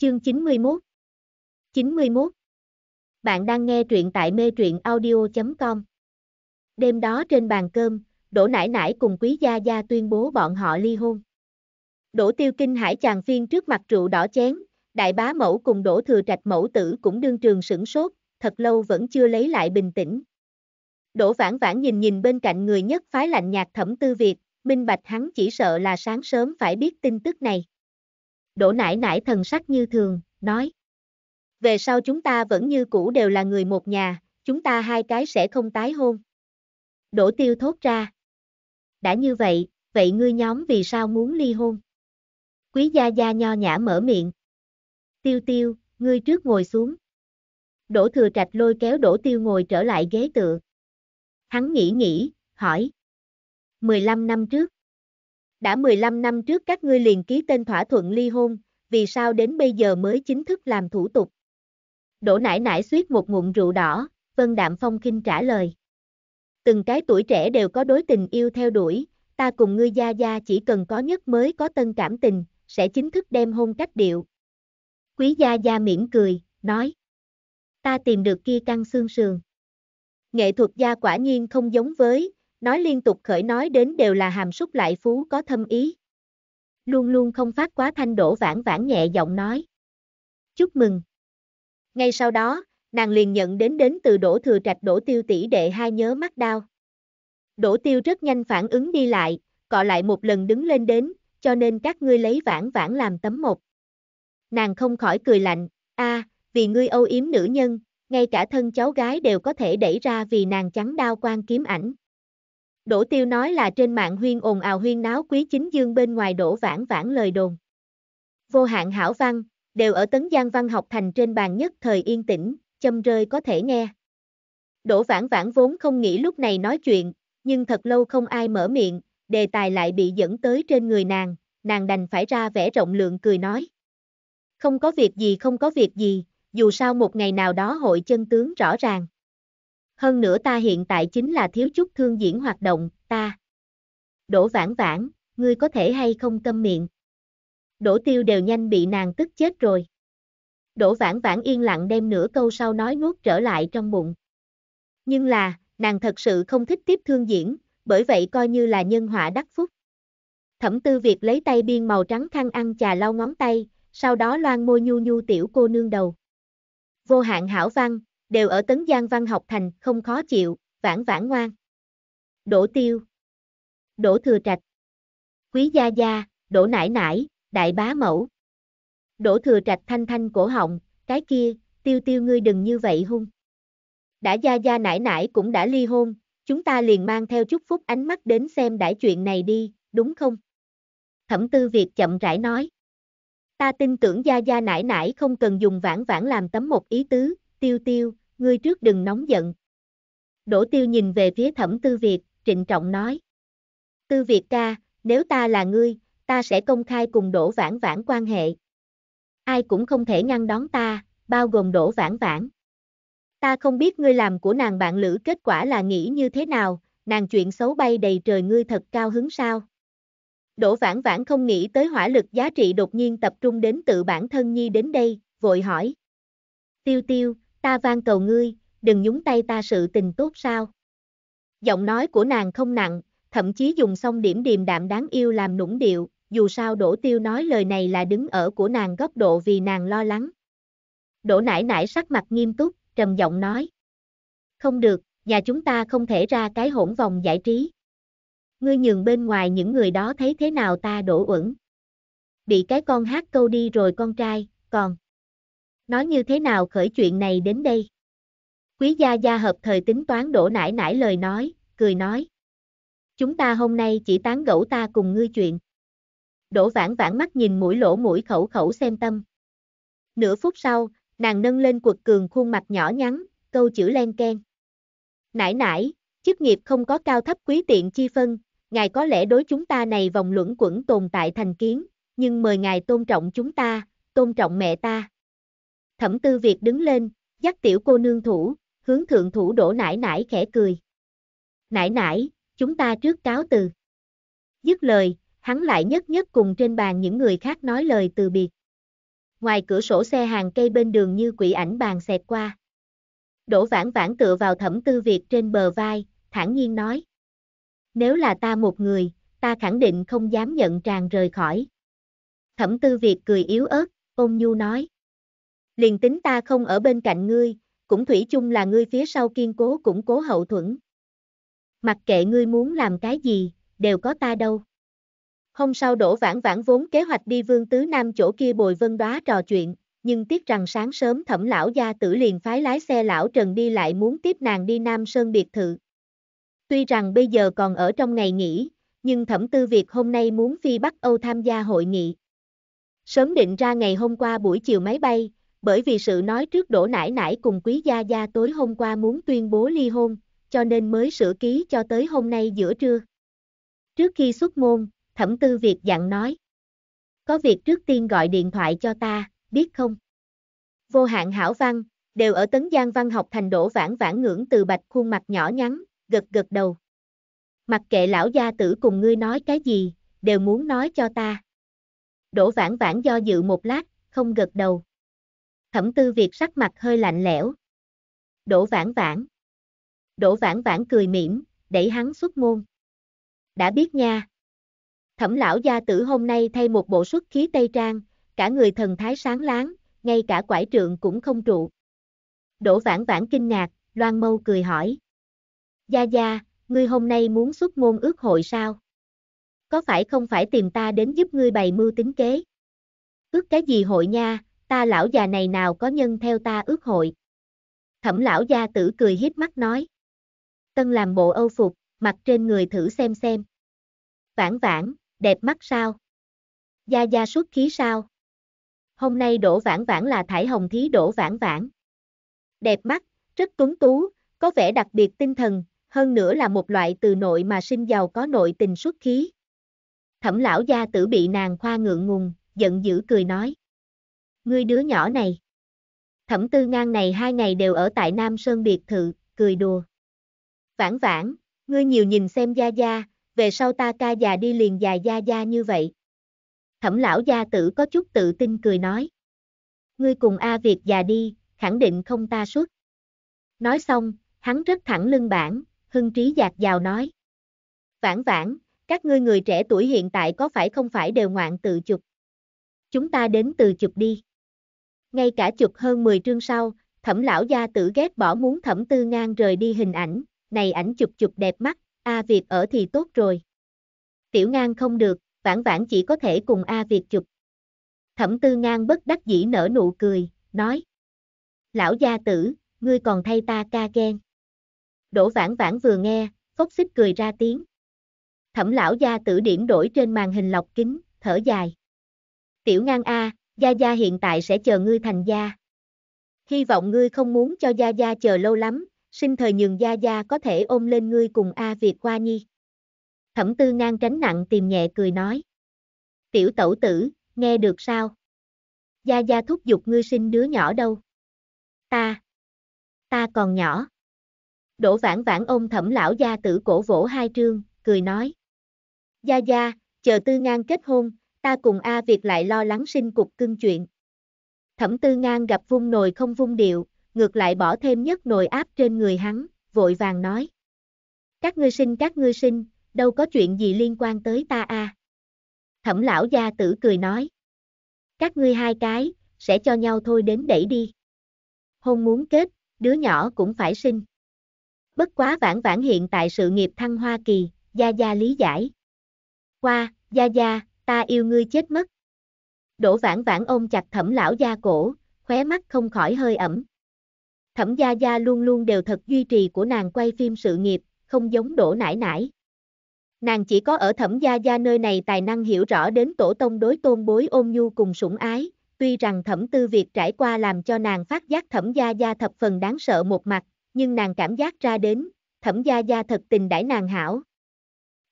Chương 91 91 Bạn đang nghe truyện tại mê truyện audio.com Đêm đó trên bàn cơm, Đỗ Nải Nải cùng Quý Gia Gia tuyên bố bọn họ ly hôn. Đỗ Tiêu Kinh hải chàng phiên trước mặt rượu đỏ chén, đại bá mẫu cùng Đỗ Thừa Trạch mẫu tử cũng đương trường sửng sốt, thật lâu vẫn chưa lấy lại bình tĩnh. Đỗ Vãn Vãn nhìn nhìn bên cạnh người nhất phái lạnh nhạt thẩm tư Việt, minh bạch hắn chỉ sợ là sáng sớm phải biết tin tức này đổ nải nải thần sắc như thường, nói. Về sau chúng ta vẫn như cũ đều là người một nhà, chúng ta hai cái sẽ không tái hôn. Đỗ tiêu thốt ra. Đã như vậy, vậy ngươi nhóm vì sao muốn ly hôn? Quý gia gia nho nhã mở miệng. Tiêu tiêu, ngươi trước ngồi xuống. Đỗ thừa trạch lôi kéo đỗ tiêu ngồi trở lại ghế tựa. Hắn nghĩ nghĩ, hỏi. 15 năm trước đã 15 năm trước các ngươi liền ký tên thỏa thuận ly hôn, vì sao đến bây giờ mới chính thức làm thủ tục? Đỗ nải nải suýt một ngụm rượu đỏ, Vân Đạm Phong kinh trả lời. Từng cái tuổi trẻ đều có đối tình yêu theo đuổi, ta cùng ngươi gia gia chỉ cần có nhất mới có tân cảm tình, sẽ chính thức đem hôn cách điệu. Quý gia gia mỉm cười, nói. Ta tìm được kia căng xương sườn. Nghệ thuật gia quả nhiên không giống với, nói liên tục khởi nói đến đều là hàm xúc lại phú có thâm ý. Luôn luôn không phát quá thanh đổ vãn vãn nhẹ giọng nói. Chúc mừng. Ngay sau đó, nàng liền nhận đến đến từ đổ thừa trạch đổ tiêu tỷ đệ hai nhớ mắt đau. Đổ tiêu rất nhanh phản ứng đi lại, cọ lại một lần đứng lên đến, cho nên các ngươi lấy vãn vãn làm tấm một. Nàng không khỏi cười lạnh, a vì ngươi âu yếm nữ nhân, ngay cả thân cháu gái đều có thể đẩy ra vì nàng trắng đao quan kiếm ảnh. Đỗ Tiêu nói là trên mạng huyên ồn ào huyên náo quý chính dương bên ngoài đổ vãn vãn lời đồn. Vô hạn hảo văn, đều ở tấn giang văn học thành trên bàn nhất thời yên tĩnh, châm rơi có thể nghe. Đỗ vãn vãn vốn không nghĩ lúc này nói chuyện, nhưng thật lâu không ai mở miệng, đề tài lại bị dẫn tới trên người nàng, nàng đành phải ra vẻ rộng lượng cười nói. Không có việc gì không có việc gì, dù sao một ngày nào đó hội chân tướng rõ ràng hơn nữa ta hiện tại chính là thiếu chút thương diễn hoạt động, ta. Đỗ vãn vãn, ngươi có thể hay không câm miệng. Đỗ tiêu đều nhanh bị nàng tức chết rồi. Đỗ vãn vãn yên lặng đem nửa câu sau nói nuốt trở lại trong bụng. Nhưng là, nàng thật sự không thích tiếp thương diễn, bởi vậy coi như là nhân họa đắc phúc. Thẩm tư Việt lấy tay biên màu trắng khăn ăn trà lau ngón tay, sau đó loan môi nhu nhu tiểu cô nương đầu. Vô hạn hảo văn, đều ở Tấn Giang Văn học thành, không khó chịu, vãn vãn ngoan. Đỗ Tiêu Đỗ Thừa Trạch Quý Gia Gia, Đỗ Nải Nải, Đại Bá Mẫu Đỗ Thừa Trạch thanh thanh cổ họng, cái kia, tiêu tiêu ngươi đừng như vậy hung. Đã Gia Gia Nải Nải cũng đã ly hôn, chúng ta liền mang theo chút phúc ánh mắt đến xem đại chuyện này đi, đúng không? Thẩm Tư Việt chậm rãi nói. Ta tin tưởng Gia Gia Nải Nải không cần dùng vãn vãn làm tấm một ý tứ, tiêu tiêu, ngươi trước đừng nóng giận. Đỗ tiêu nhìn về phía thẩm tư Việt, trịnh trọng nói. Tư Việt ca, nếu ta là ngươi, ta sẽ công khai cùng đỗ vãn vãn quan hệ. Ai cũng không thể ngăn đón ta, bao gồm đỗ vãn vãn. Ta không biết ngươi làm của nàng bạn lữ kết quả là nghĩ như thế nào, nàng chuyện xấu bay đầy trời ngươi thật cao hứng sao. Đỗ vãn vãn không nghĩ tới hỏa lực giá trị đột nhiên tập trung đến tự bản thân Nhi đến đây, vội hỏi. Tiêu tiêu, ta van cầu ngươi, đừng nhúng tay ta sự tình tốt sao. Giọng nói của nàng không nặng, thậm chí dùng xong điểm điềm đạm đáng yêu làm nũng điệu, dù sao Đỗ Tiêu nói lời này là đứng ở của nàng góc độ vì nàng lo lắng. Đỗ nải nải sắc mặt nghiêm túc, trầm giọng nói. Không được, nhà chúng ta không thể ra cái hỗn vòng giải trí. Ngươi nhường bên ngoài những người đó thấy thế nào ta đổ uẩn. Bị cái con hát câu đi rồi con trai, còn. Nói như thế nào khởi chuyện này đến đây? Quý gia gia hợp thời tính toán đổ nải nải lời nói, cười nói. Chúng ta hôm nay chỉ tán gẫu ta cùng ngươi chuyện. Đỗ vãn vãn mắt nhìn mũi lỗ mũi khẩu khẩu xem tâm. Nửa phút sau, nàng nâng lên quật cường khuôn mặt nhỏ nhắn, câu chữ len ken. Nải nải, chức nghiệp không có cao thấp quý tiện chi phân, ngài có lẽ đối chúng ta này vòng luẩn quẩn tồn tại thành kiến, nhưng mời ngài tôn trọng chúng ta, tôn trọng mẹ ta. Thẩm tư Việt đứng lên, dắt tiểu cô nương thủ, hướng thượng thủ đổ nải nải khẽ cười. Nải nải, chúng ta trước cáo từ. Dứt lời, hắn lại nhất nhất cùng trên bàn những người khác nói lời từ biệt. Ngoài cửa sổ xe hàng cây bên đường như quỷ ảnh bàn xẹt qua. Đỗ vãn vãn tựa vào thẩm tư Việt trên bờ vai, thản nhiên nói. Nếu là ta một người, ta khẳng định không dám nhận tràn rời khỏi. Thẩm tư Việt cười yếu ớt, ôn nhu nói liền tính ta không ở bên cạnh ngươi, cũng thủy chung là ngươi phía sau kiên cố củng cố hậu thuẫn. Mặc kệ ngươi muốn làm cái gì, đều có ta đâu. Hôm sau đổ vãn vãn vốn kế hoạch đi vương tứ nam chỗ kia bồi vân đoá trò chuyện, nhưng tiếc rằng sáng sớm thẩm lão gia tử liền phái lái xe lão Trần đi lại muốn tiếp nàng đi Nam Sơn biệt thự. Tuy rằng bây giờ còn ở trong ngày nghỉ, nhưng thẩm tư việc hôm nay muốn phi Bắc Âu tham gia hội nghị. Sớm định ra ngày hôm qua buổi chiều máy bay, bởi vì sự nói trước đổ nải nải cùng quý gia gia tối hôm qua muốn tuyên bố ly hôn, cho nên mới sửa ký cho tới hôm nay giữa trưa. Trước khi xuất môn, thẩm tư Việt dặn nói. Có việc trước tiên gọi điện thoại cho ta, biết không? Vô hạn hảo văn, đều ở Tấn Giang Văn học thành đổ vãn vãn ngưỡng từ bạch khuôn mặt nhỏ nhắn, gật gật đầu. Mặc kệ lão gia tử cùng ngươi nói cái gì, đều muốn nói cho ta. Đỗ vãn vãn do dự một lát, không gật đầu. Thẩm Tư Việt sắc mặt hơi lạnh lẽo. Đỗ Vãn Vãn. Đỗ Vãn Vãn cười mỉm, đẩy hắn xuất môn. Đã biết nha. Thẩm lão gia tử hôm nay thay một bộ xuất khí tây trang, cả người thần thái sáng láng, ngay cả quải trượng cũng không trụ. Đỗ Vãn Vãn kinh ngạc, Loan Mâu cười hỏi. Gia Gia, ngươi hôm nay muốn xuất môn ước hội sao? Có phải không phải tìm ta đến giúp ngươi bày mưu tính kế? Ước cái gì hội nha, ta lão già này nào có nhân theo ta ước hội. Thẩm lão gia tử cười hiếp mắt nói. Tân làm bộ âu phục, mặc trên người thử xem xem. Vãn vãn, đẹp mắt sao? Gia gia xuất khí sao? Hôm nay đổ vãn vãn là thải hồng thí đổ vãn vãn. Đẹp mắt, rất tuấn tú, có vẻ đặc biệt tinh thần, hơn nữa là một loại từ nội mà sinh giàu có nội tình xuất khí. Thẩm lão gia tử bị nàng khoa ngượng ngùng, giận dữ cười nói ngươi đứa nhỏ này. Thẩm tư ngang này hai ngày đều ở tại Nam Sơn Biệt Thự, cười đùa. Vãn vãn, ngươi nhiều nhìn xem Gia Gia, về sau ta ca già đi liền dài Gia Gia như vậy. Thẩm lão gia tử có chút tự tin cười nói. Ngươi cùng A Việt già đi, khẳng định không ta xuất. Nói xong, hắn rất thẳng lưng bản, hưng trí giạc giàu nói. Vãn vãn, các ngươi người trẻ tuổi hiện tại có phải không phải đều ngoạn tự chụp? Chúng ta đến từ chụp đi. Ngay cả chụp hơn 10 trương sau, thẩm lão gia tử ghét bỏ muốn thẩm tư ngang rời đi hình ảnh, này ảnh chụp chụp đẹp mắt, A Việt ở thì tốt rồi. Tiểu ngang không được, vãn vãn chỉ có thể cùng A Việt chụp. Thẩm tư ngang bất đắc dĩ nở nụ cười, nói. Lão gia tử, ngươi còn thay ta ca ghen. Đỗ vãn vãn vừa nghe, phốc xích cười ra tiếng. Thẩm lão gia tử điểm đổi trên màn hình lọc kính, thở dài. Tiểu ngang A, Gia Gia hiện tại sẽ chờ ngươi thành gia. Hy vọng ngươi không muốn cho Gia Gia chờ lâu lắm, xin thời nhường Gia Gia có thể ôm lên ngươi cùng A Việt qua nhi. Thẩm tư ngang tránh nặng tìm nhẹ cười nói. Tiểu tẩu tử, nghe được sao? Gia Gia thúc giục ngươi sinh đứa nhỏ đâu? Ta, ta còn nhỏ. Đỗ vãn vãn ôm thẩm lão gia tử cổ vỗ hai trương, cười nói. Gia Gia, chờ tư ngang kết hôn, ta cùng A Việt lại lo lắng sinh cục cưng chuyện. Thẩm tư ngang gặp vung nồi không vung điệu, ngược lại bỏ thêm nhất nồi áp trên người hắn, vội vàng nói. Các ngươi sinh các ngươi sinh, đâu có chuyện gì liên quan tới ta a Thẩm lão gia tử cười nói. Các ngươi hai cái, sẽ cho nhau thôi đến đẩy đi. Hôn muốn kết, đứa nhỏ cũng phải sinh. Bất quá vãn vãn hiện tại sự nghiệp thăng Hoa Kỳ, Gia Gia lý giải. Qua, Gia Gia, ta yêu ngươi chết mất. Đỗ vãn vãn ôm chặt thẩm lão gia cổ, khóe mắt không khỏi hơi ẩm. Thẩm gia gia luôn luôn đều thật duy trì của nàng quay phim sự nghiệp, không giống đổ nải nải. Nàng chỉ có ở thẩm gia gia nơi này tài năng hiểu rõ đến tổ tông đối tôn bối ôm nhu cùng sủng ái, tuy rằng thẩm tư việc trải qua làm cho nàng phát giác thẩm gia gia thập phần đáng sợ một mặt, nhưng nàng cảm giác ra đến, thẩm gia gia thật tình đãi nàng hảo,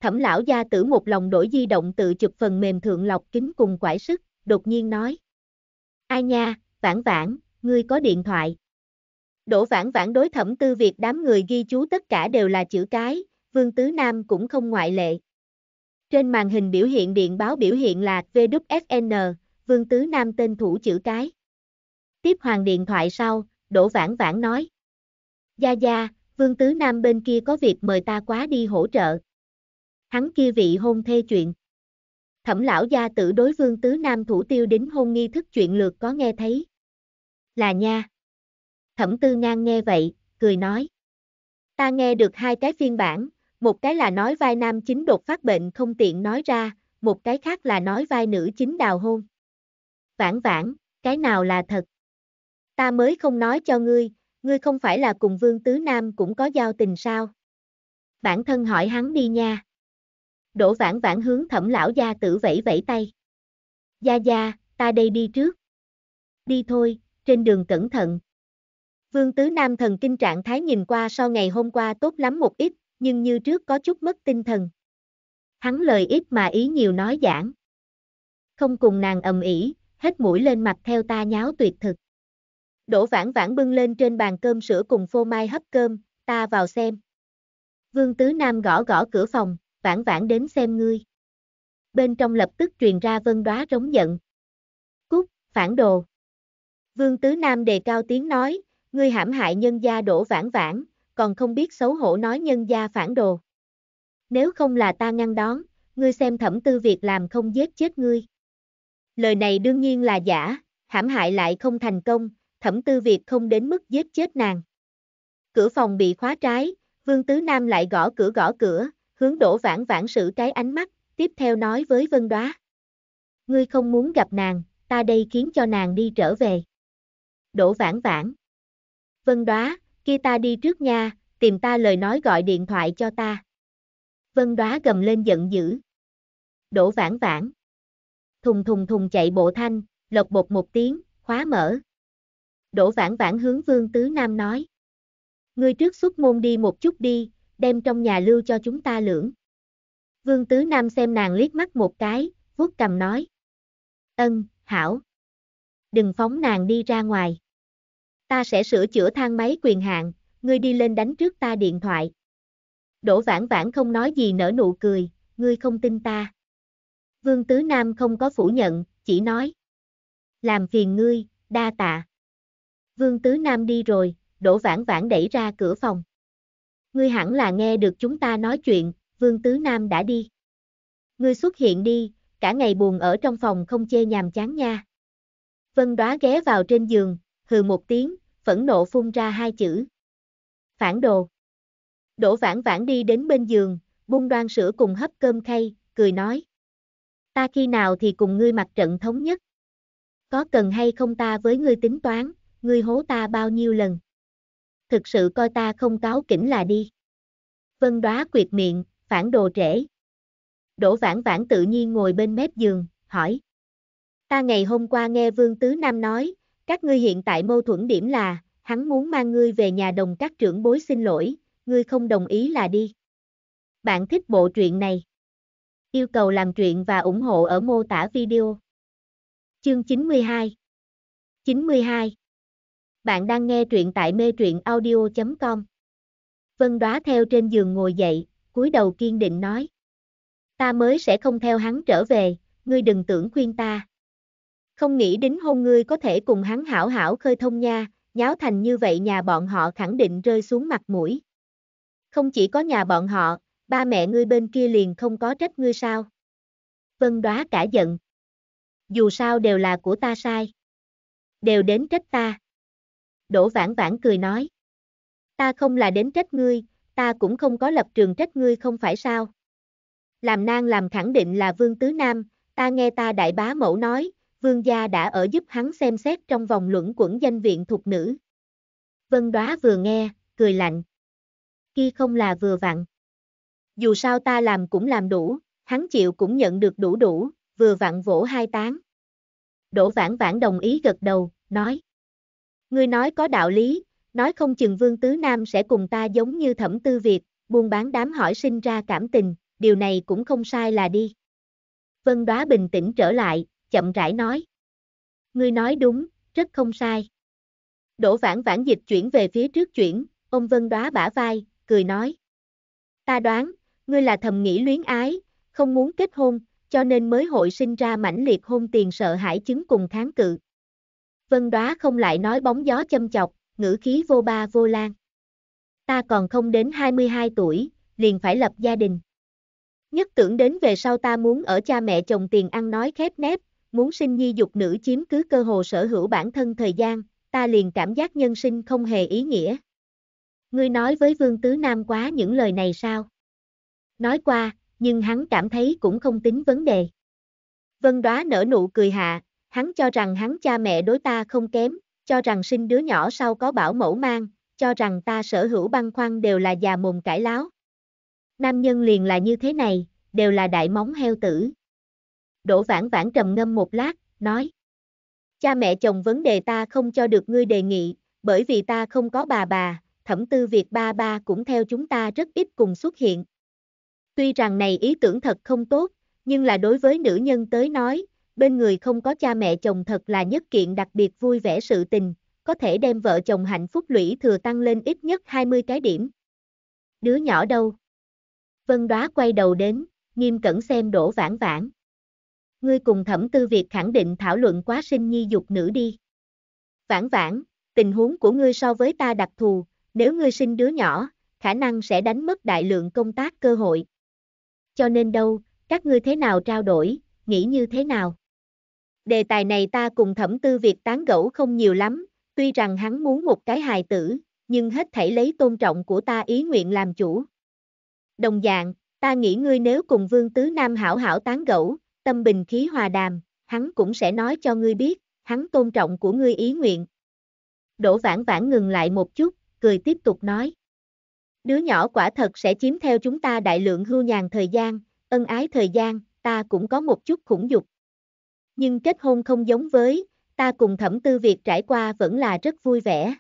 Thẩm lão gia tử một lòng đổi di động tự chụp phần mềm thượng lọc kính cùng quải sức, đột nhiên nói. Ai nha, vãn vãn, ngươi có điện thoại. Đỗ vãn vãn đối thẩm tư việc đám người ghi chú tất cả đều là chữ cái, Vương Tứ Nam cũng không ngoại lệ. Trên màn hình biểu hiện điện báo biểu hiện là VWFN, Vương Tứ Nam tên thủ chữ cái. Tiếp hoàng điện thoại sau, Đỗ Vãn Vãn nói. Gia Gia, Vương Tứ Nam bên kia có việc mời ta quá đi hỗ trợ hắn kia vị hôn thê chuyện. Thẩm lão gia tử đối vương tứ nam thủ tiêu đến hôn nghi thức chuyện lượt có nghe thấy. Là nha. Thẩm tư ngang nghe vậy, cười nói. Ta nghe được hai cái phiên bản, một cái là nói vai nam chính đột phát bệnh không tiện nói ra, một cái khác là nói vai nữ chính đào hôn. Vãn vãn, cái nào là thật? Ta mới không nói cho ngươi, ngươi không phải là cùng Vương Tứ Nam cũng có giao tình sao? Bản thân hỏi hắn đi nha. Đỗ vãn vãn hướng thẩm lão gia tử vẫy vẫy tay. Gia gia, ta đây đi trước. Đi thôi, trên đường cẩn thận. Vương Tứ Nam thần kinh trạng thái nhìn qua sau ngày hôm qua tốt lắm một ít, nhưng như trước có chút mất tinh thần. Hắn lời ít mà ý nhiều nói giảng. Không cùng nàng ầm ỉ, hết mũi lên mặt theo ta nháo tuyệt thực. Đỗ vãn vãn bưng lên trên bàn cơm sữa cùng phô mai hấp cơm, ta vào xem. Vương Tứ Nam gõ gõ cửa phòng, vãn vãn đến xem ngươi. Bên trong lập tức truyền ra vân đoá rống giận. Cúc, phản đồ. Vương Tứ Nam đề cao tiếng nói, ngươi hãm hại nhân gia đổ vãn vãn, còn không biết xấu hổ nói nhân gia phản đồ. Nếu không là ta ngăn đón, ngươi xem thẩm tư việc làm không giết chết ngươi. Lời này đương nhiên là giả, hãm hại lại không thành công, thẩm tư việc không đến mức giết chết nàng. Cửa phòng bị khóa trái, Vương Tứ Nam lại gõ cửa gõ cửa, hướng đổ vãn vãn sự cái ánh mắt, tiếp theo nói với Vân Đoá. Ngươi không muốn gặp nàng, ta đây khiến cho nàng đi trở về. Đỗ vãn vãn. Vân Đoá, kia ta đi trước nha, tìm ta lời nói gọi điện thoại cho ta. Vân Đoá gầm lên giận dữ. Đỗ vãn vãn. Thùng thùng thùng chạy bộ thanh, lột bột một tiếng, khóa mở. Đỗ vãn vãn hướng Vương Tứ Nam nói. Ngươi trước xuất môn đi một chút đi, đem trong nhà lưu cho chúng ta lưỡng. Vương Tứ Nam xem nàng liếc mắt một cái, vuốt cầm nói. Ân, hảo. Đừng phóng nàng đi ra ngoài. Ta sẽ sửa chữa thang máy quyền hạn, ngươi đi lên đánh trước ta điện thoại. Đỗ vãn vãn không nói gì nở nụ cười, ngươi không tin ta. Vương Tứ Nam không có phủ nhận, chỉ nói. Làm phiền ngươi, đa tạ. Vương Tứ Nam đi rồi, Đỗ Vãn Vãn đẩy ra cửa phòng ngươi hẳn là nghe được chúng ta nói chuyện, Vương Tứ Nam đã đi. Ngươi xuất hiện đi, cả ngày buồn ở trong phòng không chê nhàm chán nha. Vân đoá ghé vào trên giường, hừ một tiếng, phẫn nộ phun ra hai chữ. Phản đồ. Đỗ vãn vãn đi đến bên giường, buông đoan sữa cùng hấp cơm khay, cười nói. Ta khi nào thì cùng ngươi mặt trận thống nhất. Có cần hay không ta với ngươi tính toán, ngươi hố ta bao nhiêu lần thực sự coi ta không cáo kỉnh là đi. Vân đoá quyệt miệng, phản đồ trễ. Đỗ vãn vãn tự nhiên ngồi bên mép giường, hỏi. Ta ngày hôm qua nghe Vương Tứ Nam nói, các ngươi hiện tại mâu thuẫn điểm là, hắn muốn mang ngươi về nhà đồng các trưởng bối xin lỗi, ngươi không đồng ý là đi. Bạn thích bộ truyện này? Yêu cầu làm truyện và ủng hộ ở mô tả video. Chương 92 92 bạn đang nghe truyện tại mê truyện audio.com. Vân đoá theo trên giường ngồi dậy, cúi đầu kiên định nói. Ta mới sẽ không theo hắn trở về, ngươi đừng tưởng khuyên ta. Không nghĩ đến hôn ngươi có thể cùng hắn hảo hảo khơi thông nha, nháo thành như vậy nhà bọn họ khẳng định rơi xuống mặt mũi. Không chỉ có nhà bọn họ, ba mẹ ngươi bên kia liền không có trách ngươi sao. Vân đoá cả giận. Dù sao đều là của ta sai. Đều đến trách ta. Đỗ Vãn Vãn cười nói. Ta không là đến trách ngươi, ta cũng không có lập trường trách ngươi không phải sao. Làm nang làm khẳng định là Vương Tứ Nam, ta nghe ta đại bá mẫu nói, Vương gia đã ở giúp hắn xem xét trong vòng luẩn quẩn danh viện thuộc nữ. Vân đoá vừa nghe, cười lạnh. Khi không là vừa vặn. Dù sao ta làm cũng làm đủ, hắn chịu cũng nhận được đủ đủ, vừa vặn vỗ hai tán. Đỗ vãn vãn đồng ý gật đầu, nói. Ngươi nói có đạo lý, nói không chừng Vương Tứ Nam sẽ cùng ta giống như thẩm tư Việt, buôn bán đám hỏi sinh ra cảm tình, điều này cũng không sai là đi. Vân đoá bình tĩnh trở lại, chậm rãi nói. Ngươi nói đúng, rất không sai. Đỗ vãn vãn dịch chuyển về phía trước chuyển, ông Vân đoá bả vai, cười nói. Ta đoán, ngươi là thầm nghĩ luyến ái, không muốn kết hôn, cho nên mới hội sinh ra mãnh liệt hôn tiền sợ hãi chứng cùng kháng cự. Vân đoá không lại nói bóng gió châm chọc, ngữ khí vô ba vô lan. Ta còn không đến 22 tuổi, liền phải lập gia đình. Nhất tưởng đến về sau ta muốn ở cha mẹ chồng tiền ăn nói khép nép, muốn sinh nhi dục nữ chiếm cứ cơ hồ sở hữu bản thân thời gian, ta liền cảm giác nhân sinh không hề ý nghĩa. Ngươi nói với Vương Tứ Nam quá những lời này sao? Nói qua, nhưng hắn cảm thấy cũng không tính vấn đề. Vân đoá nở nụ cười hạ, hắn cho rằng hắn cha mẹ đối ta không kém, cho rằng sinh đứa nhỏ sau có bảo mẫu mang, cho rằng ta sở hữu băng khoăn đều là già mồm cải láo. Nam nhân liền là như thế này, đều là đại móng heo tử. Đỗ vãn vãn trầm ngâm một lát, nói. Cha mẹ chồng vấn đề ta không cho được ngươi đề nghị, bởi vì ta không có bà bà, thẩm tư việc ba ba cũng theo chúng ta rất ít cùng xuất hiện. Tuy rằng này ý tưởng thật không tốt, nhưng là đối với nữ nhân tới nói, bên người không có cha mẹ chồng thật là nhất kiện đặc biệt vui vẻ sự tình, có thể đem vợ chồng hạnh phúc lũy thừa tăng lên ít nhất 20 cái điểm. Đứa nhỏ đâu? Vân đoá quay đầu đến, nghiêm cẩn xem đổ vãn vãn. Ngươi cùng thẩm tư việc khẳng định thảo luận quá sinh nhi dục nữ đi. Vãn vãn, tình huống của ngươi so với ta đặc thù, nếu ngươi sinh đứa nhỏ, khả năng sẽ đánh mất đại lượng công tác cơ hội. Cho nên đâu, các ngươi thế nào trao đổi, nghĩ như thế nào? đề tài này ta cùng thẩm tư việc tán gẫu không nhiều lắm, tuy rằng hắn muốn một cái hài tử, nhưng hết thảy lấy tôn trọng của ta ý nguyện làm chủ. Đồng dạng, ta nghĩ ngươi nếu cùng vương tứ nam hảo hảo tán gẫu, tâm bình khí hòa đàm, hắn cũng sẽ nói cho ngươi biết, hắn tôn trọng của ngươi ý nguyện. Đỗ vãn vãn ngừng lại một chút, cười tiếp tục nói. Đứa nhỏ quả thật sẽ chiếm theo chúng ta đại lượng hưu nhàn thời gian, ân ái thời gian, ta cũng có một chút khủng dục nhưng kết hôn không giống với, ta cùng thẩm tư Việt trải qua vẫn là rất vui vẻ.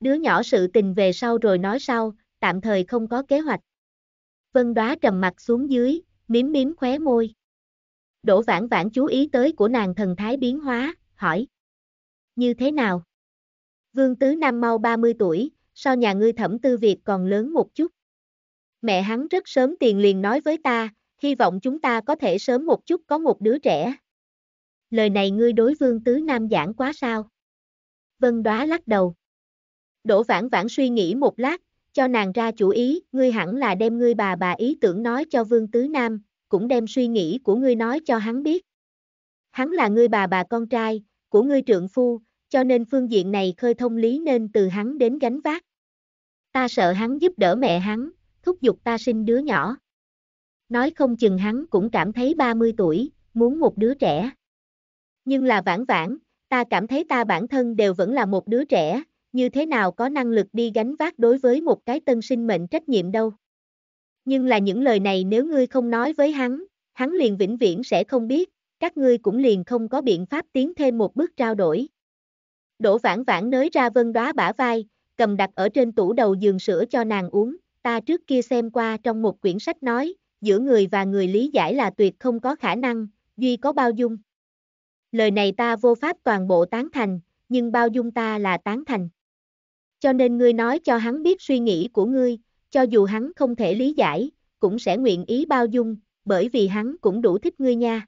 Đứa nhỏ sự tình về sau rồi nói sau, tạm thời không có kế hoạch. Vân đoá trầm mặt xuống dưới, miếm miếm khóe môi. Đỗ vãn vãn chú ý tới của nàng thần thái biến hóa, hỏi. Như thế nào? Vương Tứ năm mau 30 tuổi, so nhà ngươi thẩm tư Việt còn lớn một chút. Mẹ hắn rất sớm tiền liền nói với ta, hy vọng chúng ta có thể sớm một chút có một đứa trẻ. Lời này ngươi đối vương tứ nam giảng quá sao? Vân đoá lắc đầu. Đỗ vãn vãn suy nghĩ một lát, cho nàng ra chủ ý, ngươi hẳn là đem ngươi bà bà ý tưởng nói cho vương tứ nam, cũng đem suy nghĩ của ngươi nói cho hắn biết. Hắn là ngươi bà bà con trai, của ngươi trượng phu, cho nên phương diện này khơi thông lý nên từ hắn đến gánh vác. Ta sợ hắn giúp đỡ mẹ hắn, thúc giục ta sinh đứa nhỏ. Nói không chừng hắn cũng cảm thấy 30 tuổi, muốn một đứa trẻ. Nhưng là vãn vãn, ta cảm thấy ta bản thân đều vẫn là một đứa trẻ, như thế nào có năng lực đi gánh vác đối với một cái tân sinh mệnh trách nhiệm đâu. Nhưng là những lời này nếu ngươi không nói với hắn, hắn liền vĩnh viễn sẽ không biết, các ngươi cũng liền không có biện pháp tiến thêm một bước trao đổi. Đỗ vãn vãn nới ra vân đóa bả vai, cầm đặt ở trên tủ đầu giường sữa cho nàng uống, ta trước kia xem qua trong một quyển sách nói, giữa người và người lý giải là tuyệt không có khả năng, duy có bao dung lời này ta vô pháp toàn bộ tán thành, nhưng bao dung ta là tán thành. Cho nên ngươi nói cho hắn biết suy nghĩ của ngươi, cho dù hắn không thể lý giải, cũng sẽ nguyện ý bao dung, bởi vì hắn cũng đủ thích ngươi nha.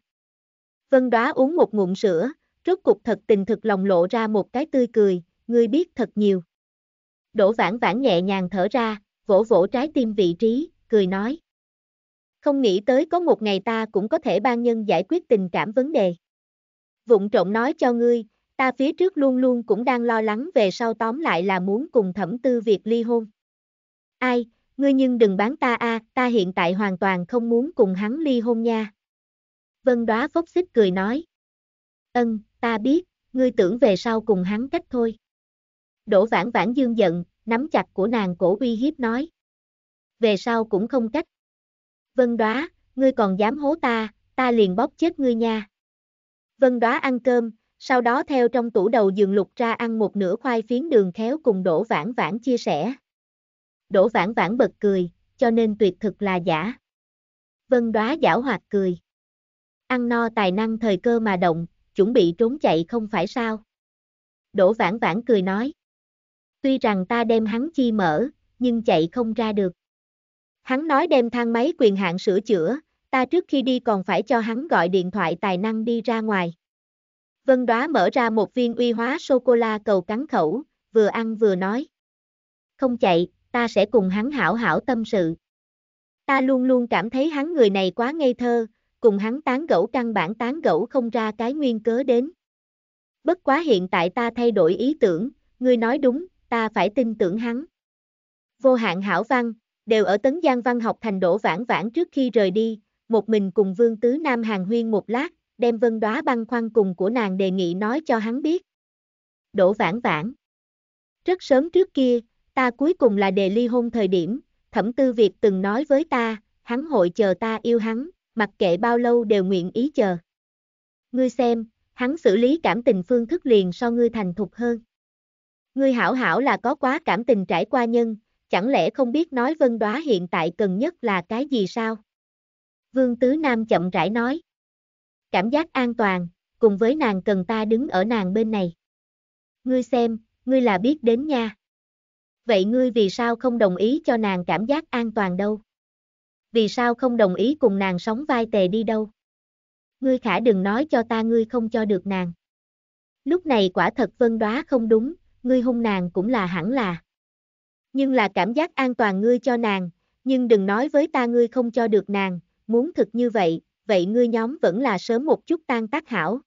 Vân đoá uống một ngụm sữa, rốt cục thật tình thực lòng lộ ra một cái tươi cười, ngươi biết thật nhiều. Đỗ vãn vãn nhẹ nhàng thở ra, vỗ vỗ trái tim vị trí, cười nói. Không nghĩ tới có một ngày ta cũng có thể ban nhân giải quyết tình cảm vấn đề vụng trộm nói cho ngươi, ta phía trước luôn luôn cũng đang lo lắng về sau tóm lại là muốn cùng thẩm tư việc ly hôn. Ai, ngươi nhưng đừng bán ta a, à, ta hiện tại hoàn toàn không muốn cùng hắn ly hôn nha. Vân đoá phốc xích cười nói. Ân, ta biết, ngươi tưởng về sau cùng hắn cách thôi. Đỗ vãn vãn dương giận, nắm chặt của nàng cổ uy hiếp nói. Về sau cũng không cách. Vân đoá, ngươi còn dám hố ta, ta liền bóp chết ngươi nha. Vân Đóa ăn cơm, sau đó theo trong tủ đầu giường lục ra ăn một nửa khoai phiến đường khéo cùng Đỗ Vãn Vãn chia sẻ. Đỗ Vãn Vãn bật cười, cho nên tuyệt thực là giả. Vân Đóa giả hoạt cười. Ăn no tài năng thời cơ mà động, chuẩn bị trốn chạy không phải sao? Đỗ Vãn Vãn cười nói. Tuy rằng ta đem hắn chi mở, nhưng chạy không ra được. Hắn nói đem thang máy quyền hạn sửa chữa, ta trước khi đi còn phải cho hắn gọi điện thoại tài năng đi ra ngoài. Vân đoá mở ra một viên uy hóa sô-cô-la cầu cắn khẩu, vừa ăn vừa nói. Không chạy, ta sẽ cùng hắn hảo hảo tâm sự. Ta luôn luôn cảm thấy hắn người này quá ngây thơ, cùng hắn tán gẫu căn bản tán gẫu không ra cái nguyên cớ đến. Bất quá hiện tại ta thay đổi ý tưởng, ngươi nói đúng, ta phải tin tưởng hắn. Vô hạn hảo văn, đều ở Tấn Giang Văn học thành đổ vãn vãn trước khi rời đi, một mình cùng Vương Tứ Nam hàng huyên một lát, đem vân đoá băng khoăn cùng của nàng đề nghị nói cho hắn biết. Đỗ vãn vãn. Rất sớm trước kia, ta cuối cùng là đề ly hôn thời điểm, thẩm tư Việt từng nói với ta, hắn hội chờ ta yêu hắn, mặc kệ bao lâu đều nguyện ý chờ. Ngươi xem, hắn xử lý cảm tình phương thức liền so ngươi thành thục hơn. Ngươi hảo hảo là có quá cảm tình trải qua nhân, chẳng lẽ không biết nói vân đoá hiện tại cần nhất là cái gì sao? Vương Tứ Nam chậm rãi nói. Cảm giác an toàn, cùng với nàng cần ta đứng ở nàng bên này. Ngươi xem, ngươi là biết đến nha. Vậy ngươi vì sao không đồng ý cho nàng cảm giác an toàn đâu? Vì sao không đồng ý cùng nàng sống vai tề đi đâu? Ngươi khả đừng nói cho ta ngươi không cho được nàng. Lúc này quả thật vân đoá không đúng, ngươi hung nàng cũng là hẳn là. Nhưng là cảm giác an toàn ngươi cho nàng, nhưng đừng nói với ta ngươi không cho được nàng, muốn thực như vậy, vậy ngươi nhóm vẫn là sớm một chút tan tác hảo.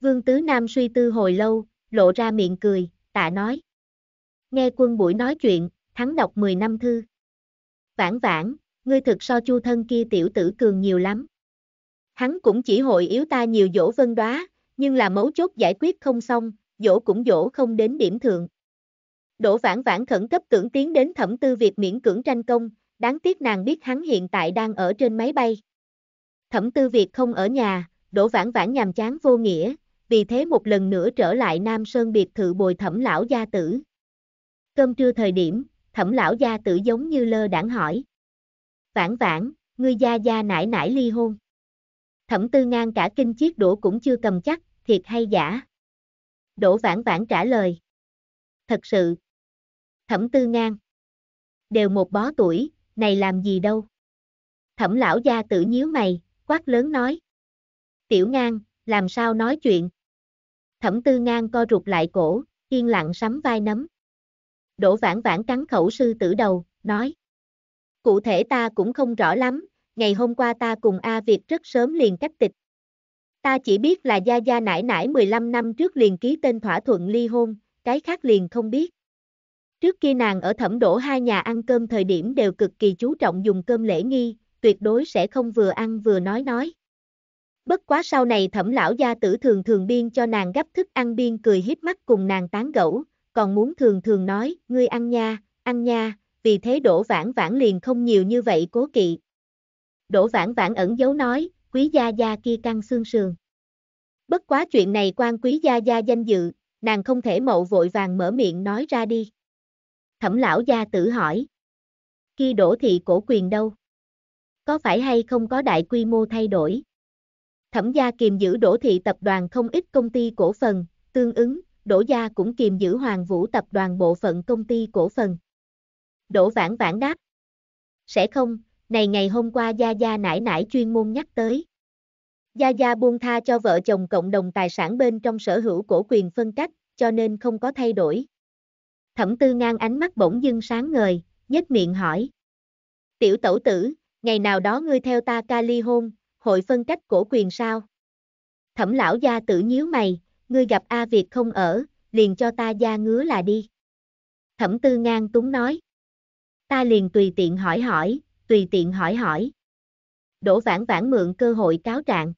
Vương Tứ Nam suy tư hồi lâu, lộ ra miệng cười, tạ nói. Nghe quân buổi nói chuyện, hắn đọc 10 năm thư. Vãn vãn, ngươi thực so chu thân kia tiểu tử cường nhiều lắm. Hắn cũng chỉ hội yếu ta nhiều dỗ vân đoá, nhưng là mấu chốt giải quyết không xong, dỗ cũng dỗ không đến điểm thượng. Đỗ vãn vãn khẩn cấp tưởng tiến đến thẩm tư việc miễn cưỡng tranh công, đáng tiếc nàng biết hắn hiện tại đang ở trên máy bay. Thẩm tư Việt không ở nhà, đổ vãn vãn nhàm chán vô nghĩa, vì thế một lần nữa trở lại Nam Sơn biệt thự bồi thẩm lão gia tử. Cơm trưa thời điểm, thẩm lão gia tử giống như lơ đảng hỏi. Vãn vãn, ngươi gia gia nải nải ly hôn. Thẩm tư ngang cả kinh chiếc đũa cũng chưa cầm chắc, thiệt hay giả? Đỗ vãn vãn trả lời. Thật sự. Thẩm tư ngang. Đều một bó tuổi, này làm gì đâu. Thẩm lão gia tử nhíu mày, quát lớn nói. Tiểu ngang, làm sao nói chuyện? Thẩm tư ngang co rụt lại cổ, yên lặng sắm vai nấm. Đỗ vãn vãn cắn khẩu sư tử đầu, nói. Cụ thể ta cũng không rõ lắm, ngày hôm qua ta cùng A Việt rất sớm liền cách tịch. Ta chỉ biết là Gia Gia nải nải 15 năm trước liền ký tên thỏa thuận ly hôn, cái khác liền không biết. Trước kia nàng ở thẩm đổ hai nhà ăn cơm thời điểm đều cực kỳ chú trọng dùng cơm lễ nghi, tuyệt đối sẽ không vừa ăn vừa nói nói. Bất quá sau này thẩm lão gia tử thường thường biên cho nàng gấp thức ăn biên cười hiếp mắt cùng nàng tán gẫu, còn muốn thường thường nói, ngươi ăn nha, ăn nha, vì thế đổ vãn vãn liền không nhiều như vậy cố kỵ. Đổ vãn vãn ẩn giấu nói, quý gia gia kia căng xương sườn. Bất quá chuyện này quan quý gia gia danh dự, nàng không thể mậu vội vàng mở miệng nói ra đi. Thẩm lão gia tử hỏi. Khi đổ thị cổ quyền đâu? Có phải hay không có đại quy mô thay đổi? Thẩm gia kiềm giữ đổ thị tập đoàn không ít công ty cổ phần, tương ứng, đổ gia cũng kiềm giữ hoàng vũ tập đoàn bộ phận công ty cổ phần. Đỗ vãn vãn đáp. Sẽ không, này ngày hôm qua Gia Gia nải nải chuyên môn nhắc tới. Gia Gia buông tha cho vợ chồng cộng đồng tài sản bên trong sở hữu cổ quyền phân cách, cho nên không có thay đổi. Thẩm tư ngang ánh mắt bỗng dưng sáng ngời, nhếch miệng hỏi. Tiểu tẩu tử, ngày nào đó ngươi theo ta ca ly hôn, hội phân cách cổ quyền sao? Thẩm lão gia tử nhíu mày, ngươi gặp A Việt không ở, liền cho ta gia ngứa là đi. Thẩm tư ngang túng nói. Ta liền tùy tiện hỏi hỏi, tùy tiện hỏi hỏi. Đỗ vãn vãn mượn cơ hội cáo trạng.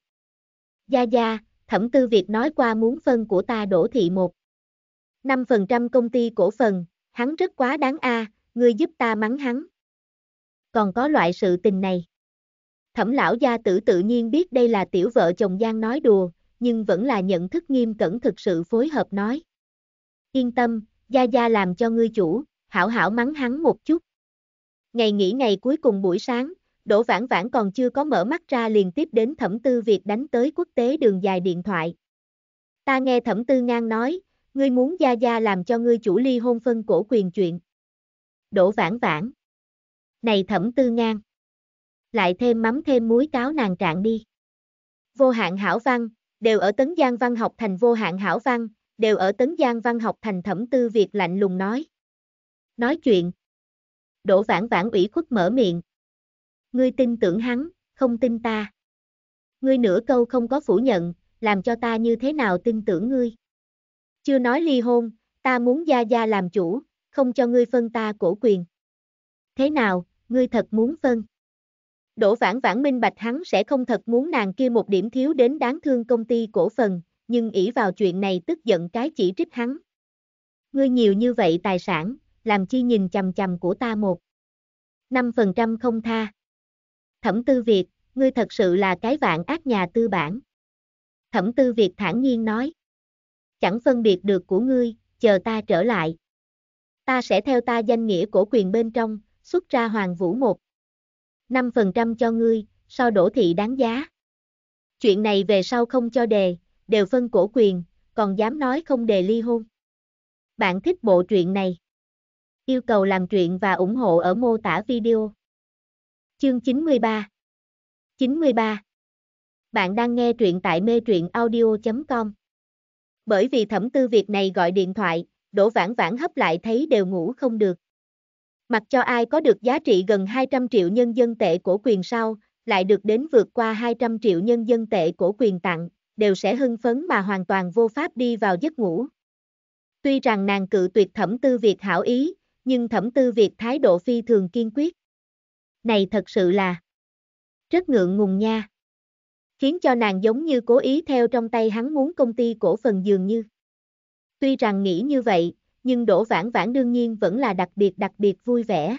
Gia gia, thẩm tư Việt nói qua muốn phân của ta đổ thị một. 5% công ty cổ phần, hắn rất quá đáng a, à, ngươi giúp ta mắng hắn. Còn có loại sự tình này. Thẩm lão gia tử tự nhiên biết đây là tiểu vợ chồng Giang nói đùa, nhưng vẫn là nhận thức nghiêm cẩn thực sự phối hợp nói. Yên tâm, Gia Gia làm cho ngươi chủ, hảo hảo mắng hắn một chút. Ngày nghỉ ngày cuối cùng buổi sáng, Đỗ Vãn Vãn còn chưa có mở mắt ra liền tiếp đến Thẩm Tư Việt đánh tới quốc tế đường dài điện thoại. Ta nghe Thẩm Tư Ngang nói, ngươi muốn Gia Gia làm cho ngươi chủ ly hôn phân cổ quyền chuyện. Đỗ vãn vãn. Này thẩm tư ngang. Lại thêm mắm thêm muối cáo nàng trạng đi. Vô hạn hảo văn, đều ở Tấn Giang Văn học thành vô hạn hảo văn, đều ở Tấn Giang Văn học thành thẩm tư việc lạnh lùng nói. Nói chuyện. Đỗ vãn vãn ủy khuất mở miệng. Ngươi tin tưởng hắn, không tin ta. Ngươi nửa câu không có phủ nhận, làm cho ta như thế nào tin tưởng ngươi. Chưa nói ly hôn, ta muốn Gia Gia làm chủ, không cho ngươi phân ta cổ quyền. Thế nào, ngươi thật muốn phân? Đỗ vãn vãn minh bạch hắn sẽ không thật muốn nàng kia một điểm thiếu đến đáng thương công ty cổ phần, nhưng ỷ vào chuyện này tức giận cái chỉ trích hắn. Ngươi nhiều như vậy tài sản, làm chi nhìn chầm chầm của ta một. 5% không tha. Thẩm tư Việt, ngươi thật sự là cái vạn ác nhà tư bản. Thẩm tư Việt thản nhiên nói chẳng phân biệt được của ngươi, chờ ta trở lại. Ta sẽ theo ta danh nghĩa cổ quyền bên trong, xuất ra hoàng vũ một. 5% cho ngươi, so đổ thị đáng giá. Chuyện này về sau không cho đề, đều phân cổ quyền, còn dám nói không đề ly hôn. Bạn thích bộ truyện này? Yêu cầu làm truyện và ủng hộ ở mô tả video. Chương 93 93 Bạn đang nghe truyện tại mê truyện audio.com bởi vì thẩm tư việc này gọi điện thoại, đổ vãn vãn hấp lại thấy đều ngủ không được. Mặc cho ai có được giá trị gần 200 triệu nhân dân tệ của quyền sau, lại được đến vượt qua 200 triệu nhân dân tệ của quyền tặng, đều sẽ hưng phấn mà hoàn toàn vô pháp đi vào giấc ngủ. Tuy rằng nàng cự tuyệt thẩm tư Việt hảo ý, nhưng thẩm tư Việt thái độ phi thường kiên quyết. Này thật sự là rất ngượng ngùng nha khiến cho nàng giống như cố ý theo trong tay hắn muốn công ty cổ phần dường như. Tuy rằng nghĩ như vậy, nhưng Đỗ Vãn Vãn đương nhiên vẫn là đặc biệt đặc biệt vui vẻ.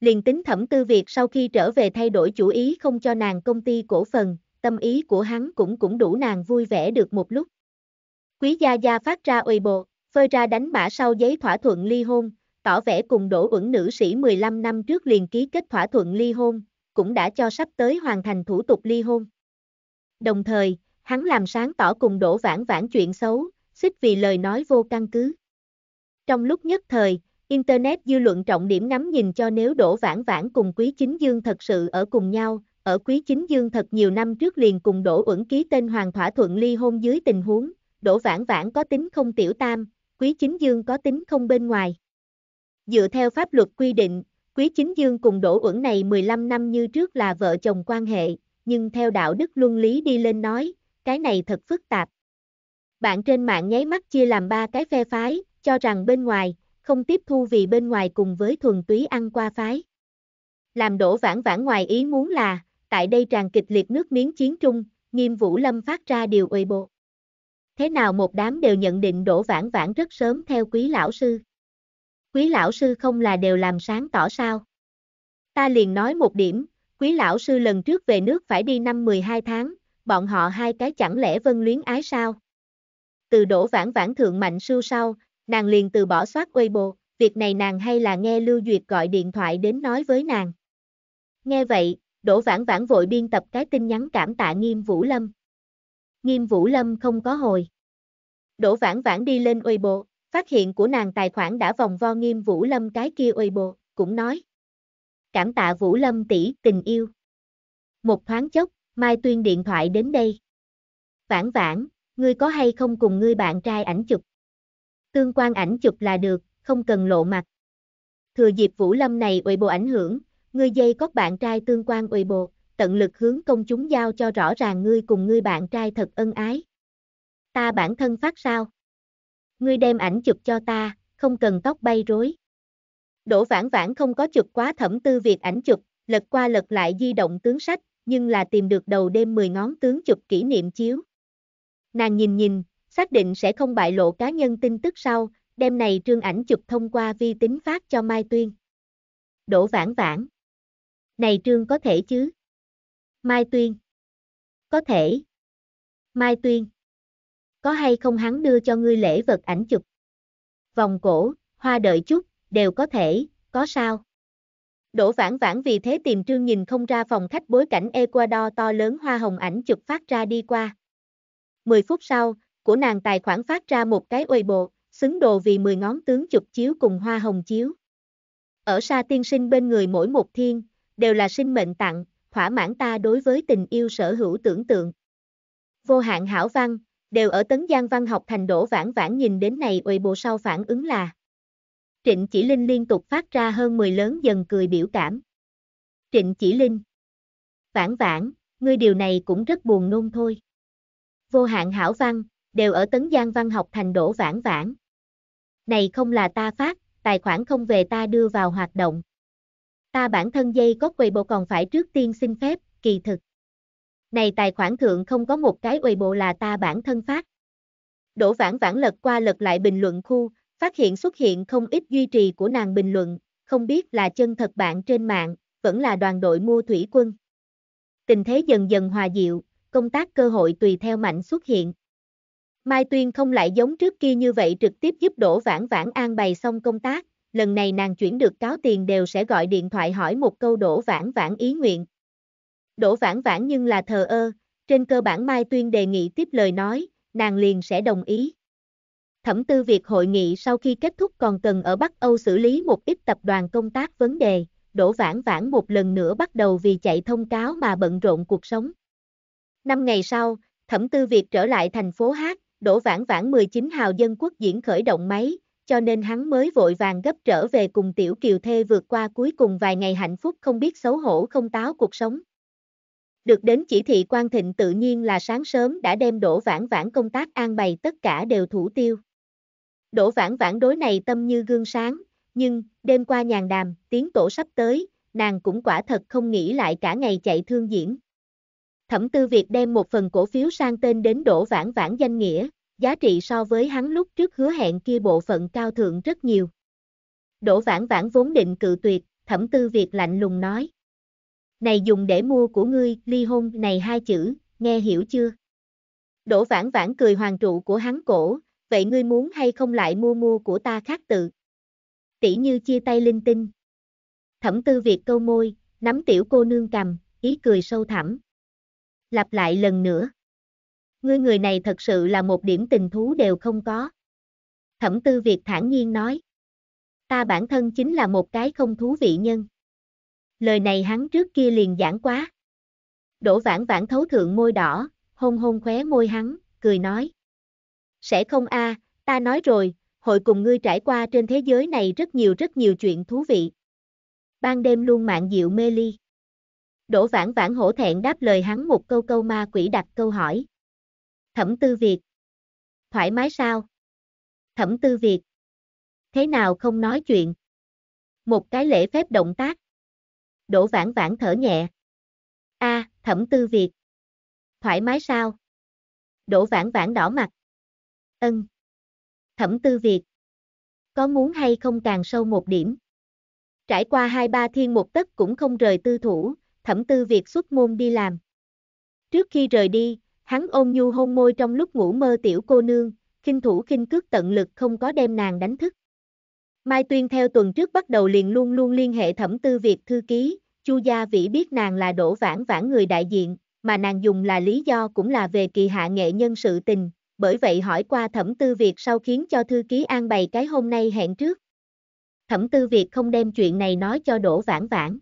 Liền tính thẩm tư việc sau khi trở về thay đổi chủ ý không cho nàng công ty cổ phần, tâm ý của hắn cũng cũng đủ nàng vui vẻ được một lúc. Quý gia gia phát ra ôi bộ, phơi ra đánh mã sau giấy thỏa thuận ly hôn, tỏ vẻ cùng đổ ẩn nữ sĩ 15 năm trước liền ký kết thỏa thuận ly hôn, cũng đã cho sắp tới hoàn thành thủ tục ly hôn. Đồng thời, hắn làm sáng tỏ cùng đổ vãn vãn chuyện xấu, xích vì lời nói vô căn cứ. Trong lúc nhất thời, Internet dư luận trọng điểm ngắm nhìn cho nếu đổ vãn vãn cùng Quý Chính Dương thật sự ở cùng nhau, ở Quý Chính Dương thật nhiều năm trước liền cùng đổ ẩn ký tên Hoàng thỏa thuận ly hôn dưới tình huống, đổ vãn vãn có tính không tiểu tam, Quý Chính Dương có tính không bên ngoài. Dựa theo pháp luật quy định, Quý Chính Dương cùng đổ ẩn này 15 năm như trước là vợ chồng quan hệ, nhưng theo đạo đức luân lý đi lên nói, cái này thật phức tạp. Bạn trên mạng nháy mắt chia làm ba cái phe phái, cho rằng bên ngoài, không tiếp thu vì bên ngoài cùng với thuần túy ăn qua phái. Làm đổ vãn vãn ngoài ý muốn là, tại đây tràn kịch liệt nước miếng chiến trung, nghiêm vũ lâm phát ra điều uy bộ. Thế nào một đám đều nhận định đổ vãn vãn rất sớm theo quý lão sư. Quý lão sư không là đều làm sáng tỏ sao. Ta liền nói một điểm, Quý lão sư lần trước về nước phải đi năm 12 tháng, bọn họ hai cái chẳng lẽ vân luyến ái sao? Từ đổ vãn vãn thượng mạnh sưu sau, nàng liền từ bỏ soát Weibo, việc này nàng hay là nghe Lưu Duyệt gọi điện thoại đến nói với nàng. Nghe vậy, đổ vãn vãn vội biên tập cái tin nhắn cảm tạ nghiêm Vũ Lâm. Nghiêm Vũ Lâm không có hồi. Đỗ vãn vãn đi lên Weibo, phát hiện của nàng tài khoản đã vòng vo nghiêm Vũ Lâm cái kia Weibo, cũng nói cảm tạ Vũ Lâm tỷ tình yêu. Một thoáng chốc, Mai Tuyên điện thoại đến đây. Vãn vãn, ngươi có hay không cùng ngươi bạn trai ảnh chụp? Tương quan ảnh chụp là được, không cần lộ mặt. Thừa dịp Vũ Lâm này ủy bộ ảnh hưởng, ngươi dây có bạn trai tương quan ủy bộ, tận lực hướng công chúng giao cho rõ ràng ngươi cùng ngươi bạn trai thật ân ái. Ta bản thân phát sao? Ngươi đem ảnh chụp cho ta, không cần tóc bay rối. Đỗ Vãn Vãn không có chụp quá thẩm tư việc ảnh chụp, lật qua lật lại di động tướng sách, nhưng là tìm được đầu đêm 10 ngón tướng chụp kỷ niệm chiếu. Nàng nhìn nhìn, xác định sẽ không bại lộ cá nhân tin tức sau, đêm này trương ảnh chụp thông qua vi tính phát cho Mai Tuyên. Đỗ Vãn Vãn. Này trương có thể chứ? Mai Tuyên. Có thể. Mai Tuyên. Có hay không hắn đưa cho ngươi lễ vật ảnh chụp? Vòng cổ, hoa đợi chút, đều có thể, có sao? Đỗ Vãn Vãn vì thế tìm trương nhìn không ra phòng khách bối cảnh Ecuador to lớn hoa hồng ảnh chụp phát ra đi qua. 10 phút sau, của nàng tài khoản phát ra một cái uầy bộ, xứng đồ vì 10 ngón tướng chụp chiếu cùng hoa hồng chiếu. Ở xa tiên sinh bên người mỗi một thiên, đều là sinh mệnh tặng, thỏa mãn ta đối với tình yêu sở hữu tưởng tượng. Vô hạn hảo văn, đều ở tấn giang văn học thành Đỗ vãn vãn nhìn đến này uầy bộ sau phản ứng là. Trịnh Chỉ Linh liên tục phát ra hơn 10 lớn dần cười biểu cảm. Trịnh Chỉ Linh Vãn vãn, ngươi điều này cũng rất buồn nôn thôi. Vô hạn hảo văn, đều ở Tấn Giang Văn học thành đổ vãn vãn. Này không là ta phát, tài khoản không về ta đưa vào hoạt động. Ta bản thân dây có quầy bộ còn phải trước tiên xin phép, kỳ thực. Này tài khoản thượng không có một cái quầy bộ là ta bản thân phát. Đỗ vãn vãn lật qua lật lại bình luận khu, phát hiện xuất hiện không ít duy trì của nàng bình luận, không biết là chân thật bạn trên mạng, vẫn là đoàn đội mua thủy quân. Tình thế dần dần hòa dịu, công tác cơ hội tùy theo mạnh xuất hiện. Mai Tuyên không lại giống trước kia như vậy trực tiếp giúp đổ Vãn Vãn an bày xong công tác, lần này nàng chuyển được cáo tiền đều sẽ gọi điện thoại hỏi một câu đổ Vãn Vãn ý nguyện. Đổ Vãn Vãn nhưng là thờ ơ, trên cơ bản Mai Tuyên đề nghị tiếp lời nói, nàng liền sẽ đồng ý. Thẩm tư việc hội nghị sau khi kết thúc còn cần ở Bắc Âu xử lý một ít tập đoàn công tác vấn đề, đổ vãn vãn một lần nữa bắt đầu vì chạy thông cáo mà bận rộn cuộc sống. Năm ngày sau, thẩm tư việc trở lại thành phố Hát, đổ vãn vãn 19 hào dân quốc diễn khởi động máy, cho nên hắn mới vội vàng gấp trở về cùng tiểu kiều thê vượt qua cuối cùng vài ngày hạnh phúc không biết xấu hổ không táo cuộc sống. Được đến chỉ thị quan thịnh tự nhiên là sáng sớm đã đem đổ vãn vãn công tác an bày tất cả đều thủ tiêu. Đỗ vãn vãn đối này tâm như gương sáng, nhưng, đêm qua nhàn đàm, tiếng tổ sắp tới, nàng cũng quả thật không nghĩ lại cả ngày chạy thương diễn. Thẩm tư Việt đem một phần cổ phiếu sang tên đến Đỗ vãn vãn danh nghĩa, giá trị so với hắn lúc trước hứa hẹn kia bộ phận cao thượng rất nhiều. Đỗ vãn vãn vốn định cự tuyệt, thẩm tư Việt lạnh lùng nói. Này dùng để mua của ngươi, ly hôn này hai chữ, nghe hiểu chưa? Đỗ vãn vãn cười hoàng trụ của hắn cổ, vậy ngươi muốn hay không lại mua mua của ta khác tự? Tỷ như chia tay linh tinh. Thẩm tư Việt câu môi, nắm tiểu cô nương cầm, ý cười sâu thẳm. Lặp lại lần nữa. Ngươi người này thật sự là một điểm tình thú đều không có. Thẩm tư Việt thản nhiên nói. Ta bản thân chính là một cái không thú vị nhân. Lời này hắn trước kia liền giảng quá. Đỗ vãn vãn thấu thượng môi đỏ, hôn hôn khóe môi hắn, cười nói sẽ không a, ta nói rồi, hội cùng ngươi trải qua trên thế giới này rất nhiều rất nhiều chuyện thú vị. Ban đêm luôn mạng dịu mê ly. Đỗ vãn vãn hổ thẹn đáp lời hắn một câu câu ma quỷ đặt câu hỏi. Thẩm tư Việt. Thoải mái sao? Thẩm tư Việt. Thế nào không nói chuyện? Một cái lễ phép động tác. Đỗ vãn vãn thở nhẹ. a à, thẩm tư Việt. Thoải mái sao? Đỗ vãn vãn đỏ mặt. Ân. Thẩm tư Việt. Có muốn hay không càng sâu một điểm. Trải qua hai ba thiên một tấc cũng không rời tư thủ, thẩm tư Việt xuất môn đi làm. Trước khi rời đi, hắn ôm nhu hôn môi trong lúc ngủ mơ tiểu cô nương, khinh thủ khinh cước tận lực không có đem nàng đánh thức. Mai Tuyên theo tuần trước bắt đầu liền luôn luôn liên hệ thẩm tư Việt thư ký, Chu Gia Vĩ biết nàng là đổ vãn vãn người đại diện, mà nàng dùng là lý do cũng là về kỳ hạ nghệ nhân sự tình, bởi vậy hỏi qua thẩm tư Việt sau khiến cho thư ký an bày cái hôm nay hẹn trước. Thẩm tư Việt không đem chuyện này nói cho đổ vãn vãn.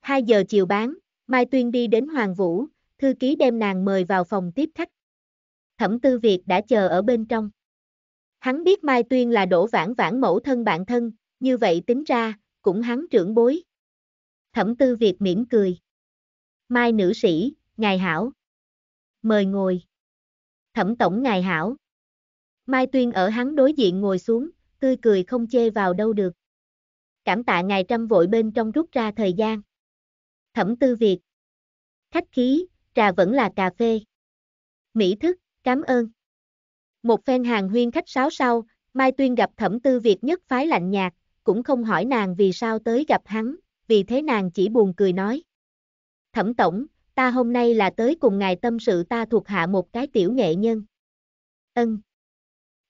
2 giờ chiều bán, Mai Tuyên đi đến Hoàng Vũ, thư ký đem nàng mời vào phòng tiếp khách. Thẩm tư Việt đã chờ ở bên trong. Hắn biết Mai Tuyên là đổ vãn vãn mẫu thân bạn thân, như vậy tính ra, cũng hắn trưởng bối. Thẩm tư Việt mỉm cười. Mai nữ sĩ, ngài hảo. Mời ngồi thẩm tổng ngài hảo. Mai Tuyên ở hắn đối diện ngồi xuống, tươi cười không chê vào đâu được. Cảm tạ ngài trăm vội bên trong rút ra thời gian. Thẩm tư Việt. Khách khí, trà vẫn là cà phê. Mỹ thức, cảm ơn. Một phen hàng huyên khách sáo sau, Mai Tuyên gặp thẩm tư Việt nhất phái lạnh nhạt, cũng không hỏi nàng vì sao tới gặp hắn, vì thế nàng chỉ buồn cười nói. Thẩm tổng, ta hôm nay là tới cùng ngài tâm sự ta thuộc hạ một cái tiểu nghệ nhân. Ân.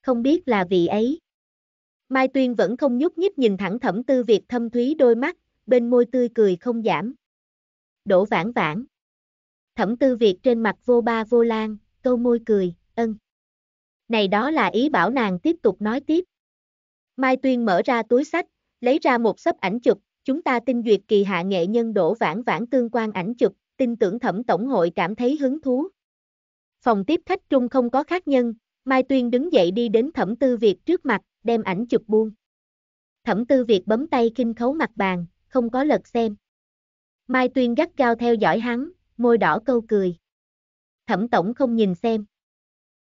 Không biết là vị ấy. Mai Tuyên vẫn không nhúc nhích nhìn thẳng thẩm tư Việt thâm thúy đôi mắt, bên môi tươi cười không giảm. Đỗ vãn vãn. Thẩm tư Việt trên mặt vô ba vô lan, câu môi cười, ân. Này đó là ý bảo nàng tiếp tục nói tiếp. Mai Tuyên mở ra túi sách, lấy ra một sấp ảnh chụp, chúng ta tinh duyệt kỳ hạ nghệ nhân đổ vãn vãn tương quan ảnh chụp, tin tưởng thẩm tổng hội cảm thấy hứng thú. Phòng tiếp khách trung không có khác nhân, Mai Tuyên đứng dậy đi đến thẩm tư Việt trước mặt, đem ảnh chụp buông. Thẩm tư Việt bấm tay kinh khấu mặt bàn, không có lật xem. Mai Tuyên gắt gao theo dõi hắn, môi đỏ câu cười. Thẩm tổng không nhìn xem.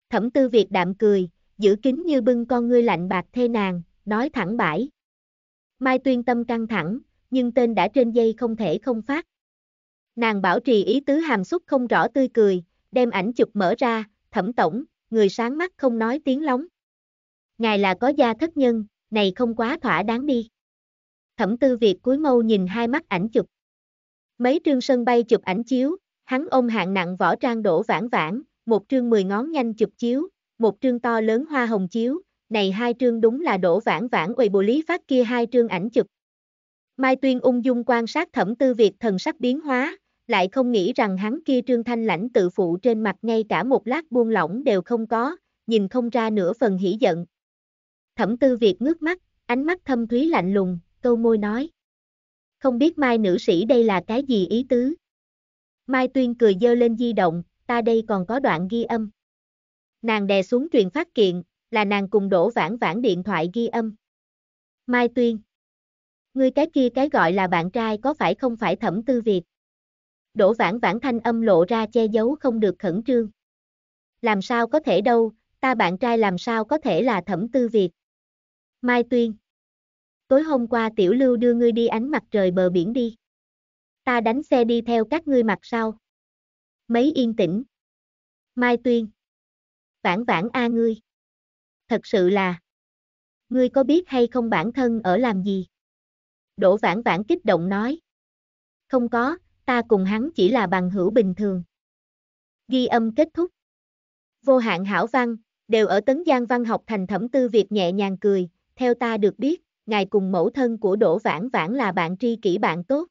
Thẩm tư Việt đạm cười, giữ kín như bưng con ngươi lạnh bạc thê nàng, nói thẳng bãi. Mai Tuyên tâm căng thẳng, nhưng tên đã trên dây không thể không phát. Nàng bảo trì ý tứ hàm xúc không rõ tươi cười, đem ảnh chụp mở ra, thẩm tổng, người sáng mắt không nói tiếng lóng. Ngài là có gia thất nhân, này không quá thỏa đáng đi. Thẩm tư Việt cúi mâu nhìn hai mắt ảnh chụp. Mấy trương sân bay chụp ảnh chiếu, hắn ôm hạng nặng võ trang đổ vãn vãn, một trương mười ngón nhanh chụp chiếu, một trương to lớn hoa hồng chiếu, này hai trương đúng là đổ vãn vãn quầy bồ lý phát kia hai trương ảnh chụp. Mai Tuyên ung dung quan sát thẩm tư Việt thần sắc biến hóa, lại không nghĩ rằng hắn kia trương thanh lãnh tự phụ trên mặt ngay cả một lát buông lỏng đều không có, nhìn không ra nửa phần hỉ giận. Thẩm tư Việt ngước mắt, ánh mắt thâm thúy lạnh lùng, câu môi nói. Không biết mai nữ sĩ đây là cái gì ý tứ? Mai tuyên cười dơ lên di động, ta đây còn có đoạn ghi âm. Nàng đè xuống truyền phát kiện, là nàng cùng đổ vãn vãn điện thoại ghi âm. Mai tuyên. Ngươi cái kia cái gọi là bạn trai có phải không phải thẩm tư Việt? Đỗ vãn vãn thanh âm lộ ra che giấu không được khẩn trương. Làm sao có thể đâu, ta bạn trai làm sao có thể là thẩm tư Việt. Mai Tuyên. Tối hôm qua tiểu lưu đưa ngươi đi ánh mặt trời bờ biển đi. Ta đánh xe đi theo các ngươi mặt sau. Mấy yên tĩnh. Mai Tuyên. Vãn vãn a ngươi. Thật sự là. Ngươi có biết hay không bản thân ở làm gì? Đỗ vãn vãn kích động nói. Không có, ta cùng hắn chỉ là bằng hữu bình thường. Ghi âm kết thúc. Vô hạn hảo văn, đều ở Tấn Giang Văn học thành thẩm tư Việt nhẹ nhàng cười, theo ta được biết, ngài cùng mẫu thân của Đỗ Vãn Vãn là bạn tri kỷ bạn tốt.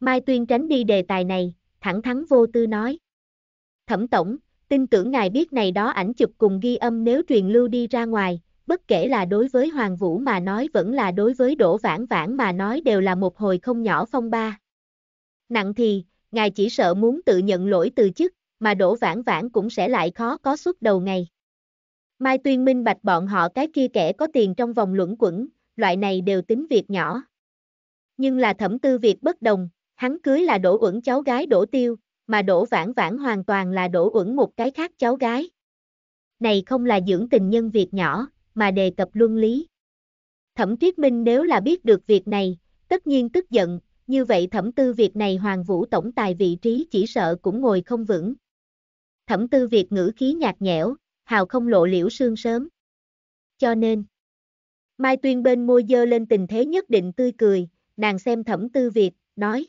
Mai Tuyên tránh đi đề tài này, thẳng thắn vô tư nói. Thẩm tổng, tin tưởng ngài biết này đó ảnh chụp cùng ghi âm nếu truyền lưu đi ra ngoài, bất kể là đối với Hoàng Vũ mà nói vẫn là đối với Đỗ Vãn Vãn mà nói đều là một hồi không nhỏ phong ba. Nặng thì, ngài chỉ sợ muốn tự nhận lỗi từ chức, mà đổ vãn vãn cũng sẽ lại khó có suốt đầu ngày. Mai Tuyên minh bạch bọn họ cái kia kẻ có tiền trong vòng luẩn quẩn, loại này đều tính việc nhỏ. Nhưng là thẩm tư việc bất đồng, hắn cưới là đổ uẩn cháu gái đổ tiêu, mà đổ vãn vãn hoàn toàn là đổ uẩn một cái khác cháu gái. Này không là dưỡng tình nhân việc nhỏ, mà đề cập luân lý. Thẩm Tuyết Minh nếu là biết được việc này, tất nhiên tức giận, như vậy thẩm tư việc này hoàng vũ tổng tài vị trí chỉ sợ cũng ngồi không vững. Thẩm tư việc ngữ khí nhạt nhẽo, hào không lộ liễu sương sớm. Cho nên, Mai Tuyên bên môi dơ lên tình thế nhất định tươi cười, nàng xem thẩm tư việc, nói.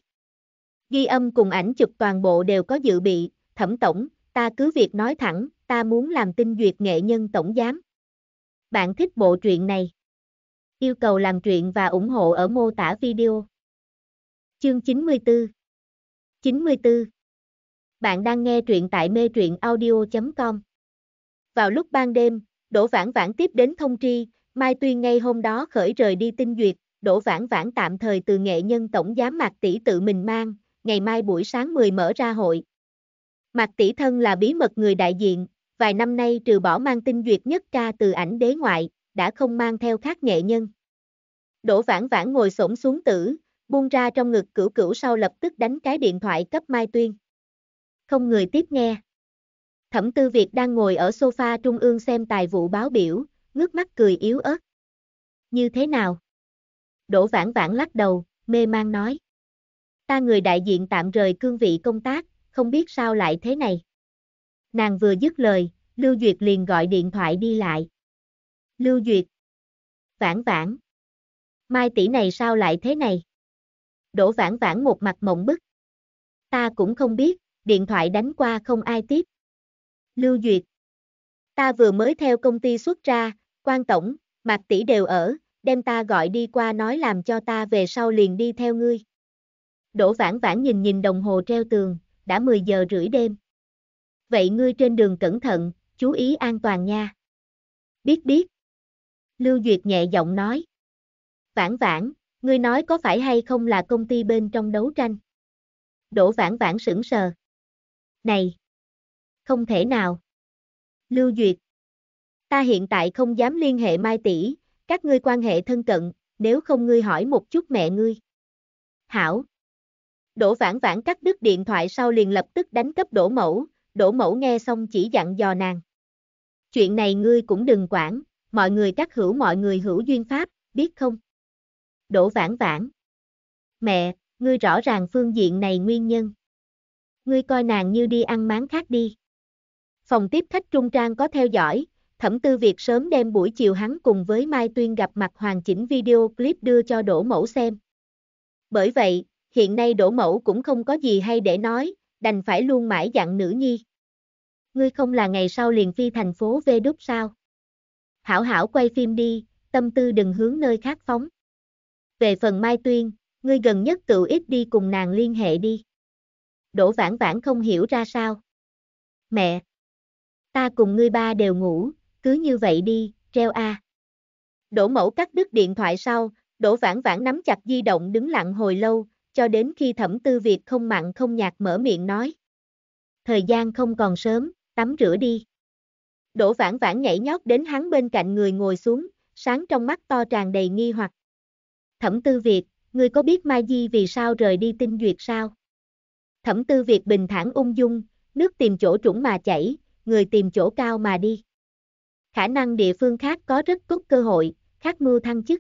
Ghi âm cùng ảnh chụp toàn bộ đều có dự bị, thẩm tổng, ta cứ việc nói thẳng, ta muốn làm tinh duyệt nghệ nhân tổng giám. Bạn thích bộ truyện này? Yêu cầu làm truyện và ủng hộ ở mô tả video. Chương 94 94 Bạn đang nghe truyện tại mê truyện audio.com Vào lúc ban đêm, Đỗ Vãn Vãn tiếp đến thông tri, Mai Tuyên ngay hôm đó khởi rời đi tinh duyệt, Đỗ Vãn Vãn tạm thời từ nghệ nhân tổng giám Mạc Tỷ tự mình mang, ngày mai buổi sáng 10 mở ra hội. Mạc Tỷ thân là bí mật người đại diện, vài năm nay trừ bỏ mang tinh duyệt nhất ra từ ảnh đế ngoại, đã không mang theo khác nghệ nhân. Đỗ Vãn Vãn ngồi xổm xuống tử, buông ra trong ngực cửu cửu sau lập tức đánh cái điện thoại cấp Mai Tuyên. Không người tiếp nghe. Thẩm Tư Việt đang ngồi ở sofa trung ương xem tài vụ báo biểu, ngước mắt cười yếu ớt. Như thế nào? Đỗ vãn vãn lắc đầu, mê mang nói. Ta người đại diện tạm rời cương vị công tác, không biết sao lại thế này. Nàng vừa dứt lời, Lưu Duyệt liền gọi điện thoại đi lại. Lưu Duyệt. Vãn vãn. Mai tỷ này sao lại thế này? Đỗ Vãn Vãn một mặt mộng bức. Ta cũng không biết, điện thoại đánh qua không ai tiếp. Lưu Duyệt. Ta vừa mới theo công ty xuất ra, quan tổng, mạc tỷ đều ở, đem ta gọi đi qua nói làm cho ta về sau liền đi theo ngươi. Đỗ Vãn Vãn nhìn nhìn đồng hồ treo tường, đã 10 giờ rưỡi đêm. Vậy ngươi trên đường cẩn thận, chú ý an toàn nha. Biết biết. Lưu Duyệt nhẹ giọng nói. Vãn vãn, Ngươi nói có phải hay không là công ty bên trong đấu tranh? Đỗ vãn vãn sững sờ. Này! Không thể nào! Lưu Duyệt! Ta hiện tại không dám liên hệ Mai tỷ, các ngươi quan hệ thân cận, nếu không ngươi hỏi một chút mẹ ngươi. Hảo! Đỗ vãn vãn cắt đứt điện thoại sau liền lập tức đánh cấp đỗ mẫu, đỗ mẫu nghe xong chỉ dặn dò nàng. Chuyện này ngươi cũng đừng quản, mọi người các hữu mọi người hữu duyên pháp, biết không? Đỗ Vãn Vãn. Mẹ, ngươi rõ ràng phương diện này nguyên nhân. Ngươi coi nàng như đi ăn máng khác đi. Phòng tiếp khách trung trang có theo dõi, thẩm tư việc sớm đem buổi chiều hắn cùng với Mai Tuyên gặp mặt hoàn chỉnh video clip đưa cho Đỗ Mẫu xem. Bởi vậy, hiện nay Đỗ Mẫu cũng không có gì hay để nói, đành phải luôn mãi dặn nữ nhi. Ngươi không là ngày sau liền phi thành phố về đúc sao? Hảo hảo quay phim đi, tâm tư đừng hướng nơi khác phóng. Về phần Mai Tuyên, ngươi gần nhất tự ít đi cùng nàng liên hệ đi. Đỗ vãn vãn không hiểu ra sao. Mẹ! Ta cùng ngươi ba đều ngủ, cứ như vậy đi, treo a. À. Đỗ mẫu cắt đứt điện thoại sau, Đỗ vãn vãn nắm chặt di động đứng lặng hồi lâu, cho đến khi thẩm tư Việt không mặn không nhạt mở miệng nói. Thời gian không còn sớm, tắm rửa đi. Đỗ vãn vãn nhảy nhót đến hắn bên cạnh người ngồi xuống, sáng trong mắt to tràn đầy nghi hoặc. Thẩm Tư Việt, ngươi có biết Mai Di vì sao rời đi tinh duyệt sao? Thẩm Tư Việt bình thản ung dung, nước tìm chỗ trũng mà chảy, người tìm chỗ cao mà đi. Khả năng địa phương khác có rất tốt cơ hội, khác mưu thăng chức.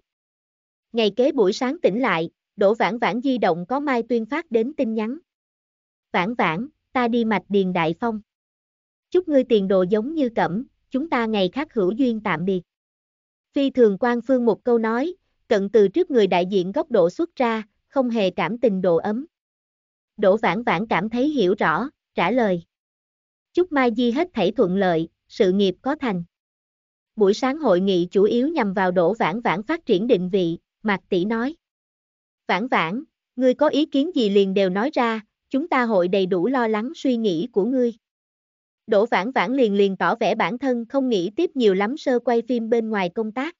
Ngày kế buổi sáng tỉnh lại, Đỗ Vãn Vãn di động có Mai Tuyên phát đến tin nhắn. Vãn Vãn, ta đi mạch Điền Đại Phong. Chúc ngươi tiền đồ giống như cẩm, chúng ta ngày khác hữu duyên tạm biệt. Phi thường quan phương một câu nói, Trận từ trước người đại diện góc độ xuất ra, không hề cảm tình độ ấm. Đỗ vãn vãn cảm thấy hiểu rõ, trả lời. Chúc Mai Di hết thảy thuận lợi, sự nghiệp có thành. Buổi sáng hội nghị chủ yếu nhằm vào đỗ vãn vãn phát triển định vị, Mạc Tỷ nói. Vãn vãn, ngươi có ý kiến gì liền đều nói ra, chúng ta hội đầy đủ lo lắng suy nghĩ của ngươi. Đỗ vãn vãn liền liền tỏ vẻ bản thân không nghĩ tiếp nhiều lắm sơ quay phim bên ngoài công tác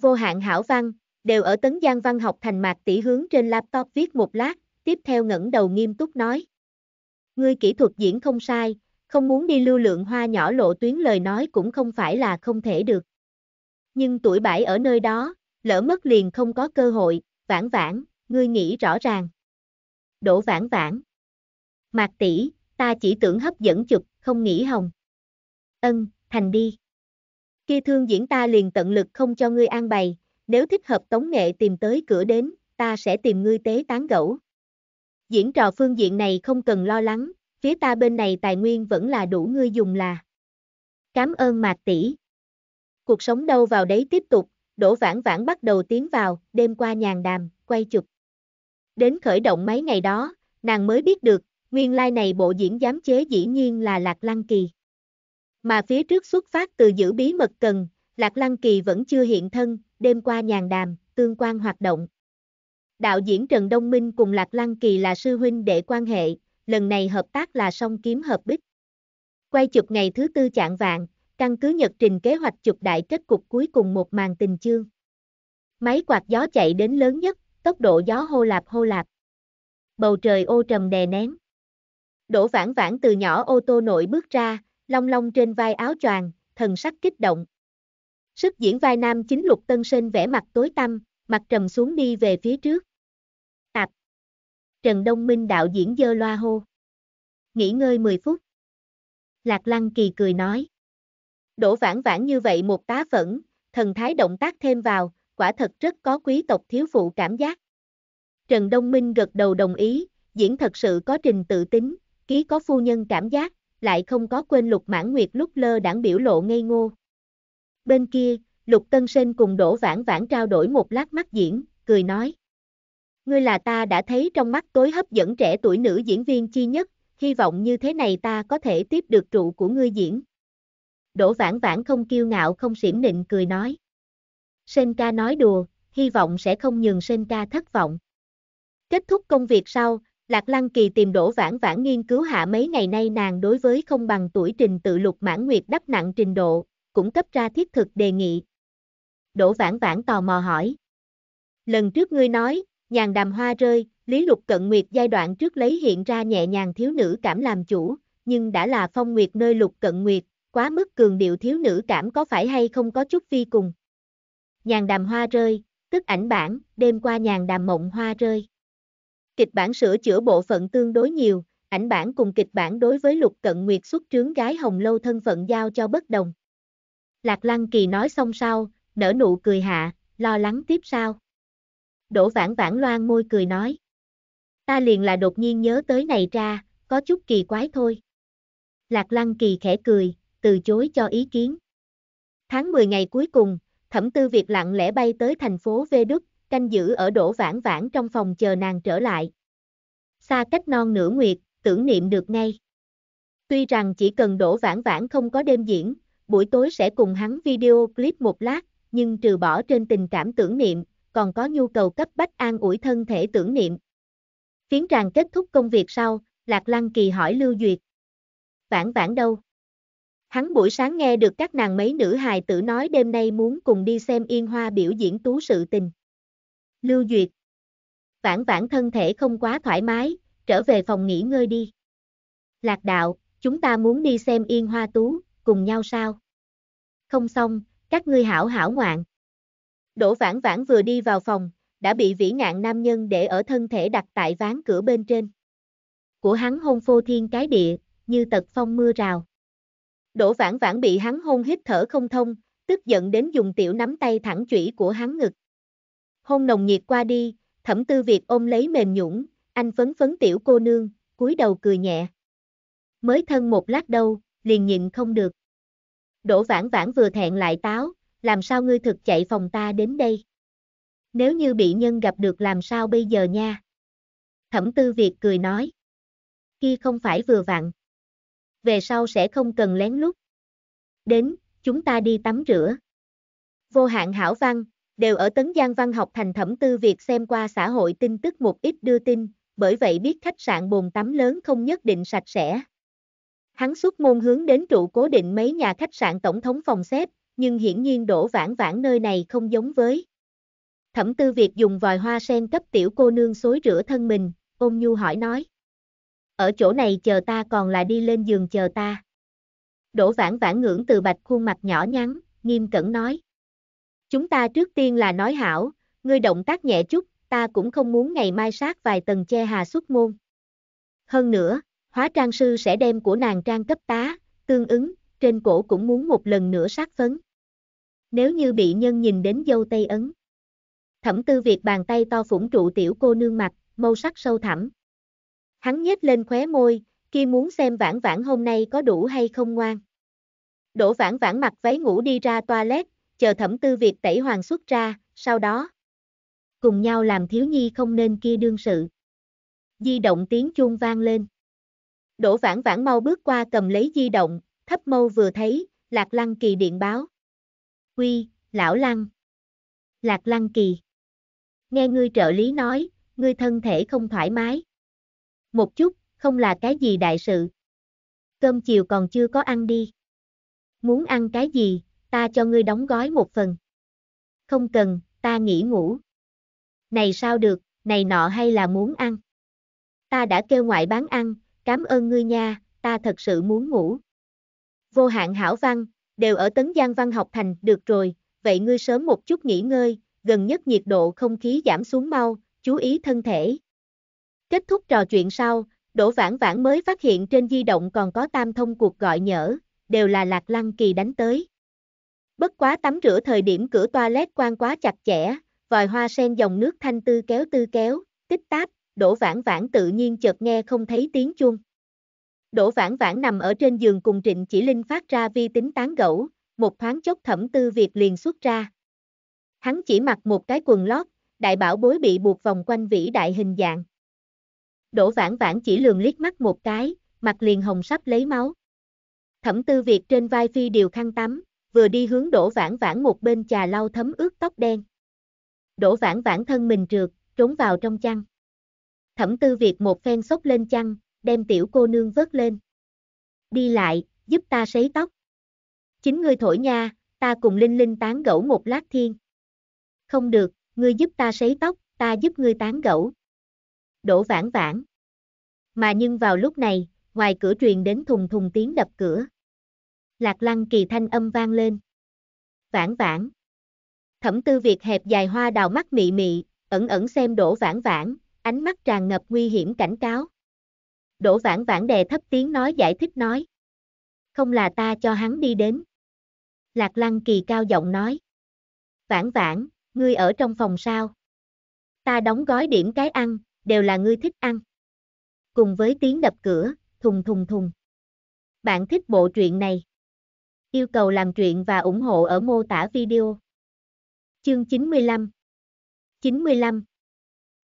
vô hạn hảo văn, đều ở tấn giang văn học thành mạc tỷ hướng trên laptop viết một lát, tiếp theo ngẩng đầu nghiêm túc nói. Ngươi kỹ thuật diễn không sai, không muốn đi lưu lượng hoa nhỏ lộ tuyến lời nói cũng không phải là không thể được. Nhưng tuổi bãi ở nơi đó, lỡ mất liền không có cơ hội, vãn vãn, ngươi nghĩ rõ ràng. Đỗ vãn vãn. Mạc tỷ, ta chỉ tưởng hấp dẫn chụp, không nghĩ hồng. Ân, thành đi kia thương diễn ta liền tận lực không cho ngươi an bày, nếu thích hợp tống nghệ tìm tới cửa đến, ta sẽ tìm ngươi tế tán gẫu. Diễn trò phương diện này không cần lo lắng, phía ta bên này tài nguyên vẫn là đủ ngươi dùng là. Cám ơn mạc tỷ. Cuộc sống đâu vào đấy tiếp tục, đổ vãn vãn bắt đầu tiến vào, đêm qua nhàn đàm, quay chụp. Đến khởi động mấy ngày đó, nàng mới biết được, nguyên lai like này bộ diễn giám chế dĩ nhiên là Lạc Lăng Kỳ. Mà phía trước xuất phát từ giữ bí mật cần, Lạc Lăng Kỳ vẫn chưa hiện thân, đêm qua nhàn đàm, tương quan hoạt động. Đạo diễn Trần Đông Minh cùng Lạc Lăng Kỳ là sư huynh đệ quan hệ, lần này hợp tác là song kiếm hợp bích. Quay chụp ngày thứ tư chạng vạn, căn cứ nhật trình kế hoạch chụp đại kết cục cuối cùng một màn tình chương. Máy quạt gió chạy đến lớn nhất, tốc độ gió hô lạp hô lạp. Bầu trời ô trầm đè nén. Đỗ vãn vãn từ nhỏ ô tô nội bước ra, long long trên vai áo choàng, thần sắc kích động. Sức diễn vai nam chính lục tân sinh vẻ mặt tối tăm, mặt trầm xuống đi về phía trước. Tạp. Trần Đông Minh đạo diễn dơ loa hô. Nghỉ ngơi 10 phút. Lạc Lăng Kỳ cười nói. Đỗ vãn vãn như vậy một tá phẫn, thần thái động tác thêm vào, quả thật rất có quý tộc thiếu phụ cảm giác. Trần Đông Minh gật đầu đồng ý, diễn thật sự có trình tự tính, ký có phu nhân cảm giác, lại không có quên Lục Mãn Nguyệt lúc lơ đãng biểu lộ ngây ngô. Bên kia, Lục Tân Sinh cùng Đỗ Vãn Vãn trao đổi một lát mắt diễn, cười nói. Ngươi là ta đã thấy trong mắt tối hấp dẫn trẻ tuổi nữ diễn viên chi nhất, hy vọng như thế này ta có thể tiếp được trụ của ngươi diễn. Đỗ Vãn Vãn không kiêu ngạo không xỉm nịnh cười nói. Sên ca nói đùa, hy vọng sẽ không nhường Sên ca thất vọng. Kết thúc công việc sau, Lạc Lăng Kỳ tìm đổ vãn vãn nghiên cứu hạ mấy ngày nay nàng đối với không bằng tuổi trình tự lục mãn nguyệt đắp nặng trình độ, cũng cấp ra thiết thực đề nghị. Đỗ vãn vãn tò mò hỏi. Lần trước ngươi nói, nhàn đàm hoa rơi, Lý Lục Cận Nguyệt giai đoạn trước lấy hiện ra nhẹ nhàng thiếu nữ cảm làm chủ, nhưng đã là phong nguyệt nơi Lục Cận Nguyệt, quá mức cường điệu thiếu nữ cảm có phải hay không có chút phi cùng. Nhàn đàm hoa rơi, tức ảnh bản, đêm qua nhàn đàm mộng hoa rơi. Kịch bản sửa chữa bộ phận tương đối nhiều, ảnh bản cùng kịch bản đối với Lục Cận Nguyệt xuất trướng gái hồng lâu thân phận giao cho bất đồng. Lạc Lăng Kỳ nói xong sau, nở nụ cười hạ, lo lắng tiếp sao. Đỗ vãn vãn loan môi cười nói. Ta liền là đột nhiên nhớ tới này ra, có chút kỳ quái thôi. Lạc Lăng Kỳ khẽ cười, từ chối cho ý kiến. Tháng 10 ngày cuối cùng, Thẩm Tư Việt lặng lẽ bay tới thành phố Vê Đức, canh giữ ở đổ vãn vãn trong phòng chờ nàng trở lại. Xa cách non nửa nguyệt, tưởng niệm được ngay. Tuy rằng chỉ cần đổ vãn vãn không có đêm diễn, buổi tối sẽ cùng hắn video clip một lát, nhưng trừ bỏ trên tình cảm tưởng niệm, còn có nhu cầu cấp bách an ủi thân thể tưởng niệm. Phiến tràng kết thúc công việc sau, Lạc Lăng Kỳ hỏi Lưu Duyệt. Vãn vãn đâu? Hắn buổi sáng nghe được các nàng mấy nữ hài tử nói đêm nay muốn cùng đi xem yên hoa biểu diễn tú sự tình. Lưu Duyệt. Vãn vãn thân thể không quá thoải mái, trở về phòng nghỉ ngơi đi. Lạc đạo, chúng ta muốn đi xem yên hoa tú, cùng nhau sao? Không xong, các ngươi hảo hảo ngoạn. Đỗ vãn vãn vừa đi vào phòng, đã bị vĩ ngạn nam nhân để ở thân thể đặt tại ván cửa bên trên. Của hắn hôn phô thiên cái địa, như tật phong mưa rào. Đỗ vãn vãn bị hắn hôn hít thở không thông, tức giận đến dùng tiểu nắm tay thẳng chủy của hắn ngực. Hôn nồng nhiệt qua đi, thẩm tư Việt ôm lấy mềm nhũng, anh phấn phấn tiểu cô nương, cúi đầu cười nhẹ. Mới thân một lát đâu, liền nhịn không được. Đỗ vãn vãn vừa thẹn lại táo, làm sao ngươi thực chạy phòng ta đến đây? Nếu như bị nhân gặp được làm sao bây giờ nha? Thẩm tư Việt cười nói. Khi không phải vừa vặn. Về sau sẽ không cần lén lút. Đến, chúng ta đi tắm rửa. Vô hạn hảo văn, đều ở Tấn Giang Văn học thành thẩm tư việc xem qua xã hội tin tức một ít đưa tin, bởi vậy biết khách sạn bồn tắm lớn không nhất định sạch sẽ. Hắn xuất môn hướng đến trụ cố định mấy nhà khách sạn tổng thống phòng xếp, nhưng hiển nhiên đổ vãn vãn nơi này không giống với. Thẩm tư Việt dùng vòi hoa sen cấp tiểu cô nương xối rửa thân mình, ôm nhu hỏi nói. Ở chỗ này chờ ta còn là đi lên giường chờ ta. Đỗ vãn vãn ngưỡng từ bạch khuôn mặt nhỏ nhắn, nghiêm cẩn nói. Chúng ta trước tiên là nói hảo, ngươi động tác nhẹ chút, ta cũng không muốn ngày mai sát vài tầng che hà xuất môn. Hơn nữa, hóa trang sư sẽ đem của nàng trang cấp tá, tương ứng, trên cổ cũng muốn một lần nữa sát phấn. Nếu như bị nhân nhìn đến dâu tây ấn. Thẩm tư việc bàn tay to phủng trụ tiểu cô nương mặt, mâu sắc sâu thẳm. Hắn nhếch lên khóe môi, kia muốn xem vãn vãn hôm nay có đủ hay không ngoan. Đỗ vãn vãn mặc váy ngủ đi ra toilet, chờ thẩm tư Việt tẩy hoàng xuất ra, sau đó, cùng nhau làm thiếu nhi không nên kia đương sự. Di động tiếng chuông vang lên. Đỗ vãn vãn mau bước qua cầm lấy di động, thấp mâu vừa thấy, lạc lăng kỳ điện báo. Quy, lão lăng. Lạc lăng kỳ. Nghe ngươi trợ lý nói, ngươi thân thể không thoải mái. Một chút, không là cái gì đại sự. Cơm chiều còn chưa có ăn đi. Muốn ăn cái gì, ta cho ngươi đóng gói một phần. Không cần, ta nghỉ ngủ. Này sao được, này nọ hay là muốn ăn? Ta đã kêu ngoại bán ăn, cảm ơn ngươi nha, ta thật sự muốn ngủ. Vô hạn hảo văn, đều ở Tấn Giang Văn học thành, được rồi, vậy ngươi sớm một chút nghỉ ngơi, gần nhất nhiệt độ không khí giảm xuống mau, chú ý thân thể. Kết thúc trò chuyện sau, Đỗ Vãn Vãn mới phát hiện trên di động còn có tam thông cuộc gọi nhỡ, đều là Lạc Lăng Kỳ đánh tới. Bất quá tắm rửa thời điểm cửa toilet quan quá chặt chẽ, vòi hoa sen dòng nước thanh tư kéo tư kéo, tích táp, đổ vãn vãn tự nhiên chợt nghe không thấy tiếng chuông. Đỗ vãn vãn nằm ở trên giường cùng Trịnh Chỉ Linh phát ra vi tính tán gẫu, một thoáng chốc thẩm tư Việt liền xuất ra. Hắn chỉ mặc một cái quần lót, đại bảo bối bị buộc vòng quanh vĩ đại hình dạng. Đỗ vãn vãn chỉ lường liếc mắt một cái, mặt liền hồng sắp lấy máu. Thẩm tư Việt trên vai phi điều khăn tắm, vừa đi hướng đổ vãn vãn một bên trà lau thấm ướt tóc đen. Đổ vãn vãn thân mình trượt, trốn vào trong chăn. Thẩm tư Việt một phen xốc lên chăn, đem tiểu cô nương vớt lên. Đi lại, giúp ta sấy tóc. Chính ngươi thổi nha, ta cùng Linh Linh tán gẫu một lát thiên. Không được, ngươi giúp ta sấy tóc, ta giúp ngươi tán gẫu. Đổ vãn vãn. Mà nhưng vào lúc này, ngoài cửa truyền đến thùng thùng tiếng đập cửa. Lạc lăng kỳ thanh âm vang lên. Vãn vãn. Thẩm tư Việt hẹp dài hoa đào mắt mị mị, ẩn ẩn xem đổ vãn vãn, ánh mắt tràn ngập nguy hiểm cảnh cáo. Đỗ vãn vãn đè thấp tiếng nói giải thích nói. Không là ta cho hắn đi đến. Lạc lăng kỳ cao giọng nói. Vãn vãn, ngươi ở trong phòng sao? Ta đóng gói điểm cái ăn, đều là ngươi thích ăn. Cùng với tiếng đập cửa, thùng thùng thùng. Bạn thích bộ truyện này. Yêu cầu làm chuyện và ủng hộ ở mô tả video. Chương 95 95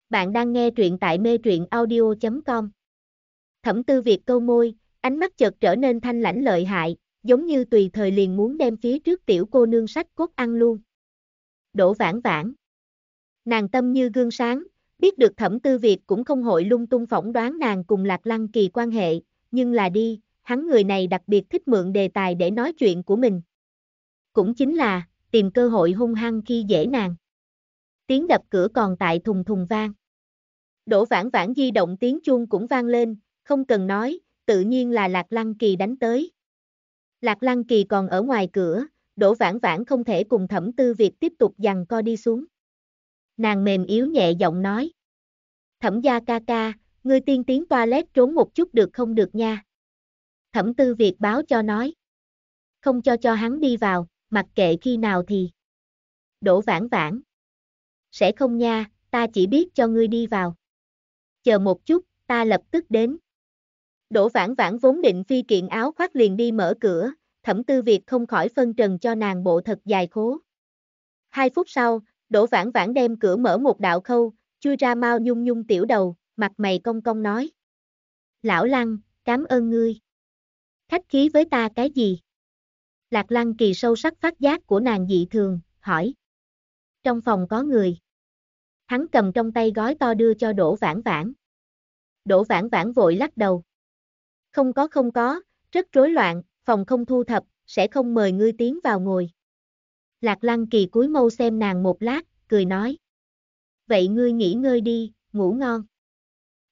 Bạn đang nghe truyện tại mê truyện audio.com Thẩm tư Việt câu môi, ánh mắt chợt trở nên thanh lãnh lợi hại, giống như tùy thời liền muốn đem phía trước tiểu cô nương sách cốt ăn luôn. Đỗ vãn vãn Nàng tâm như gương sáng, biết được thẩm tư Việt cũng không hội lung tung phỏng đoán nàng cùng lạc lăng kỳ quan hệ, nhưng là đi, hắn người này đặc biệt thích mượn đề tài để nói chuyện của mình. Cũng chính là, tìm cơ hội hung hăng khi dễ nàng. Tiếng đập cửa còn tại thùng thùng vang. Đỗ vãn vãn di động tiếng chuông cũng vang lên, không cần nói, tự nhiên là Lạc Lăng Kỳ đánh tới. Lạc Lăng Kỳ còn ở ngoài cửa, Đỗ vãn vãn không thể cùng thẩm tư việc tiếp tục dằn co đi xuống. Nàng mềm yếu nhẹ giọng nói. Thẩm gia ca ca, ngươi tiên tiến toilet trốn một chút được không được nha. Thẩm tư Việt báo cho nói. Không cho cho hắn đi vào, mặc kệ khi nào thì. Đỗ vãn vãn. Sẽ không nha, ta chỉ biết cho ngươi đi vào. Chờ một chút, ta lập tức đến. Đỗ vãn vãn vốn định phi kiện áo khoác liền đi mở cửa, thẩm tư Việt không khỏi phân trần cho nàng bộ thật dài khố. Hai phút sau, đỗ vãn vãn đem cửa mở một đạo khâu, chui ra mau nhung nhung tiểu đầu, mặt mày cong cong nói. Lão lăng, cảm ơn ngươi khách khí với ta cái gì? Lạc Lăng Kỳ sâu sắc phát giác của nàng dị thường, hỏi. Trong phòng có người. Hắn cầm trong tay gói to đưa cho Đỗ Vãn Vãn. Đỗ Vãn Vãn vội lắc đầu. Không có không có, rất rối loạn, phòng không thu thập, sẽ không mời ngươi tiến vào ngồi. Lạc Lăng Kỳ cúi mâu xem nàng một lát, cười nói. Vậy ngươi nghỉ ngơi đi, ngủ ngon.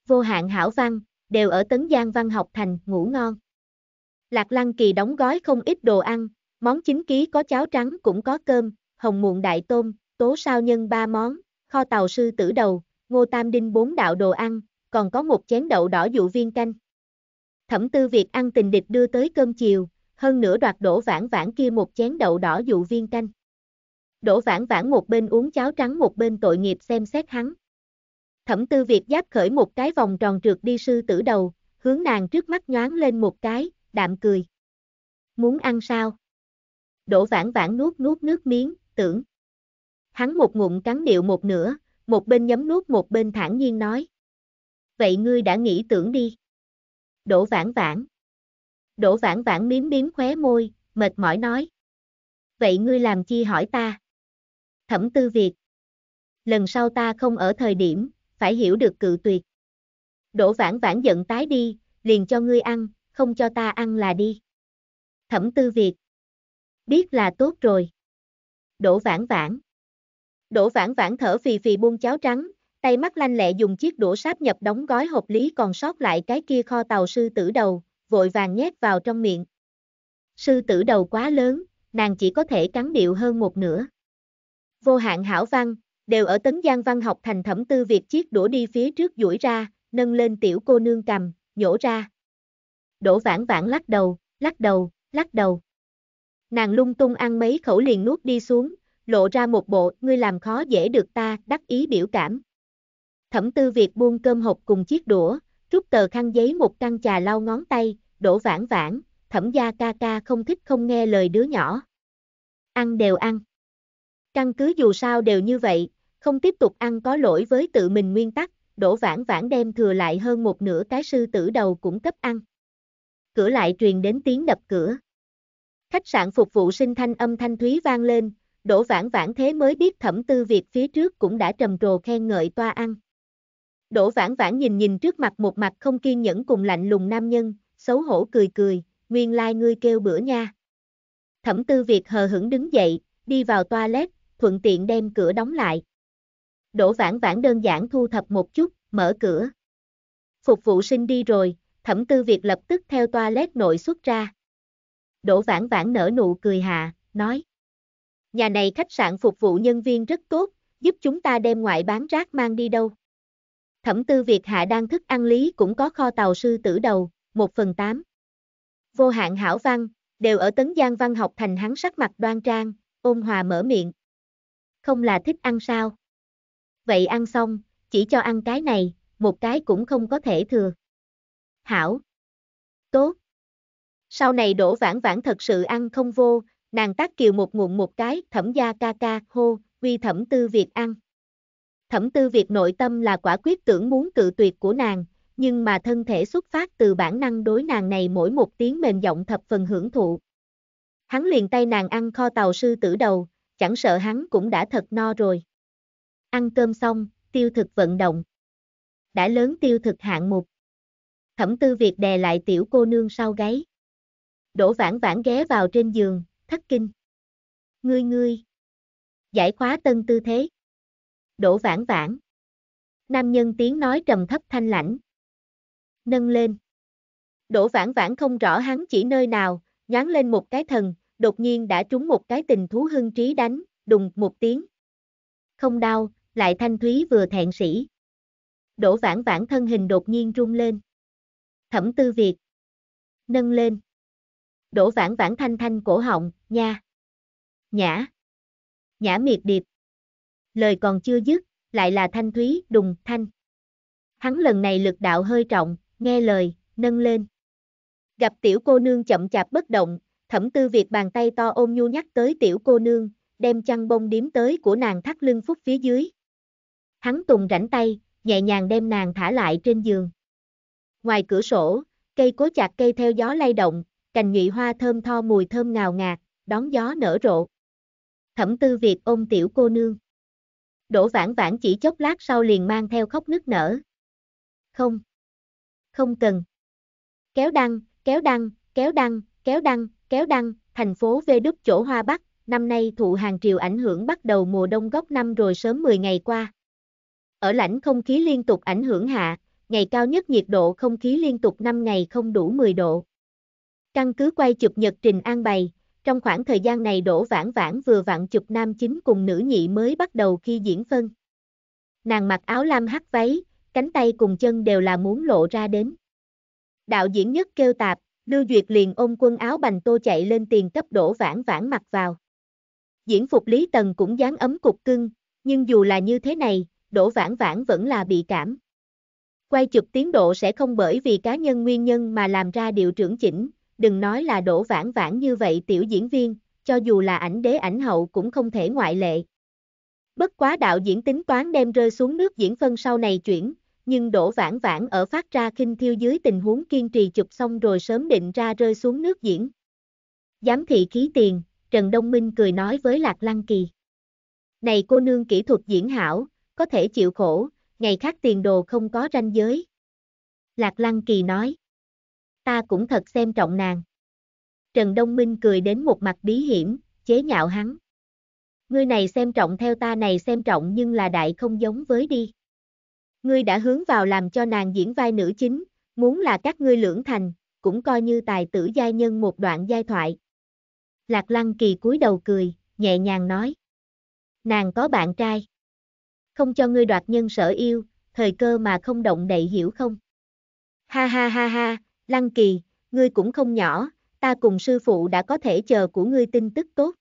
Vô hạn hảo văn, đều ở Tấn Giang Văn học thành, ngủ ngon. Lạc Lăng Kỳ đóng gói không ít đồ ăn, món chính ký có cháo trắng cũng có cơm, hồng muộn đại tôm, tố sao nhân ba món, kho tàu sư tử đầu, ngô tam đinh bốn đạo đồ ăn, còn có một chén đậu đỏ dụ viên canh. Thẩm tư việc ăn tình địch đưa tới cơm chiều, hơn nữa đoạt đổ vãn vãn kia một chén đậu đỏ dụ viên canh. Đổ vãn vãn một bên uống cháo trắng một bên tội nghiệp xem xét hắn. Thẩm tư việc giáp khởi một cái vòng tròn trượt đi sư tử đầu, hướng nàng trước mắt nhoáng lên một cái, đạm cười. Muốn ăn sao? Đỗ vãn vãn nuốt nuốt nước miếng, tưởng. Hắn một ngụm cắn điệu một nửa, một bên nhấm nuốt một bên thản nhiên nói. Vậy ngươi đã nghĩ tưởng đi. Đỗ vãn vãn. Đỗ vãn vãn miếm miếm khóe môi, mệt mỏi nói. Vậy ngươi làm chi hỏi ta? Thẩm tư Việt. Lần sau ta không ở thời điểm, phải hiểu được cự tuyệt. Đỗ vãn vãn giận tái đi, liền cho ngươi ăn, không cho ta ăn là đi. Thẩm tư Việt. Biết là tốt rồi. Đỗ vãn vãn. Đỗ vãn vãn thở phì phì buông cháo trắng, tay mắt lanh lẹ dùng chiếc đũa sáp nhập đóng gói hộp lý còn sót lại cái kia kho tàu sư tử đầu, vội vàng nhét vào trong miệng. Sư tử đầu quá lớn, nàng chỉ có thể cắn điệu hơn một nửa. Vô hạn hảo văn, đều ở tấn giang văn học thành thẩm tư Việt chiếc đũa đi phía trước duỗi ra, nâng lên tiểu cô nương cầm, nhổ ra. Đỗ vãn vãn lắc đầu, lắc đầu, lắc đầu. Nàng lung tung ăn mấy khẩu liền nuốt đi xuống, lộ ra một bộ, ngươi làm khó dễ được ta, đắc ý biểu cảm. Thẩm tư việc buông cơm hộp cùng chiếc đũa, rút tờ khăn giấy một căn trà lau ngón tay, đổ vãn vãn, thẩm gia ca ca không thích không nghe lời đứa nhỏ. Ăn đều ăn. Căn cứ dù sao đều như vậy, không tiếp tục ăn có lỗi với tự mình nguyên tắc, đổ vãn vãn đem thừa lại hơn một nửa cái sư tử đầu cũng cấp ăn cửa lại truyền đến tiếng đập cửa. Khách sạn phục vụ sinh thanh âm thanh thúy vang lên, đổ vãn vãn thế mới biết thẩm tư việc phía trước cũng đã trầm trồ khen ngợi toa ăn. Đỗ vãn vãn nhìn nhìn trước mặt một mặt không kiên nhẫn cùng lạnh lùng nam nhân, xấu hổ cười cười, nguyên lai like ngươi kêu bữa nha. Thẩm tư Việt hờ hững đứng dậy, đi vào toilet, thuận tiện đem cửa đóng lại. Đỗ vãn vãn đơn giản thu thập một chút, mở cửa. Phục vụ sinh đi rồi, thẩm tư Việt lập tức theo toilet nội xuất ra. Đỗ vãn vãn nở nụ cười hà, nói. Nhà này khách sạn phục vụ nhân viên rất tốt, giúp chúng ta đem ngoại bán rác mang đi đâu. Thẩm tư Việt hạ đang thức ăn lý cũng có kho tàu sư tử đầu, 1 phần 8. Vô hạn hảo văn, đều ở tấn giang văn học thành hắn sắc mặt đoan trang, ôn hòa mở miệng. Không là thích ăn sao? Vậy ăn xong, chỉ cho ăn cái này, một cái cũng không có thể thừa hảo. Tốt. Sau này đổ vãn vãn thật sự ăn không vô, nàng tác kiều một nguồn một cái, thẩm gia ca ca, hô, vi thẩm tư việc ăn. Thẩm tư việc nội tâm là quả quyết tưởng muốn cự tuyệt của nàng, nhưng mà thân thể xuất phát từ bản năng đối nàng này mỗi một tiếng mềm giọng thập phần hưởng thụ. Hắn liền tay nàng ăn kho tàu sư tử đầu, chẳng sợ hắn cũng đã thật no rồi. Ăn cơm xong, tiêu thực vận động. Đã lớn tiêu thực hạng mục. Thẩm tư Việt đè lại tiểu cô nương sau gáy. Đỗ vãn vãn ghé vào trên giường, thất kinh. Ngươi ngươi. Giải khóa tân tư thế. Đỗ vãn vãn. Nam nhân tiếng nói trầm thấp thanh lãnh. Nâng lên. Đỗ vãn vãn không rõ hắn chỉ nơi nào, nhán lên một cái thần, đột nhiên đã trúng một cái tình thú hưng trí đánh, đùng một tiếng. Không đau, lại thanh thúy vừa thẹn sĩ. Đỗ vãn vãn thân hình đột nhiên rung lên. Thẩm Tư Việt. Nâng lên. Đỗ vãn vãn thanh thanh cổ họng, nha. Nhã. Nhã miệt điệp. Lời còn chưa dứt, lại là thanh thúy, đùng, thanh. Hắn lần này lực đạo hơi trọng, nghe lời, nâng lên. Gặp tiểu cô nương chậm chạp bất động, thẩm tư Việt bàn tay to ôm nhu nhắc tới tiểu cô nương, đem chăn bông điếm tới của nàng thắt lưng phúc phía dưới. Hắn tùng rảnh tay, nhẹ nhàng đem nàng thả lại trên giường. Ngoài cửa sổ, cây cố chặt cây theo gió lay động, cành nhụy hoa thơm tho mùi thơm ngào ngạt, đón gió nở rộ. Thẩm tư Việt ôm tiểu cô nương. Đỗ vãn vãn chỉ chốc lát sau liền mang theo khóc nức nở. Không. Không cần. Kéo đăng, kéo đăng, kéo đăng, kéo đăng, kéo đăng, thành phố Vê Đức chỗ Hoa Bắc, năm nay thụ hàng triều ảnh hưởng bắt đầu mùa đông gốc năm rồi sớm 10 ngày qua. Ở lãnh không khí liên tục ảnh hưởng hạ, ngày cao nhất nhiệt độ không khí liên tục 5 ngày không đủ 10 độ. Căn cứ quay chụp Nhật Trình an bày, trong khoảng thời gian này đổ Vãn Vãn vừa vặn chụp nam chính cùng nữ nhị mới bắt đầu khi diễn phân. Nàng mặc áo lam hắt váy, cánh tay cùng chân đều là muốn lộ ra đến. Đạo diễn nhất kêu tạp, Lưu Duyệt liền ôm quân áo bành tô chạy lên tiền cấp đổ Vãn Vãn mặc vào. Diễn phục Lý Tần cũng dáng ấm cục cưng, nhưng dù là như thế này, đổ Vãn Vãn vẫn là bị cảm. Quay chụp tiến độ sẽ không bởi vì cá nhân nguyên nhân mà làm ra điều trưởng chỉnh, đừng nói là đổ vãn vãn như vậy tiểu diễn viên, cho dù là ảnh đế ảnh hậu cũng không thể ngoại lệ. Bất quá đạo diễn tính toán đem rơi xuống nước diễn phân sau này chuyển, nhưng đổ vãn vãn ở phát ra kinh thiêu dưới tình huống kiên trì chụp xong rồi sớm định ra rơi xuống nước diễn. Giám thị khí tiền, Trần Đông Minh cười nói với Lạc Lăng Kỳ. Này cô nương kỹ thuật diễn hảo, có thể chịu khổ, ngày khác tiền đồ không có ranh giới. Lạc Lăng Kỳ nói, ta cũng thật xem trọng nàng. Trần Đông Minh cười đến một mặt bí hiểm, chế nhạo hắn. Ngươi này xem trọng theo ta này xem trọng nhưng là đại không giống với đi. Ngươi đã hướng vào làm cho nàng diễn vai nữ chính, muốn là các ngươi lưỡng thành, cũng coi như tài tử giai nhân một đoạn giai thoại. Lạc Lăng Kỳ cúi đầu cười, nhẹ nhàng nói. Nàng có bạn trai không cho ngươi đoạt nhân sở yêu, thời cơ mà không động đậy hiểu không? Ha ha ha ha, Lăng Kỳ, ngươi cũng không nhỏ, ta cùng sư phụ đã có thể chờ của ngươi tin tức tốt.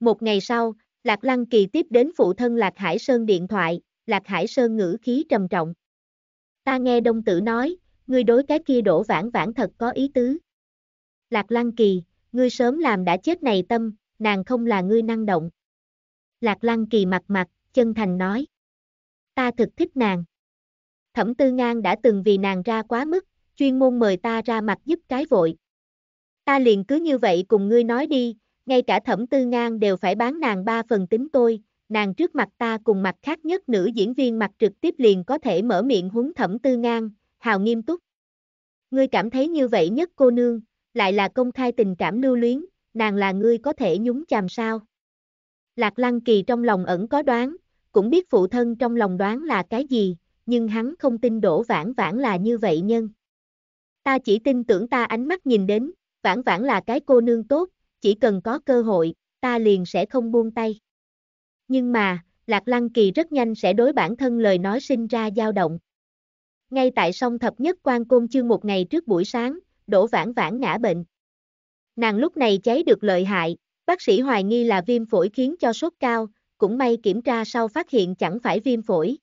Một ngày sau, Lạc Lăng Kỳ tiếp đến phụ thân Lạc Hải Sơn điện thoại, Lạc Hải Sơn ngữ khí trầm trọng. Ta nghe đông tử nói, ngươi đối cái kia đổ vãn vãn thật có ý tứ. Lạc Lăng Kỳ, ngươi sớm làm đã chết này tâm, nàng không là ngươi năng động. Lạc Lăng Kỳ mặt mặt, chân thành nói. Ta thực thích nàng. Thẩm Tư Ngang đã từng vì nàng ra quá mức, chuyên môn mời ta ra mặt giúp cái vội. Ta liền cứ như vậy cùng ngươi nói đi, ngay cả Thẩm Tư Ngang đều phải bán nàng ba phần tính tôi, nàng trước mặt ta cùng mặt khác nhất nữ diễn viên mặt trực tiếp liền có thể mở miệng huấn Thẩm Tư Ngang, hào nghiêm túc. Ngươi cảm thấy như vậy nhất cô nương, lại là công khai tình cảm lưu luyến, nàng là ngươi có thể nhúng chàm sao. Lạc Lăng Kỳ trong lòng ẩn có đoán, cũng biết phụ thân trong lòng đoán là cái gì, nhưng hắn không tin đổ vãn vãn là như vậy nhân. Ta chỉ tin tưởng ta ánh mắt nhìn đến, vãn vãn là cái cô nương tốt, chỉ cần có cơ hội, ta liền sẽ không buông tay. Nhưng mà, Lạc Lăng Kỳ rất nhanh sẽ đối bản thân lời nói sinh ra dao động. Ngay tại song thập nhất quan côn chương một ngày trước buổi sáng, đổ vãn vãn ngã bệnh. Nàng lúc này cháy được lợi hại, bác sĩ hoài nghi là viêm phổi khiến cho sốt cao, cũng may kiểm tra sau phát hiện chẳng phải viêm phổi.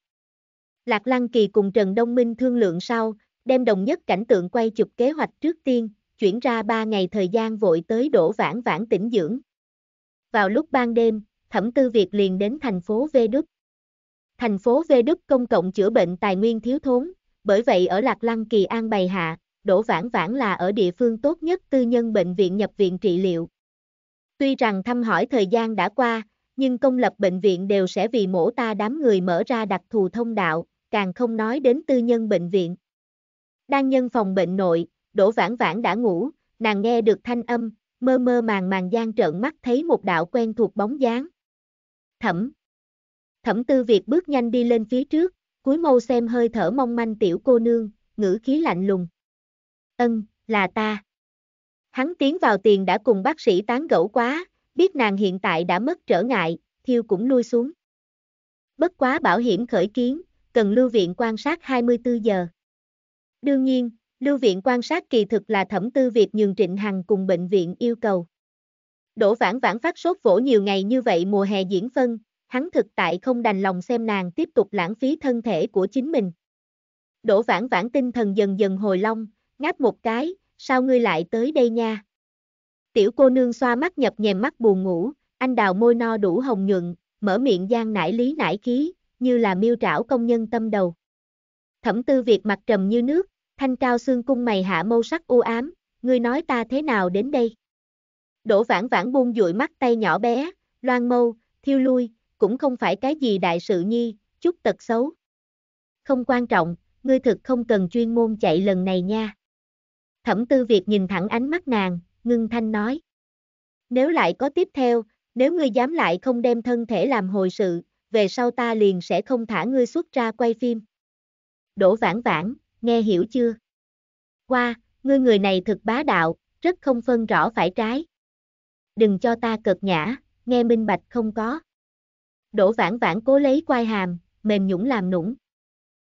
Lạc Lăng Kỳ cùng Trần Đông Minh thương lượng sau, đem đồng nhất cảnh tượng quay chụp kế hoạch trước tiên, chuyển ra 3 ngày thời gian vội tới đổ vãn vãn tỉnh dưỡng. Vào lúc ban đêm, Thẩm Tư Việt liền đến thành phố Vê Đức. Thành phố Vê Đức công cộng chữa bệnh tài nguyên thiếu thốn, bởi vậy ở Lạc Lăng Kỳ An bày hạ, đổ vãn vãn là ở địa phương tốt nhất tư nhân bệnh viện nhập viện trị liệu. Tuy rằng thăm hỏi thời gian đã qua, nhưng công lập bệnh viện đều sẽ vì mổ ta đám người mở ra đặc thù thông đạo, càng không nói đến tư nhân bệnh viện. Đang nhân phòng bệnh nội, Đỗ Vãn Vãn đã ngủ, nàng nghe được thanh âm, mơ mơ màng màng gian trợn mắt thấy một đạo quen thuộc bóng dáng. Thẩm. Thẩm Tư Việt bước nhanh đi lên phía trước, cúi mâu xem hơi thở mong manh tiểu cô nương, ngữ khí lạnh lùng. Ân, là ta. Hắn tiến vào tiền đã cùng bác sĩ tán gẫu quá, Biết nàng hiện tại đã mất trở ngại, Thiêu cũng nuôi xuống. Bất quá bảo hiểm khởi kiến, cần lưu viện quan sát 24 giờ. Đương nhiên, lưu viện quan sát kỳ thực là thẩm tư việc nhường Trịnh Hằng cùng bệnh viện yêu cầu. Đỗ vãn vãn phát sốt vỗ nhiều ngày như vậy mùa hè diễn phân, hắn thực tại không đành lòng xem nàng tiếp tục lãng phí thân thể của chính mình. Đỗ vãn vãn tinh thần dần dần hồi long, ngáp một cái, sao ngươi lại tới đây nha? Tiểu cô nương xoa mắt nhập nhèm mắt buồn ngủ, anh đào môi no đủ hồng nhuận, mở miệng gian nải lý nải khí, như là miêu trảo công nhân tâm đầu. Thẩm tư Việt mặt trầm như nước, thanh cao xương cung mày hạ mâu sắc u ám, ngươi nói ta thế nào đến đây? Đỗ vãn vãn buông dụi mắt tay nhỏ bé, loan mâu, thiêu lui, cũng không phải cái gì đại sự nhi, chút tật xấu. Không quan trọng, ngươi thực không cần chuyên môn chạy lần này nha. Thẩm tư Việt nhìn thẳng ánh mắt nàng, ngưng thanh nói. Nếu lại có tiếp theo, nếu ngươi dám lại không đem thân thể làm hồi sự, về sau ta liền sẽ không thả ngươi xuất ra quay phim. Đỗ vãn vãn, nghe hiểu chưa? Qua, ngươi người này thực bá đạo, rất không phân rõ phải trái. Đừng cho ta cợt nhã, nghe minh bạch không có. Đỗ vãn vãn cố lấy quai hàm, mềm nhũng làm nũng.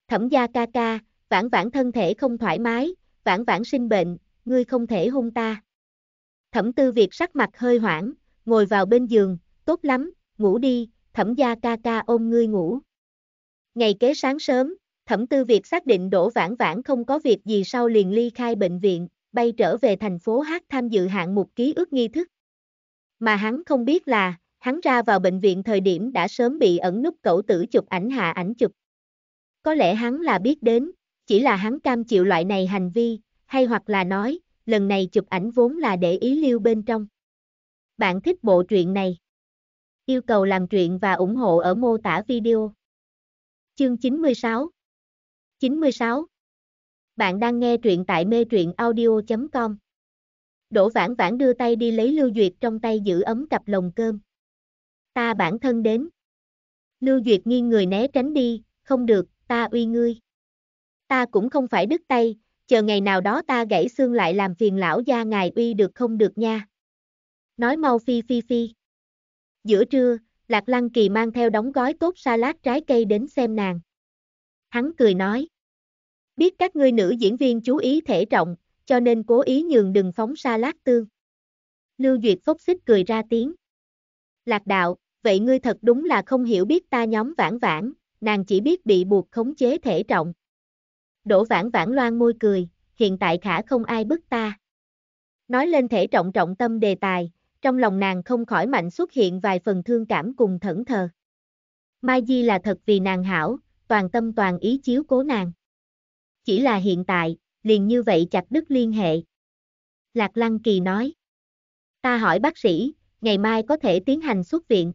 Thẩm gia ca ca, vãn vãn thân thể không thoải mái, vãn vãn sinh bệnh, ngươi không thể hung ta. Thẩm tư Việt sắc mặt hơi hoảng, ngồi vào bên giường, tốt lắm, ngủ đi, thẩm gia ca ca ôm ngươi ngủ. Ngày kế sáng sớm, thẩm tư Việt xác định Đỗ Vãn Vãn không có việc gì sau liền ly khai bệnh viện, bay trở về thành phố Hát tham dự hạng mục ký ức nghi thức. Mà hắn không biết là, hắn ra vào bệnh viện thời điểm đã sớm bị ẩn nút cẩu tử chụp ảnh hạ ảnh chụp. Có lẽ hắn là biết đến, chỉ là hắn cam chịu loại này hành vi, hay hoặc là nói, lần này chụp ảnh vốn là để ý lưu bên trong. Bạn thích bộ truyện này? Yêu cầu làm truyện và ủng hộ ở mô tả video. Chương 96 96 Bạn đang nghe truyện tại mê truyện audio.com Đỗ vãn vãn đưa tay đi lấy Lưu Duyệt trong tay giữ ấm cặp lồng cơm. Ta bản thân đến. Lưu Duyệt nghiêng người né tránh đi, không được, ta uy ngươi. Ta cũng không phải đứt tay, chờ ngày nào đó ta gãy xương lại làm phiền lão gia ngài uy được không được nha. Nói mau phi phi phi. Giữa trưa, Lạc Lăng Kỳ mang theo đóng gói tốt salad trái cây đến xem nàng. Hắn cười nói. Biết các ngươi nữ diễn viên chú ý thể trọng, cho nên cố ý nhường đừng phóng salad tương. Lưu Duyệt phốc xích cười ra tiếng. Lạc đạo, vậy ngươi thật đúng là không hiểu biết ta nhóm vãn vãn, nàng chỉ biết bị buộc khống chế thể trọng. Đỗ vãn vãn loan môi cười, hiện tại khả không ai bức ta. Nói lên thể trọng trọng tâm đề tài, trong lòng nàng không khỏi mạnh xuất hiện vài phần thương cảm cùng thẫn thờ. Mai Di là thật vì nàng hảo, toàn tâm toàn ý chiếu cố nàng. Chỉ là hiện tại, liền như vậy chặt đứt liên hệ. Lạc Lăng Kỳ nói. Ta hỏi bác sĩ, ngày mai có thể tiến hành xuất viện.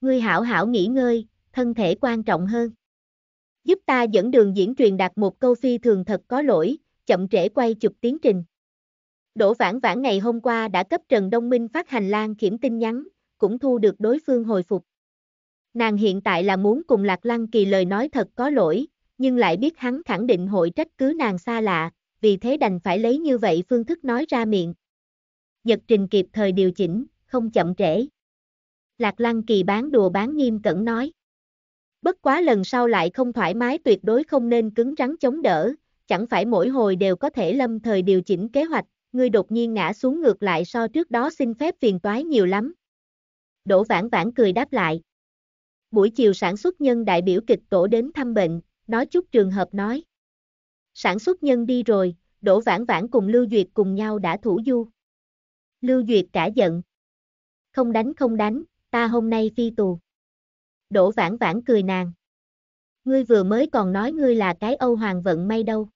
Ngươi hảo hảo nghỉ ngơi, thân thể quan trọng hơn giúp ta dẫn đường diễn truyền đạt một câu phi thường thật có lỗi, chậm trễ quay chụp tiến trình. Đỗ Vãn Vãn ngày hôm qua đã cấp Trần Đông Minh phát hành Lan kiểm tin nhắn, cũng thu được đối phương hồi phục. Nàng hiện tại là muốn cùng Lạc Lăng Kỳ lời nói thật có lỗi, nhưng lại biết hắn khẳng định hội trách cứ nàng xa lạ, vì thế đành phải lấy như vậy phương thức nói ra miệng. Nhật trình kịp thời điều chỉnh, không chậm trễ. Lạc Lăng Kỳ bán đùa bán nghiêm cẩn nói. Bất quá lần sau lại không thoải mái tuyệt đối không nên cứng rắn chống đỡ, chẳng phải mỗi hồi đều có thể lâm thời điều chỉnh kế hoạch, ngươi đột nhiên ngã xuống ngược lại so trước đó xin phép phiền toái nhiều lắm. Đỗ vãn vãn cười đáp lại. Buổi chiều sản xuất nhân đại biểu kịch tổ đến thăm bệnh, nói chút trường hợp nói. Sản xuất nhân đi rồi, Đỗ vãn vãn cùng Lưu Duyệt cùng nhau đã thủ du. Lưu Duyệt cả giận. Không đánh không đánh, ta hôm nay phi tù. Đỗ vãn vãn cười nàng. Ngươi vừa mới còn nói ngươi là cái Âu Hoàng vận may đâu.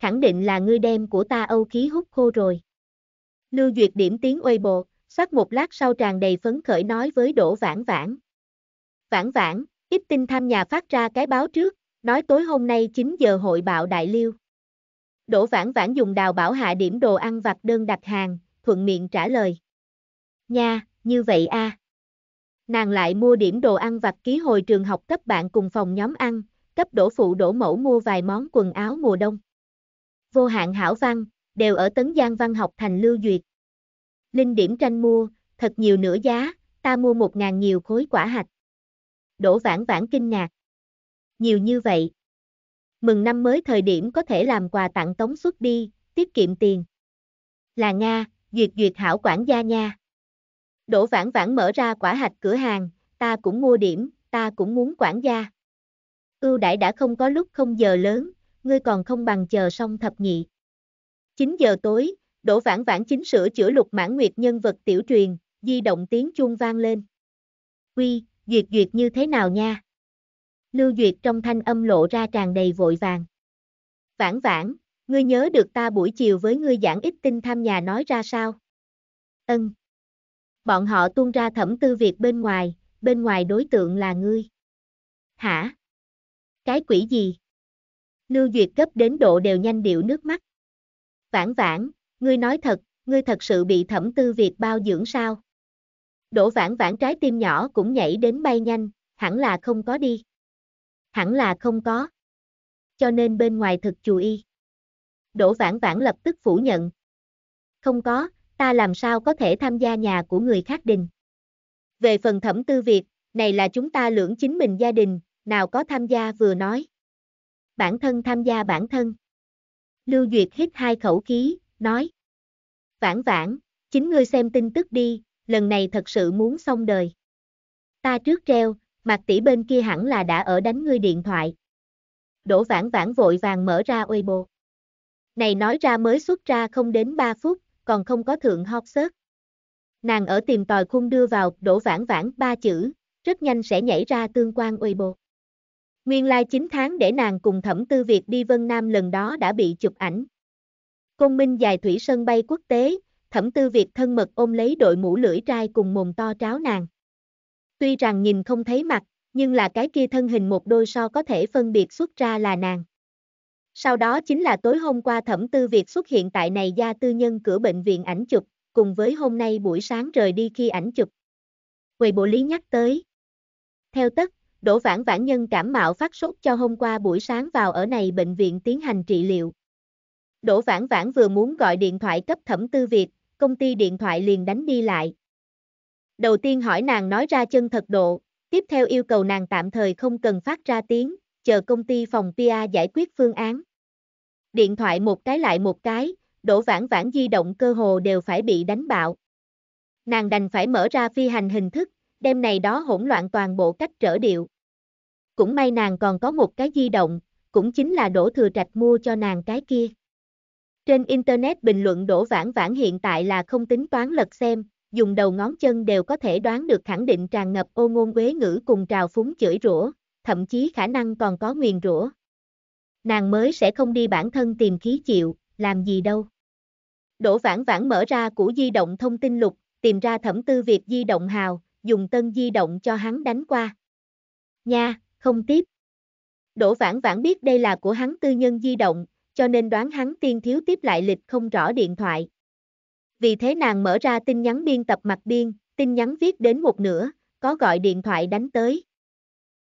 Khẳng định là ngươi đem của ta Âu khí hút khô rồi. Lưu Duyệt điểm tiếng uây bộ, soát một lát sau tràn đầy phấn khởi nói với Đỗ vãn vãn. Vãn vãn, ít tin tham nhà phát ra cái báo trước, nói tối hôm nay 9 giờ hội bạo đại liêu. Đỗ vãn vãn dùng đào bảo hạ điểm đồ ăn vặt đơn đặt hàng, thuận miệng trả lời. Nha, như vậy a. À. Nàng lại mua điểm đồ ăn vặt ký hồi trường học cấp bạn cùng phòng nhóm ăn, cấp đổ phụ đổ mẫu mua vài món quần áo mùa đông. Vô hạn hảo văn, đều ở Tấn Giang Văn học thành lưu duyệt. Linh điểm tranh mua, thật nhiều nửa giá, ta mua một ngàn nhiều khối quả hạch. Đỗ vãn vãn kinh ngạc. Nhiều như vậy. Mừng năm mới thời điểm có thể làm quà tặng tống suất đi, tiết kiệm tiền. Là Nga, duyệt duyệt hảo quản gia nha. Đỗ vãn vãn mở ra quả hạch cửa hàng, ta cũng mua điểm, ta cũng muốn quản gia. Ưu đãi đã không có lúc không giờ lớn, ngươi còn không bằng chờ xong thập nhị. 9 giờ tối, Đỗ vãn vãn chính sửa chữa lục mãn nguyệt nhân vật tiểu truyền, di động tiếng chuông vang lên. Quy, duyệt duyệt như thế nào nha? Lưu duyệt trong thanh âm lộ ra tràn đầy vội vàng. Vãn vãn, ngươi nhớ được ta buổi chiều với ngươi giảng ít tinh tham nhà nói ra sao? Ân, Bọn họ tuôn ra thẩm tư việc bên ngoài, bên ngoài đối tượng là ngươi. Hả? Cái quỷ gì? Lưu Duyệt cấp đến độ đều nhanh điệu nước mắt. Vãn vãn, ngươi nói thật, ngươi thật sự bị thẩm tư Việt bao dưỡng sao? Đỗ vãn vãn trái tim nhỏ cũng nhảy đến bay nhanh, hẳn là không có đi. Hẳn là không có. Cho nên bên ngoài thật chú ý. Đỗ vãn vãn lập tức phủ nhận. Không có, ta làm sao có thể tham gia nhà của người khác đình. Về phần thẩm tư việc, này là chúng ta lưỡng chính mình gia đình, nào có tham gia vừa nói. Bản thân tham gia bản thân. Lưu Duyệt hít hai khẩu khí, nói. Vãn vãn, chính ngươi xem tin tức đi, lần này thật sự muốn xong đời. Ta trước treo, mặt tỷ bên kia hẳn là đã ở đánh ngươi điện thoại. Đỗ vãn vãn vội vàng mở ra Weibo. Này nói ra mới xuất ra không đến 3 phút, còn không có thượng học sớt, Nàng ở tìm tòi khung đưa vào đổ vãn vãn ba chữ, rất nhanh sẽ nhảy ra tương quan uy bộ. Nguyên lai like 9 tháng để nàng cùng thẩm tư Việt đi Vân Nam lần đó đã bị chụp ảnh. Công minh dài thủy sân bay quốc tế, thẩm tư Việt thân mật ôm lấy đội mũ lưỡi trai cùng mồm to tráo nàng. Tuy rằng nhìn không thấy mặt, nhưng là cái kia thân hình một đôi so có thể phân biệt xuất ra là nàng. Sau đó chính là tối hôm qua Thẩm Tư Việt xuất hiện tại này gia tư nhân cửa bệnh viện ảnh chụp, cùng với hôm nay buổi sáng rời đi khi ảnh chụp. Quầy bộ lý nhắc tới. Theo tất, Đỗ Vãn Vãn Nhân cảm mạo phát sốt cho hôm qua buổi sáng vào ở này bệnh viện tiến hành trị liệu. Đỗ Vãn Vãn vừa muốn gọi điện thoại cấp Thẩm Tư Việt, công ty điện thoại liền đánh đi lại. Đầu tiên hỏi nàng nói ra chân thật độ, tiếp theo yêu cầu nàng tạm thời không cần phát ra tiếng, chờ công ty phòng PR giải quyết phương án. Điện thoại một cái lại một cái, đổ vãn vãn di động cơ hồ đều phải bị đánh bạo. Nàng đành phải mở ra phi hành hình thức, đem này đó hỗn loạn toàn bộ cách trở điệu. Cũng may nàng còn có một cái di động, cũng chính là đổ thừa trạch mua cho nàng cái kia. Trên Internet bình luận đổ vãn vãn hiện tại là không tính toán lật xem, dùng đầu ngón chân đều có thể đoán được khẳng định tràn ngập ô ngôn quế ngữ cùng trào phúng chửi rủa, thậm chí khả năng còn có nguyền rủa nàng mới sẽ không đi bản thân tìm khí chịu, làm gì đâu. Đỗ vãn vãn mở ra củ di động thông tin lục, tìm ra thẩm tư việc di động hào, dùng tân di động cho hắn đánh qua. Nha, không tiếp. Đỗ vãn vãn biết đây là của hắn tư nhân di động, cho nên đoán hắn tiên thiếu tiếp lại lịch không rõ điện thoại. Vì thế nàng mở ra tin nhắn biên tập mặt biên, tin nhắn viết đến một nửa, có gọi điện thoại đánh tới.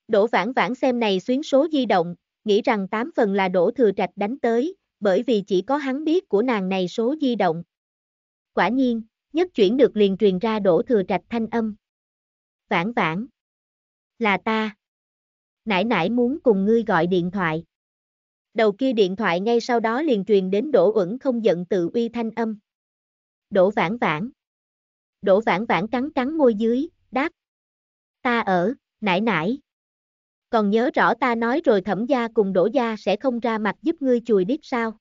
Đỗ vãn vãn xem này xuyến số di động, nghĩ rằng tám phần là đổ thừa trạch đánh tới, bởi vì chỉ có hắn biết của nàng này số di động. Quả nhiên, nhất chuyển được liền truyền ra đổ thừa trạch thanh âm. Vãn vãn. Là ta. Nãy nãy muốn cùng ngươi gọi điện thoại. Đầu kia điện thoại ngay sau đó liền truyền đến đổ ẩn không giận tự uy thanh âm. Đổ vãn vãn. Đổ vãn vãn cắn cắn môi dưới, đáp. Ta ở, nãy nãy còn nhớ rõ ta nói rồi thẩm gia cùng đổ gia sẽ không ra mặt giúp ngươi chùi biết sao.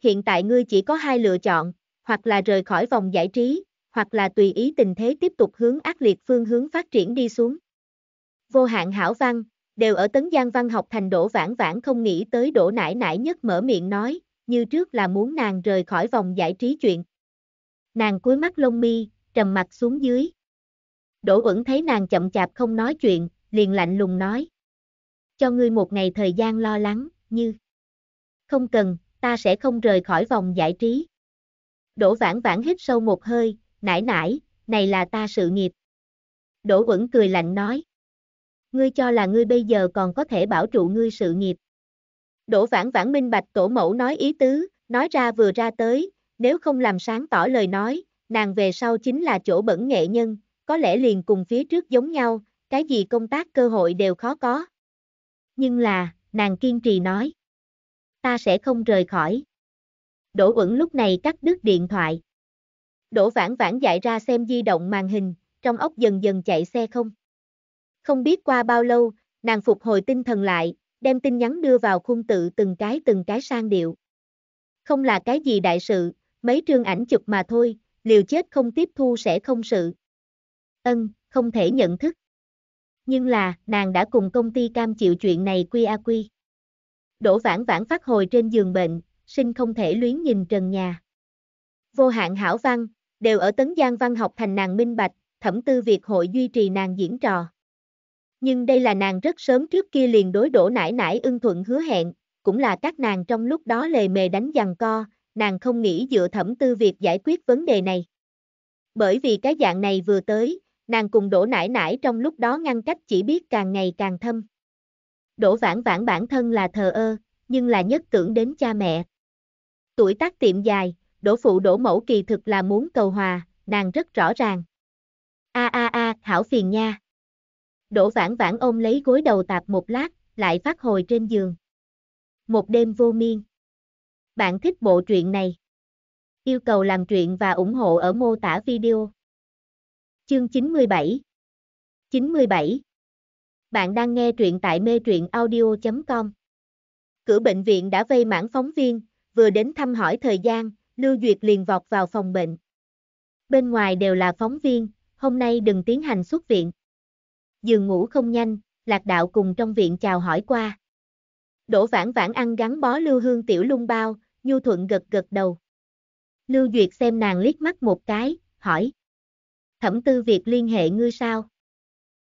Hiện tại ngươi chỉ có hai lựa chọn, hoặc là rời khỏi vòng giải trí, hoặc là tùy ý tình thế tiếp tục hướng ác liệt phương hướng phát triển đi xuống. Vô hạn hảo văn, đều ở tấn giang văn học thành đổ vãn vãn không nghĩ tới đổ nải nải nhất mở miệng nói, như trước là muốn nàng rời khỏi vòng giải trí chuyện. Nàng cuối mắt lông mi, trầm mặt xuống dưới. Đỗ ẩn thấy nàng chậm chạp không nói chuyện, liền lạnh lùng nói cho ngươi một ngày thời gian lo lắng, như. Không cần, ta sẽ không rời khỏi vòng giải trí. Đỗ vãn vãn hít sâu một hơi, nải nải, này là ta sự nghiệp. Đỗ vẫn cười lạnh nói. Ngươi cho là ngươi bây giờ còn có thể bảo trụ ngươi sự nghiệp. Đỗ vãn vãn minh bạch tổ mẫu nói ý tứ, nói ra vừa ra tới, nếu không làm sáng tỏ lời nói, nàng về sau chính là chỗ bẩn nghệ nhân, có lẽ liền cùng phía trước giống nhau, cái gì công tác cơ hội đều khó có nhưng là, nàng kiên trì nói. Ta sẽ không rời khỏi. Đỗ Uẩn lúc này cắt đứt điện thoại. Đỗ Vãn Vãn dại ra xem di động màn hình, trong ốc dần dần chạy xe không. Không biết qua bao lâu, nàng phục hồi tinh thần lại, đem tin nhắn đưa vào khung tự từng cái từng cái sang điệu. Không là cái gì đại sự, mấy trương ảnh chụp mà thôi, liều chết không tiếp thu sẽ không sự. Ân, không thể nhận thức nhưng là, nàng đã cùng công ty cam chịu chuyện này quy a quy. Đỗ vãn vãn phát hồi trên giường bệnh, sinh không thể luyến nhìn trần nhà. Vô hạn hảo văn, đều ở tấn giang văn học thành nàng minh bạch, thẩm tư việc hội duy trì nàng diễn trò. Nhưng đây là nàng rất sớm trước kia liền đối đổ nải nải ưng thuận hứa hẹn, cũng là các nàng trong lúc đó lề mề đánh giằng co, nàng không nghĩ dựa thẩm tư việc giải quyết vấn đề này. Bởi vì cái dạng này vừa tới, Nàng cùng đổ nải nải trong lúc đó ngăn cách chỉ biết càng ngày càng thâm. Đỗ vãn vãn bản thân là thờ ơ, nhưng là nhất tưởng đến cha mẹ. Tuổi tác tiệm dài, Đỗ phụ Đỗ mẫu kỳ thực là muốn cầu hòa, nàng rất rõ ràng. A a a, hảo phiền nha. Đỗ vãn vãn ôm lấy gối đầu tạp một lát, lại phát hồi trên giường. Một đêm vô miên. Bạn thích bộ truyện này? Yêu cầu làm truyện và ủng hộ ở mô tả video. Chương 97 97 Bạn đang nghe truyện tại mê truyện audio.com Cửa bệnh viện đã vây mãn phóng viên, vừa đến thăm hỏi thời gian, Lưu Duyệt liền vọt vào phòng bệnh. Bên ngoài đều là phóng viên, hôm nay đừng tiến hành xuất viện. Giường ngủ không nhanh, Lạc Đạo cùng trong viện chào hỏi qua. Đỗ vãn vãn ăn gắn bó Lưu Hương Tiểu lung bao, Nhu Thuận gật gật đầu. Lưu Duyệt xem nàng liếc mắt một cái, hỏi thẩm tư việc liên hệ ngươi sao?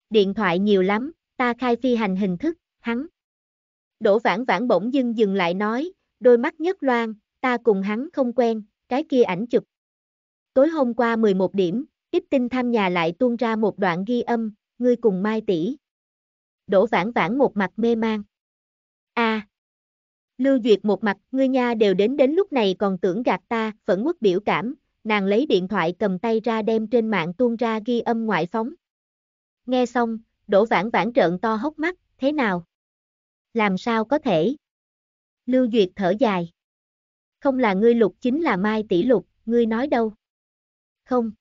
Điện thoại nhiều lắm, ta khai phi hành hình thức, hắn. Đỗ vãn vãn bỗng dưng dừng lại nói, đôi mắt nhất loan, ta cùng hắn không quen, cái kia ảnh chụp. Tối hôm qua 11 điểm, ít tinh tham nhà lại tuôn ra một đoạn ghi âm, ngươi cùng Mai tỷ. Đỗ vãn vãn một mặt mê mang. a à, Lưu Duyệt một mặt, ngươi nha đều đến đến lúc này còn tưởng gạt ta, phẫn quốc biểu cảm, nàng lấy điện thoại cầm tay ra đem trên mạng tuôn ra ghi âm ngoại phóng. Nghe xong, đổ vãn vãn trợn to hốc mắt, thế nào? Làm sao có thể? Lưu Duyệt thở dài. Không là ngươi lục chính là Mai tỷ lục, ngươi nói đâu? Không.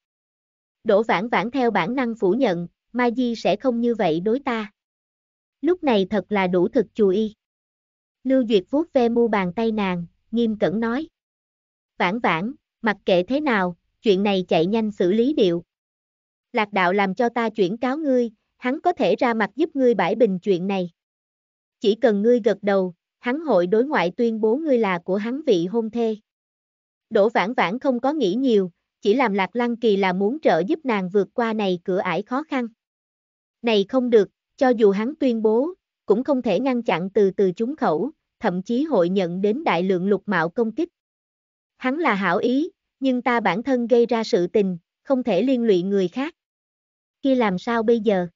Đỗ vãn vãn theo bản năng phủ nhận, Mai Di sẽ không như vậy đối ta. Lúc này thật là đủ thực chùi y. Lưu Duyệt vuốt ve mu bàn tay nàng, nghiêm cẩn nói. Vãn vãn, mặc kệ thế nào, chuyện này chạy nhanh xử lý điệu. Lạc đạo làm cho ta chuyển cáo ngươi, hắn có thể ra mặt giúp ngươi bãi bình chuyện này. Chỉ cần ngươi gật đầu, hắn hội đối ngoại tuyên bố ngươi là của hắn vị hôn thê. Đỗ vãn vãn không có nghĩ nhiều, chỉ làm lạc lăng kỳ là muốn trợ giúp nàng vượt qua này cửa ải khó khăn. Này không được, cho dù hắn tuyên bố, cũng không thể ngăn chặn từ từ chúng khẩu, thậm chí hội nhận đến đại lượng lục mạo công kích. Hắn là hảo ý, nhưng ta bản thân gây ra sự tình, không thể liên lụy người khác. Khi làm sao bây giờ?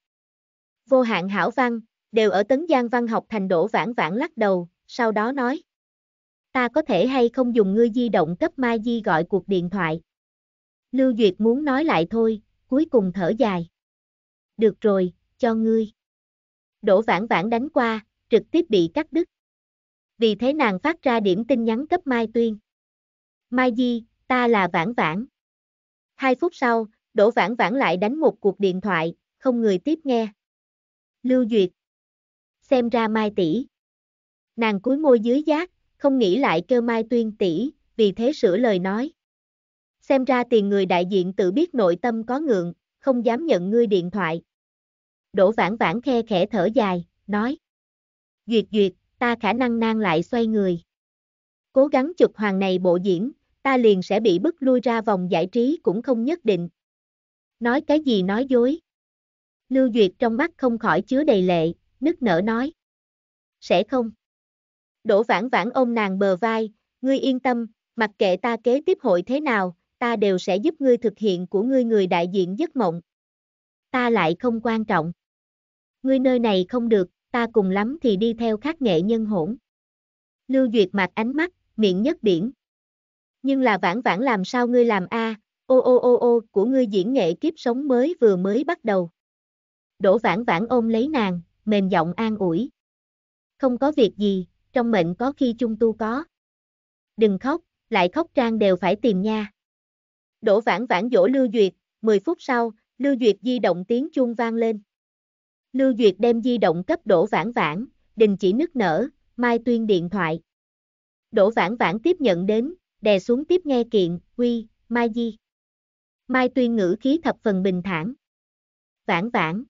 Vô hạn hảo văn, đều ở Tấn Giang văn học thành đổ vãn vãn lắc đầu, sau đó nói. Ta có thể hay không dùng ngươi di động cấp Mai Di gọi cuộc điện thoại. Lưu Duyệt muốn nói lại thôi, cuối cùng thở dài. Được rồi, cho ngươi. Đỗ vãn vãn đánh qua, trực tiếp bị cắt đứt. Vì thế nàng phát ra điểm tin nhắn cấp Mai Tuyên. Mai Di, ta là Vãn Vãn. Hai phút sau, Đỗ Vãn Vãn lại đánh một cuộc điện thoại, không người tiếp nghe. Lưu Duyệt. Xem ra Mai tỷ. Nàng cúi môi dưới giác, không nghĩ lại kêu Mai Tuyên tỷ, vì thế sửa lời nói. Xem ra tiền người đại diện tự biết nội tâm có ngượng, không dám nhận ngươi điện thoại. Đỗ Vãn Vãn khe khẽ thở dài, nói. Duyệt duyệt, ta khả năng nang lại xoay người. Cố gắng chụp hoàng này bộ diễn, ta liền sẽ bị bức lui ra vòng giải trí cũng không nhất định. Nói cái gì nói dối. Lưu Duyệt trong mắt không khỏi chứa đầy lệ, nức nở nói. Sẽ không. Đỗ vãn vãn ôm nàng bờ vai, ngươi yên tâm, mặc kệ ta kế tiếp hội thế nào, ta đều sẽ giúp ngươi thực hiện của ngươi người đại diện giấc mộng. Ta lại không quan trọng. Ngươi nơi này không được, ta cùng lắm thì đi theo các nghệ nhân hỗn. Lưu Duyệt mặt ánh mắt, miệng nhất biển. Nhưng là vãn vãn làm sao ngươi làm a? ô ô ô ô của ngươi diễn nghệ kiếp sống mới vừa mới bắt đầu. Đỗ vãn vãn ôm lấy nàng, mềm giọng an ủi. Không có việc gì, trong mệnh có khi chung tu có. Đừng khóc, lại khóc trang đều phải tìm nha. Đỗ vãn vãn dỗ Lưu Duyệt, 10 phút sau, Lưu Duyệt di động tiếng chuông vang lên. Lưu Duyệt đem di động cấp Đỗ vãn vãn, đình chỉ nức nở, mai tuyên điện thoại. Đỗ vãn vãn tiếp nhận đến, đè xuống tiếp nghe kiện, quy Mai Di. Mai tuyên ngữ khí thập phần bình thản. Vãn vãn.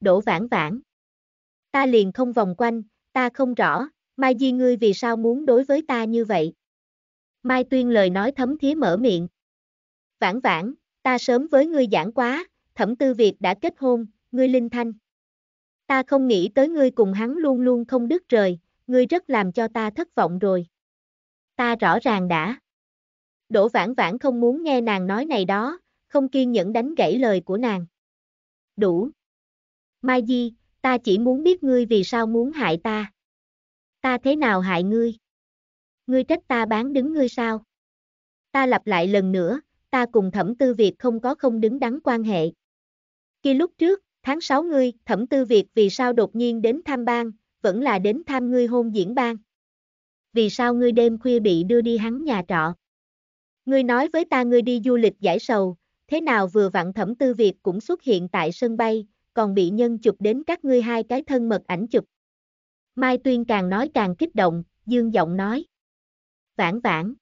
Đỗ vãn vãn. Ta liền không vòng quanh, ta không rõ, Mai Di ngươi vì sao muốn đối với ta như vậy. Mai tuyên lời nói thấm thía mở miệng. Vãn vãn, ta sớm với ngươi giảng quá, thẩm tư Việt đã kết hôn, ngươi linh thanh. Ta không nghĩ tới ngươi cùng hắn luôn luôn không đứt rời, ngươi rất làm cho ta thất vọng rồi ta rõ ràng đã. Đỗ vãn vãn không muốn nghe nàng nói này đó, không kiên nhẫn đánh gãy lời của nàng. Đủ. Mai Di, ta chỉ muốn biết ngươi vì sao muốn hại ta. Ta thế nào hại ngươi? Ngươi trách ta bán đứng ngươi sao? Ta lặp lại lần nữa, ta cùng thẩm tư Việt không có không đứng đắn quan hệ. Khi lúc trước, tháng 6 ngươi, thẩm tư Việt vì sao đột nhiên đến tham bang, vẫn là đến tham ngươi hôn diễn bang vì sao ngươi đêm khuya bị đưa đi hắn nhà trọ? Ngươi nói với ta ngươi đi du lịch giải sầu, thế nào vừa vặn thẩm tư Việt cũng xuất hiện tại sân bay, còn bị nhân chụp đến các ngươi hai cái thân mật ảnh chụp. Mai Tuyên càng nói càng kích động, dương giọng nói. Vãn vãn.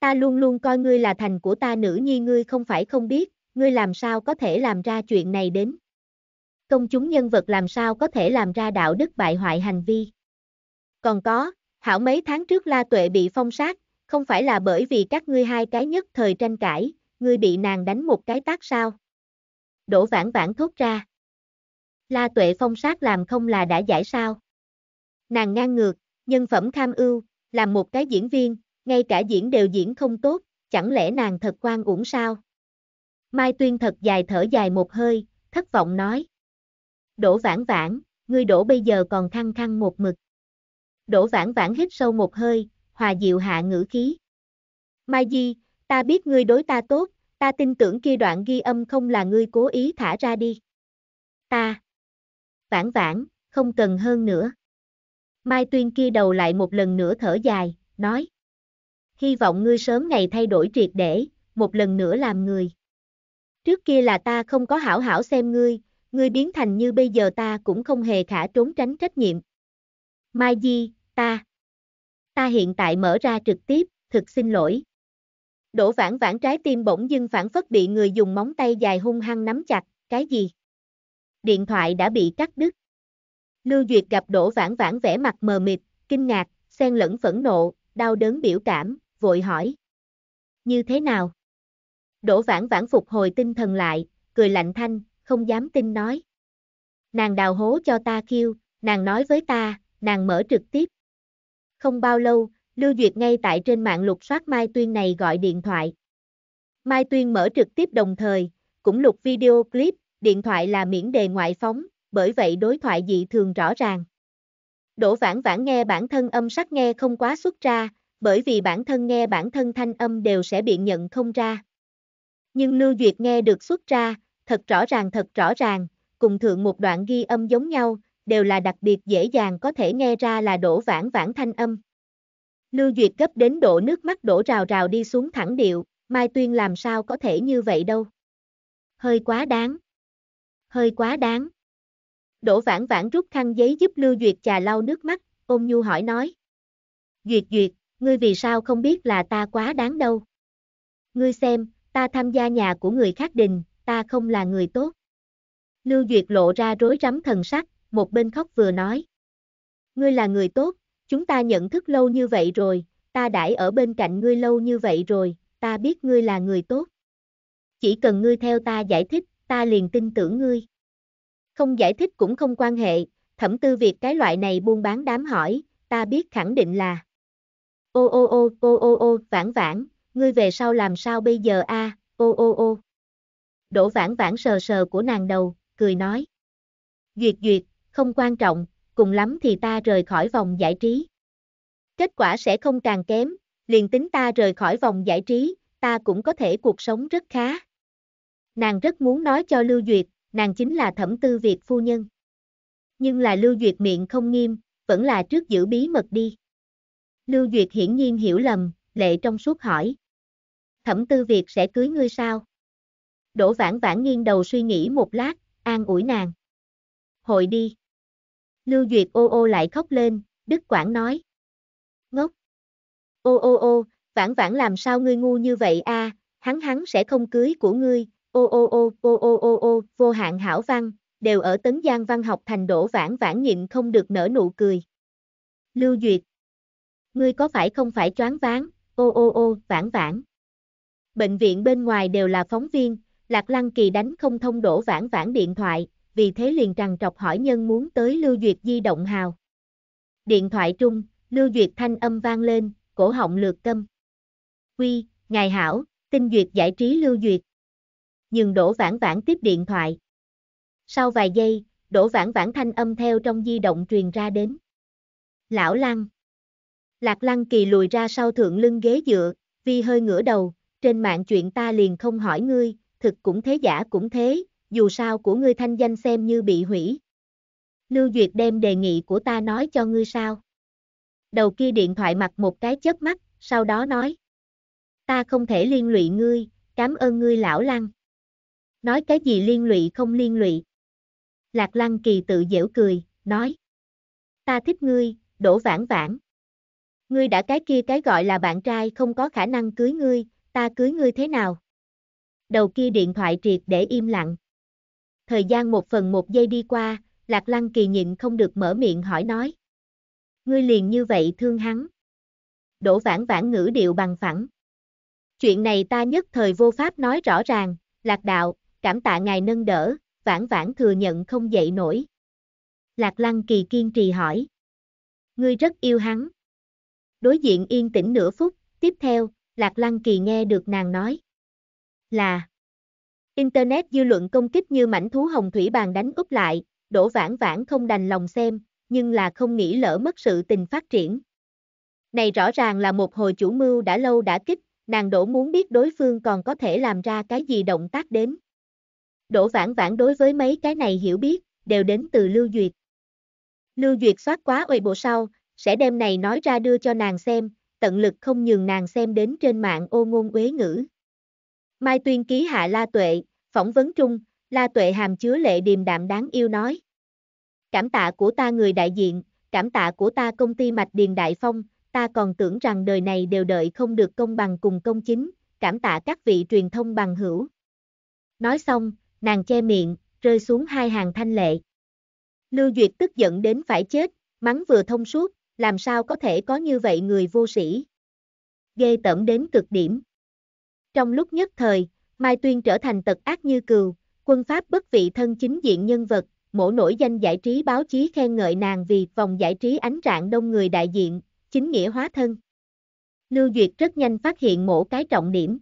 Ta luôn luôn coi ngươi là thành của ta nữ nhi ngươi không phải không biết, ngươi làm sao có thể làm ra chuyện này đến. Công chúng nhân vật làm sao có thể làm ra đạo đức bại hoại hành vi. Còn có, Hảo mấy tháng trước La Tuệ bị phong sát, không phải là bởi vì các ngươi hai cái nhất thời tranh cãi, ngươi bị nàng đánh một cái tác sao? Đỗ vãn vãn thốt ra. La Tuệ phong sát làm không là đã giải sao? Nàng ngang ngược, nhân phẩm tham ưu, làm một cái diễn viên, ngay cả diễn đều diễn không tốt, chẳng lẽ nàng thật quan uổng sao? Mai Tuyên thật dài thở dài một hơi, thất vọng nói. Đỗ vãn vãn, ngươi Đỗ bây giờ còn khăng khăng một mực. Đỗ vãn vãn hít sâu một hơi, hòa dịu hạ ngữ khí. Mai Di, ta biết ngươi đối ta tốt, ta tin tưởng kia đoạn ghi âm không là ngươi cố ý thả ra đi. Ta. Vãn vãn, không cần hơn nữa. Mai Tuyên kia đầu lại một lần nữa thở dài, nói. Hy vọng ngươi sớm ngày thay đổi triệt để, một lần nữa làm người. Trước kia là ta không có hảo hảo xem ngươi, ngươi biến thành như bây giờ ta cũng không hề khả trốn tránh trách nhiệm. Mai Di, ta. Ta hiện tại mở ra trực tiếp, thực xin lỗi. Đỗ vãn vãn trái tim bỗng dưng phản phất bị người dùng móng tay dài hung hăng nắm chặt, cái gì? Điện thoại đã bị cắt đứt. Lưu Duyệt gặp Đỗ vãn vãn vẻ mặt mờ mịt, kinh ngạc, xen lẫn phẫn nộ, đau đớn biểu cảm, vội hỏi. Như thế nào? Đỗ vãn vãn phục hồi tinh thần lại, cười lạnh thanh, không dám tin nói. Nàng đào hố cho ta kêu, nàng nói với ta, nàng mở trực tiếp. Không bao lâu, Lưu Duyệt ngay tại trên mạng lục soát Mai Tuyên này gọi điện thoại. Mai Tuyên mở trực tiếp đồng thời, cũng lục video clip, điện thoại là miễn đề ngoại phóng, bởi vậy đối thoại dị thường rõ ràng. Đỗ vãn vãn nghe bản thân âm sắc nghe không quá xuất ra, bởi vì bản thân nghe bản thân thanh âm đều sẽ bị nhận không ra. Nhưng Lưu Duyệt nghe được xuất ra, thật rõ ràng thật rõ ràng, cùng thượng một đoạn ghi âm giống nhau, đều là đặc biệt dễ dàng có thể nghe ra là đổ vãn vãn thanh âm. Lưu Duyệt gấp đến độ nước mắt đổ rào rào đi xuống thẳng điệu, Mai Tuyên làm sao có thể như vậy đâu. Hơi quá đáng. Hơi quá đáng. Đỗ vãn vãn rút khăn giấy giúp Lưu Duyệt trà lau nước mắt, ôm nhu hỏi nói. Duyệt Duyệt, ngươi vì sao không biết là ta quá đáng đâu. Ngươi xem, ta tham gia nhà của người khác đình, ta không là người tốt. Lưu Duyệt lộ ra rối rắm thần sắc, một bên khóc vừa nói. Ngươi là người tốt, chúng ta nhận thức lâu như vậy rồi, ta đãi ở bên cạnh ngươi lâu như vậy rồi, ta biết ngươi là người tốt. Chỉ cần ngươi theo ta giải thích, ta liền tin tưởng ngươi. Không giải thích cũng không quan hệ, thẩm tư việc cái loại này buôn bán đám hỏi, ta biết khẳng định là. Ô ô ô, ô ô ô, vãn vãn, ngươi về sau làm sao bây giờ a? À, ô ô ô. Đỗ vãn vãn sờ sờ của nàng đầu, cười nói. Duyệt duyệt, không quan trọng, cùng lắm thì ta rời khỏi vòng giải trí. Kết quả sẽ không càng kém, liền tính ta rời khỏi vòng giải trí, ta cũng có thể cuộc sống rất khá. Nàng rất muốn nói cho Lưu Duyệt, nàng chính là thẩm tư Việt phu nhân. Nhưng là Lưu Duyệt miệng không nghiêm, vẫn là trước giữ bí mật đi. Lưu Duyệt hiển nhiên hiểu lầm, lệ trong suốt hỏi. Thẩm tư Việt sẽ cưới ngươi sao? Đỗ vãn vãn nghiêng đầu suy nghĩ một lát, an ủi nàng. Hội đi. Lưu Duyệt ô ô lại khóc lên, Đức Quảng nói. Ngốc! Ô ô ô, vãn vãn làm sao ngươi ngu như vậy a? À? hắn hắn sẽ không cưới của ngươi, ô ô ô, ô ô ô ô, vô hạn hảo văn, đều ở Tấn Giang Văn học thành đổ vãn vãn nhịn không được nở nụ cười. Lưu Duyệt! Ngươi có phải không phải choáng ván, ô ô ô, vãn vãn. Bệnh viện bên ngoài đều là phóng viên, Lạc Lăng Kỳ đánh không thông đổ vãn vãn điện thoại, vì thế liền trằn trọc hỏi nhân muốn tới Lưu Duyệt di động hào. Điện thoại trung, Lưu Duyệt thanh âm vang lên, cổ họng lược tâm. Quy, ngài hảo, tinh duyệt giải trí Lưu Duyệt. Nhưng đổ Vãn Vãn tiếp điện thoại. Sau vài giây, đổ Vãn Vãn thanh âm theo trong di động truyền ra đến. Lão Lăng. Lạc Lăng Kỳ lùi ra sau thượng lưng ghế dựa, vi hơi ngửa đầu, trên mạng chuyện ta liền không hỏi ngươi, thực cũng thế giả cũng thế, dù sao của ngươi thanh danh xem như bị hủy. Lưu Duyệt đem đề nghị của ta nói cho ngươi sao. Đầu kia điện thoại mặt một cái chớp mắt, sau đó nói. Ta không thể liên lụy ngươi, cảm ơn ngươi lão lăng. Nói cái gì liên lụy không liên lụy. Lạc lăng kỳ tự dễu cười, nói. Ta thích ngươi, đổ vãn vãn. Ngươi đã cái kia cái gọi là bạn trai không có khả năng cưới ngươi, ta cưới ngươi thế nào? Đầu kia điện thoại triệt để im lặng thời gian một phần một giây đi qua, Lạc Lăng Kỳ nhịn không được mở miệng hỏi nói. Ngươi liền như vậy thương hắn. Đỗ vãn vãn ngữ điệu bằng phẳng. Chuyện này ta nhất thời vô pháp nói rõ ràng, Lạc Đạo, cảm tạ ngài nâng đỡ, vãn vãn thừa nhận không dậy nổi. Lạc Lăng Kỳ kiên trì hỏi. Ngươi rất yêu hắn. Đối diện yên tĩnh nửa phút, tiếp theo, Lạc Lăng Kỳ nghe được nàng nói. Là. Internet dư luận công kích như mảnh thú hồng thủy bàn đánh úp lại, đổ vãn vãn không đành lòng xem, nhưng là không nghĩ lỡ mất sự tình phát triển. Này rõ ràng là một hồi chủ mưu đã lâu đã kích, nàng đổ muốn biết đối phương còn có thể làm ra cái gì động tác đến. Đỗ vãn vãn đối với mấy cái này hiểu biết, đều đến từ Lưu Duyệt. Lưu Duyệt soát quá ôi bộ sau, sẽ đem này nói ra đưa cho nàng xem, tận lực không nhường nàng xem đến trên mạng ô ngôn quế ngữ. Mai Tuyên ký hạ La Tuệ, phỏng vấn trung, La Tuệ hàm chứa lệ điềm đạm đáng yêu nói. Cảm tạ của ta người đại diện, cảm tạ của ta công ty Mạch Điền Đại Phong, ta còn tưởng rằng đời này đều đợi không được công bằng cùng công chính, cảm tạ các vị truyền thông bằng hữu. Nói xong, nàng che miệng, rơi xuống hai hàng thanh lệ. Lưu Duyệt tức giận đến phải chết, mắng vừa thông suốt, làm sao có thể có như vậy người vô sĩ. Ghê tẩm đến cực điểm. Trong lúc nhất thời, Mai Tuyên trở thành tật ác như cừu, quân Pháp bất vị thân chính diện nhân vật, mổ nổi danh giải trí báo chí khen ngợi nàng vì vòng giải trí ánh rạng đông người đại diện, chính nghĩa hóa thân. Lưu Duyệt rất nhanh phát hiện mổ cái trọng điểm.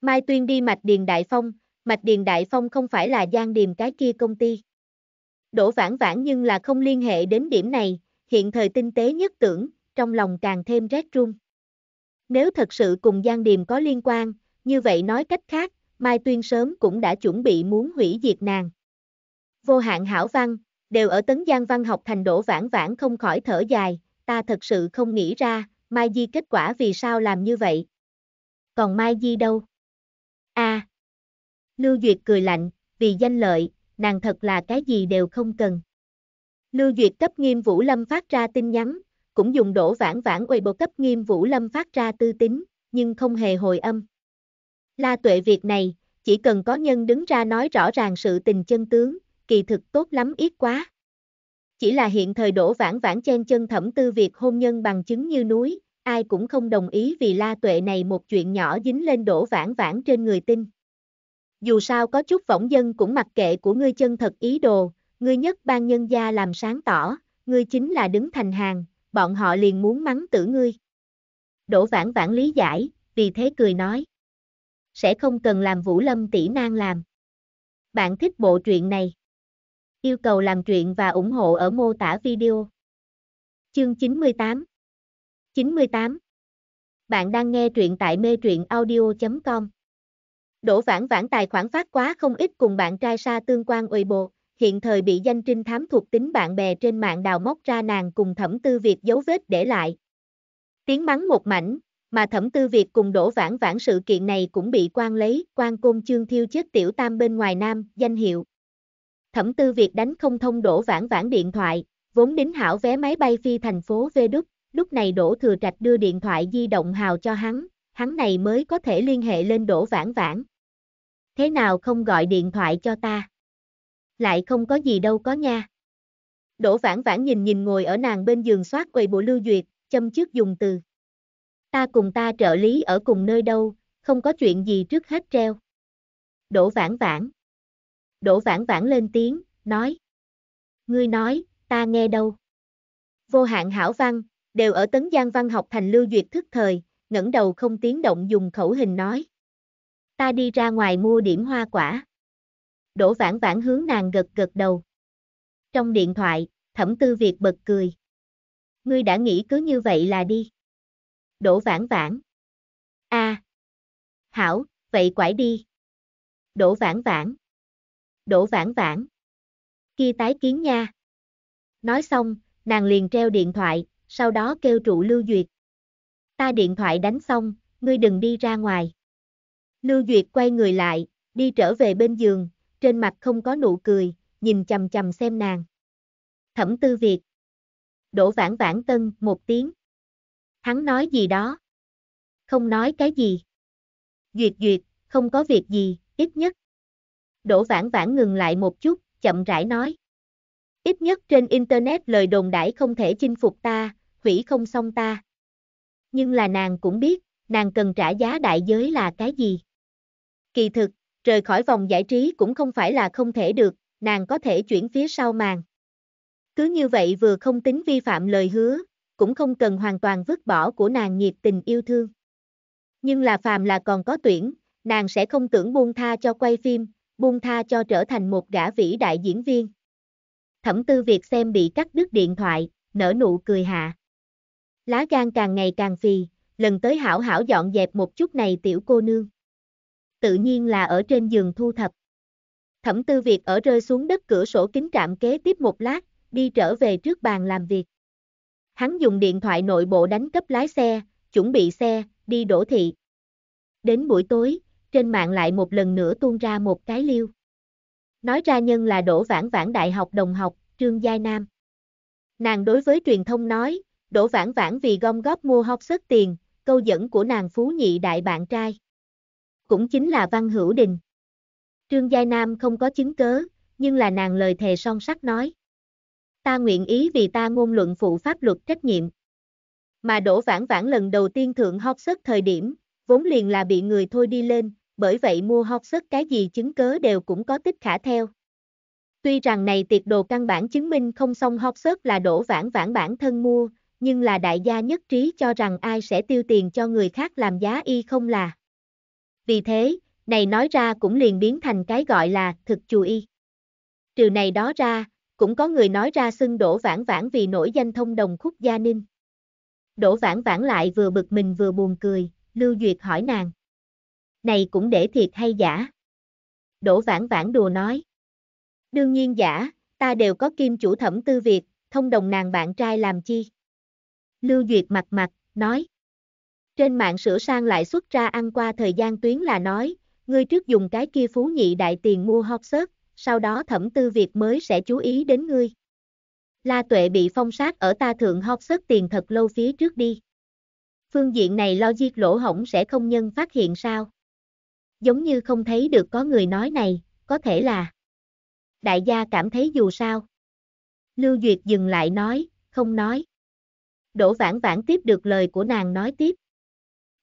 Mai Tuyên đi Mạch Điền Đại Phong, Mạch Điền Đại Phong không phải là gian điềm cái kia công ty. Đỗ vãn vãn nhưng là không liên hệ đến điểm này, hiện thời tinh tế nhất tưởng, trong lòng càng thêm rét run. Nếu thật sự cùng Giang Điềm có liên quan, như vậy nói cách khác, Mai Tuyên sớm cũng đã chuẩn bị muốn hủy diệt nàng. Vô hạn hảo văn, đều ở tấn Giang văn học thành đổ vãn vãn không khỏi thở dài, ta thật sự không nghĩ ra, Mai Di kết quả vì sao làm như vậy. Còn Mai Di đâu? a Lưu Duyệt cười lạnh, vì danh lợi, nàng thật là cái gì đều không cần. Lưu Duyệt cấp nghiêm Vũ Lâm phát ra tin nhắn, cũng dùng đổ vãn vãn uy bộ cấp nghiêm vũ lâm phát ra tư tính, nhưng không hề hồi âm. La tuệ việc này, chỉ cần có nhân đứng ra nói rõ ràng sự tình chân tướng, kỳ thực tốt lắm ít quá. Chỉ là hiện thời đổ vãn vãn chen chân thẩm tư việc hôn nhân bằng chứng như núi, ai cũng không đồng ý vì la tuệ này một chuyện nhỏ dính lên đổ vãn vãn trên người tin. Dù sao có chút võng dân cũng mặc kệ của ngươi chân thật ý đồ, ngươi nhất ban nhân gia làm sáng tỏ, ngươi chính là đứng thành hàng, bọn họ liền muốn mắng tử ngươi. Đỗ vãn vãn lý giải, vì thế cười nói. Sẽ không cần làm Vũ Lâm tỷ nan làm. Bạn thích bộ truyện này. Yêu cầu làm truyện và ủng hộ ở mô tả video. Chương 98 98 Bạn đang nghe truyện tại mê truyện audio.com Đỗ vãn vãn tài khoản phát quá không ít cùng bạn trai xa tương quan uy bộ hiện thời bị danh trinh thám thuộc tính bạn bè trên mạng đào móc ra nàng cùng thẩm tư Việt dấu vết để lại. Tiếng mắng một mảnh, mà thẩm tư Việt cùng đổ vãn vãn sự kiện này cũng bị quan lấy, quan côn chương thiêu chết tiểu tam bên ngoài nam, danh hiệu. Thẩm tư Việt đánh không thông đổ vãn vãn điện thoại, vốn đính hảo vé máy bay phi thành phố Vê đúc, lúc này đổ thừa trạch đưa điện thoại di động hào cho hắn, hắn này mới có thể liên hệ lên đổ vãn vãn. Thế nào không gọi điện thoại cho ta? lại không có gì đâu có nha. Đỗ vãn vãn nhìn nhìn ngồi ở nàng bên giường soát quầy bộ lưu duyệt, châm trước dùng từ. Ta cùng ta trợ lý ở cùng nơi đâu, không có chuyện gì trước hết treo. Đỗ vãn vãn. Đỗ vãn vãn lên tiếng, nói. Ngươi nói, ta nghe đâu. Vô hạn hảo văn, đều ở tấn giang văn học thành lưu duyệt thức thời, ngẩng đầu không tiếng động dùng khẩu hình nói. Ta đi ra ngoài mua điểm hoa quả. Đỗ vãn vãn hướng nàng gật gật đầu. Trong điện thoại, thẩm tư Việt bật cười. Ngươi đã nghĩ cứ như vậy là đi. Đỗ vãn vãn. a à. Hảo, vậy quải đi. Đỗ vãn vãn. Đỗ vãn vãn. Kia tái kiến nha. Nói xong, nàng liền treo điện thoại, sau đó kêu trụ Lưu Duyệt. Ta điện thoại đánh xong, ngươi đừng đi ra ngoài. Lưu Duyệt quay người lại, đi trở về bên giường, trên mặt không có nụ cười, nhìn chầm chầm xem nàng. Thẩm tư Việt. Đỗ vãn vãn tân, một tiếng. Hắn nói gì đó. Không nói cái gì. Duyệt duyệt, không có việc gì, ít nhất. Đỗ vãn vãn ngừng lại một chút, chậm rãi nói. Ít nhất trên Internet lời đồn đãi không thể chinh phục ta, hủy không xong ta. Nhưng là nàng cũng biết, nàng cần trả giá đại giới là cái gì. Kỳ thực, Rời khỏi vòng giải trí cũng không phải là không thể được, nàng có thể chuyển phía sau màn. Cứ như vậy vừa không tính vi phạm lời hứa, cũng không cần hoàn toàn vứt bỏ của nàng nhiệt tình yêu thương. Nhưng là phàm là còn có tuyển, nàng sẽ không tưởng buông tha cho quay phim, buông tha cho trở thành một gã vĩ đại diễn viên. Thẩm tư Việt xem bị cắt đứt điện thoại, nở nụ cười hạ. Lá gan càng ngày càng phì, lần tới hảo hảo dọn dẹp một chút này tiểu cô nương tự nhiên là ở trên giường thu thập. Thẩm tư Việt ở rơi xuống đất cửa sổ kính trạm kế tiếp một lát, đi trở về trước bàn làm việc. Hắn dùng điện thoại nội bộ đánh cấp lái xe, chuẩn bị xe, đi đổ thị. Đến buổi tối, trên mạng lại một lần nữa tuôn ra một cái liêu. Nói ra nhân là Đỗ Vãn Vãn đại học đồng học, Trương Giai Nam. Nàng đối với truyền thông nói, Đỗ Vãn Vãn vì gom góp mua học sức tiền, câu dẫn của nàng phú nhị đại bạn trai cũng chính là Văn Hữu Đình. Trương Giai Nam không có chứng cớ, nhưng là nàng lời thề son sắc nói. Ta nguyện ý vì ta ngôn luận phụ pháp luật trách nhiệm. Mà Đỗ Vãn Vãn lần đầu tiên thượng học sức thời điểm, vốn liền là bị người thôi đi lên, bởi vậy mua học sức cái gì chứng cớ đều cũng có tích khả theo. Tuy rằng này tiệt đồ căn bản chứng minh không xong học sức là Đỗ Vãn Vãn bản thân mua, nhưng là đại gia nhất trí cho rằng ai sẽ tiêu tiền cho người khác làm giá y không là vì thế, này nói ra cũng liền biến thành cái gọi là thực chù y. Trừ này đó ra, cũng có người nói ra xưng đổ Vãn Vãn vì nổi danh thông đồng khúc gia ninh. đổ Vãn Vãn lại vừa bực mình vừa buồn cười, Lưu Duyệt hỏi nàng. Này cũng để thiệt hay giả? đổ Vãn Vãn đùa nói. Đương nhiên giả, ta đều có kim chủ thẩm tư việt, thông đồng nàng bạn trai làm chi? Lưu Duyệt mặt mặt, nói. Trên mạng sửa sang lại xuất ra ăn qua thời gian tuyến là nói, ngươi trước dùng cái kia phú nhị đại tiền mua hot search, sau đó thẩm tư việc mới sẽ chú ý đến ngươi. La Tuệ bị phong sát ở ta thượng hot search tiền thật lâu phía trước đi. Phương diện này lo diệt lỗ hổng sẽ không nhân phát hiện sao? Giống như không thấy được có người nói này, có thể là. Đại gia cảm thấy dù sao. Lưu Duyệt dừng lại nói, không nói. Đỗ vãn vãn tiếp được lời của nàng nói tiếp.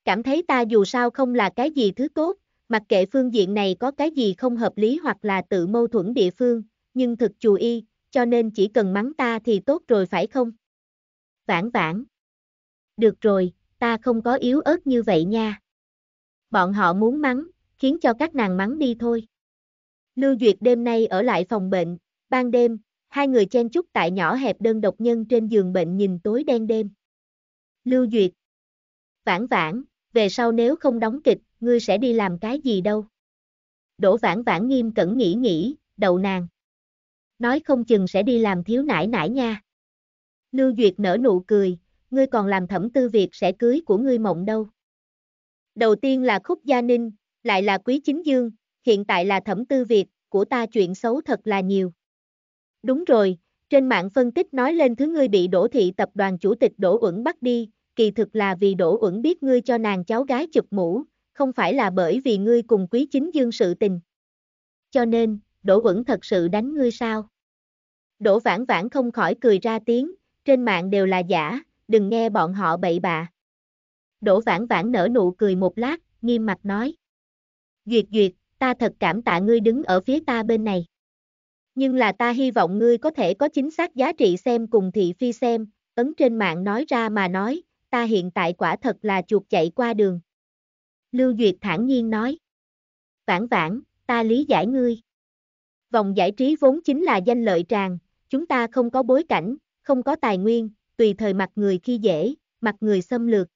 Cảm thấy ta dù sao không là cái gì thứ tốt, mặc kệ phương diện này có cái gì không hợp lý hoặc là tự mâu thuẫn địa phương, nhưng thực chùi y, cho nên chỉ cần mắng ta thì tốt rồi phải không? Vãn vãn. Được rồi, ta không có yếu ớt như vậy nha. Bọn họ muốn mắng, khiến cho các nàng mắng đi thôi. Lưu Duyệt đêm nay ở lại phòng bệnh, ban đêm, hai người chen chúc tại nhỏ hẹp đơn độc nhân trên giường bệnh nhìn tối đen đêm. Lưu Duyệt. Vãn vãn, về sau nếu không đóng kịch, ngươi sẽ đi làm cái gì đâu. Đỗ vãn vãn nghiêm cẩn nghĩ nghĩ, đầu nàng. Nói không chừng sẽ đi làm thiếu nải nải nha. Lưu Duyệt nở nụ cười, ngươi còn làm thẩm tư việc sẽ cưới của ngươi mộng đâu. Đầu tiên là khúc gia ninh, lại là quý chính dương, hiện tại là thẩm tư việc, của ta chuyện xấu thật là nhiều. Đúng rồi, trên mạng phân tích nói lên thứ ngươi bị đổ thị tập đoàn chủ tịch đổ ẩn bắt đi, kỳ thực là vì Đỗ Uẩn biết ngươi cho nàng cháu gái chụp mũ, không phải là bởi vì ngươi cùng quý chính dương sự tình. Cho nên, Đỗ Uẩn thật sự đánh ngươi sao? Đỗ Vãn Vãn không khỏi cười ra tiếng, trên mạng đều là giả, đừng nghe bọn họ bậy bạ. Đỗ Vãn Vãn nở nụ cười một lát, nghiêm mặt nói. Duyệt duyệt, ta thật cảm tạ ngươi đứng ở phía ta bên này. Nhưng là ta hy vọng ngươi có thể có chính xác giá trị xem cùng thị phi xem, ấn trên mạng nói ra mà nói, ta hiện tại quả thật là chuột chạy qua đường. Lưu Duyệt thản nhiên nói. Vãn vãn, ta lý giải ngươi. Vòng giải trí vốn chính là danh lợi tràng, chúng ta không có bối cảnh, không có tài nguyên, tùy thời mặt người khi dễ, mặt người xâm lược.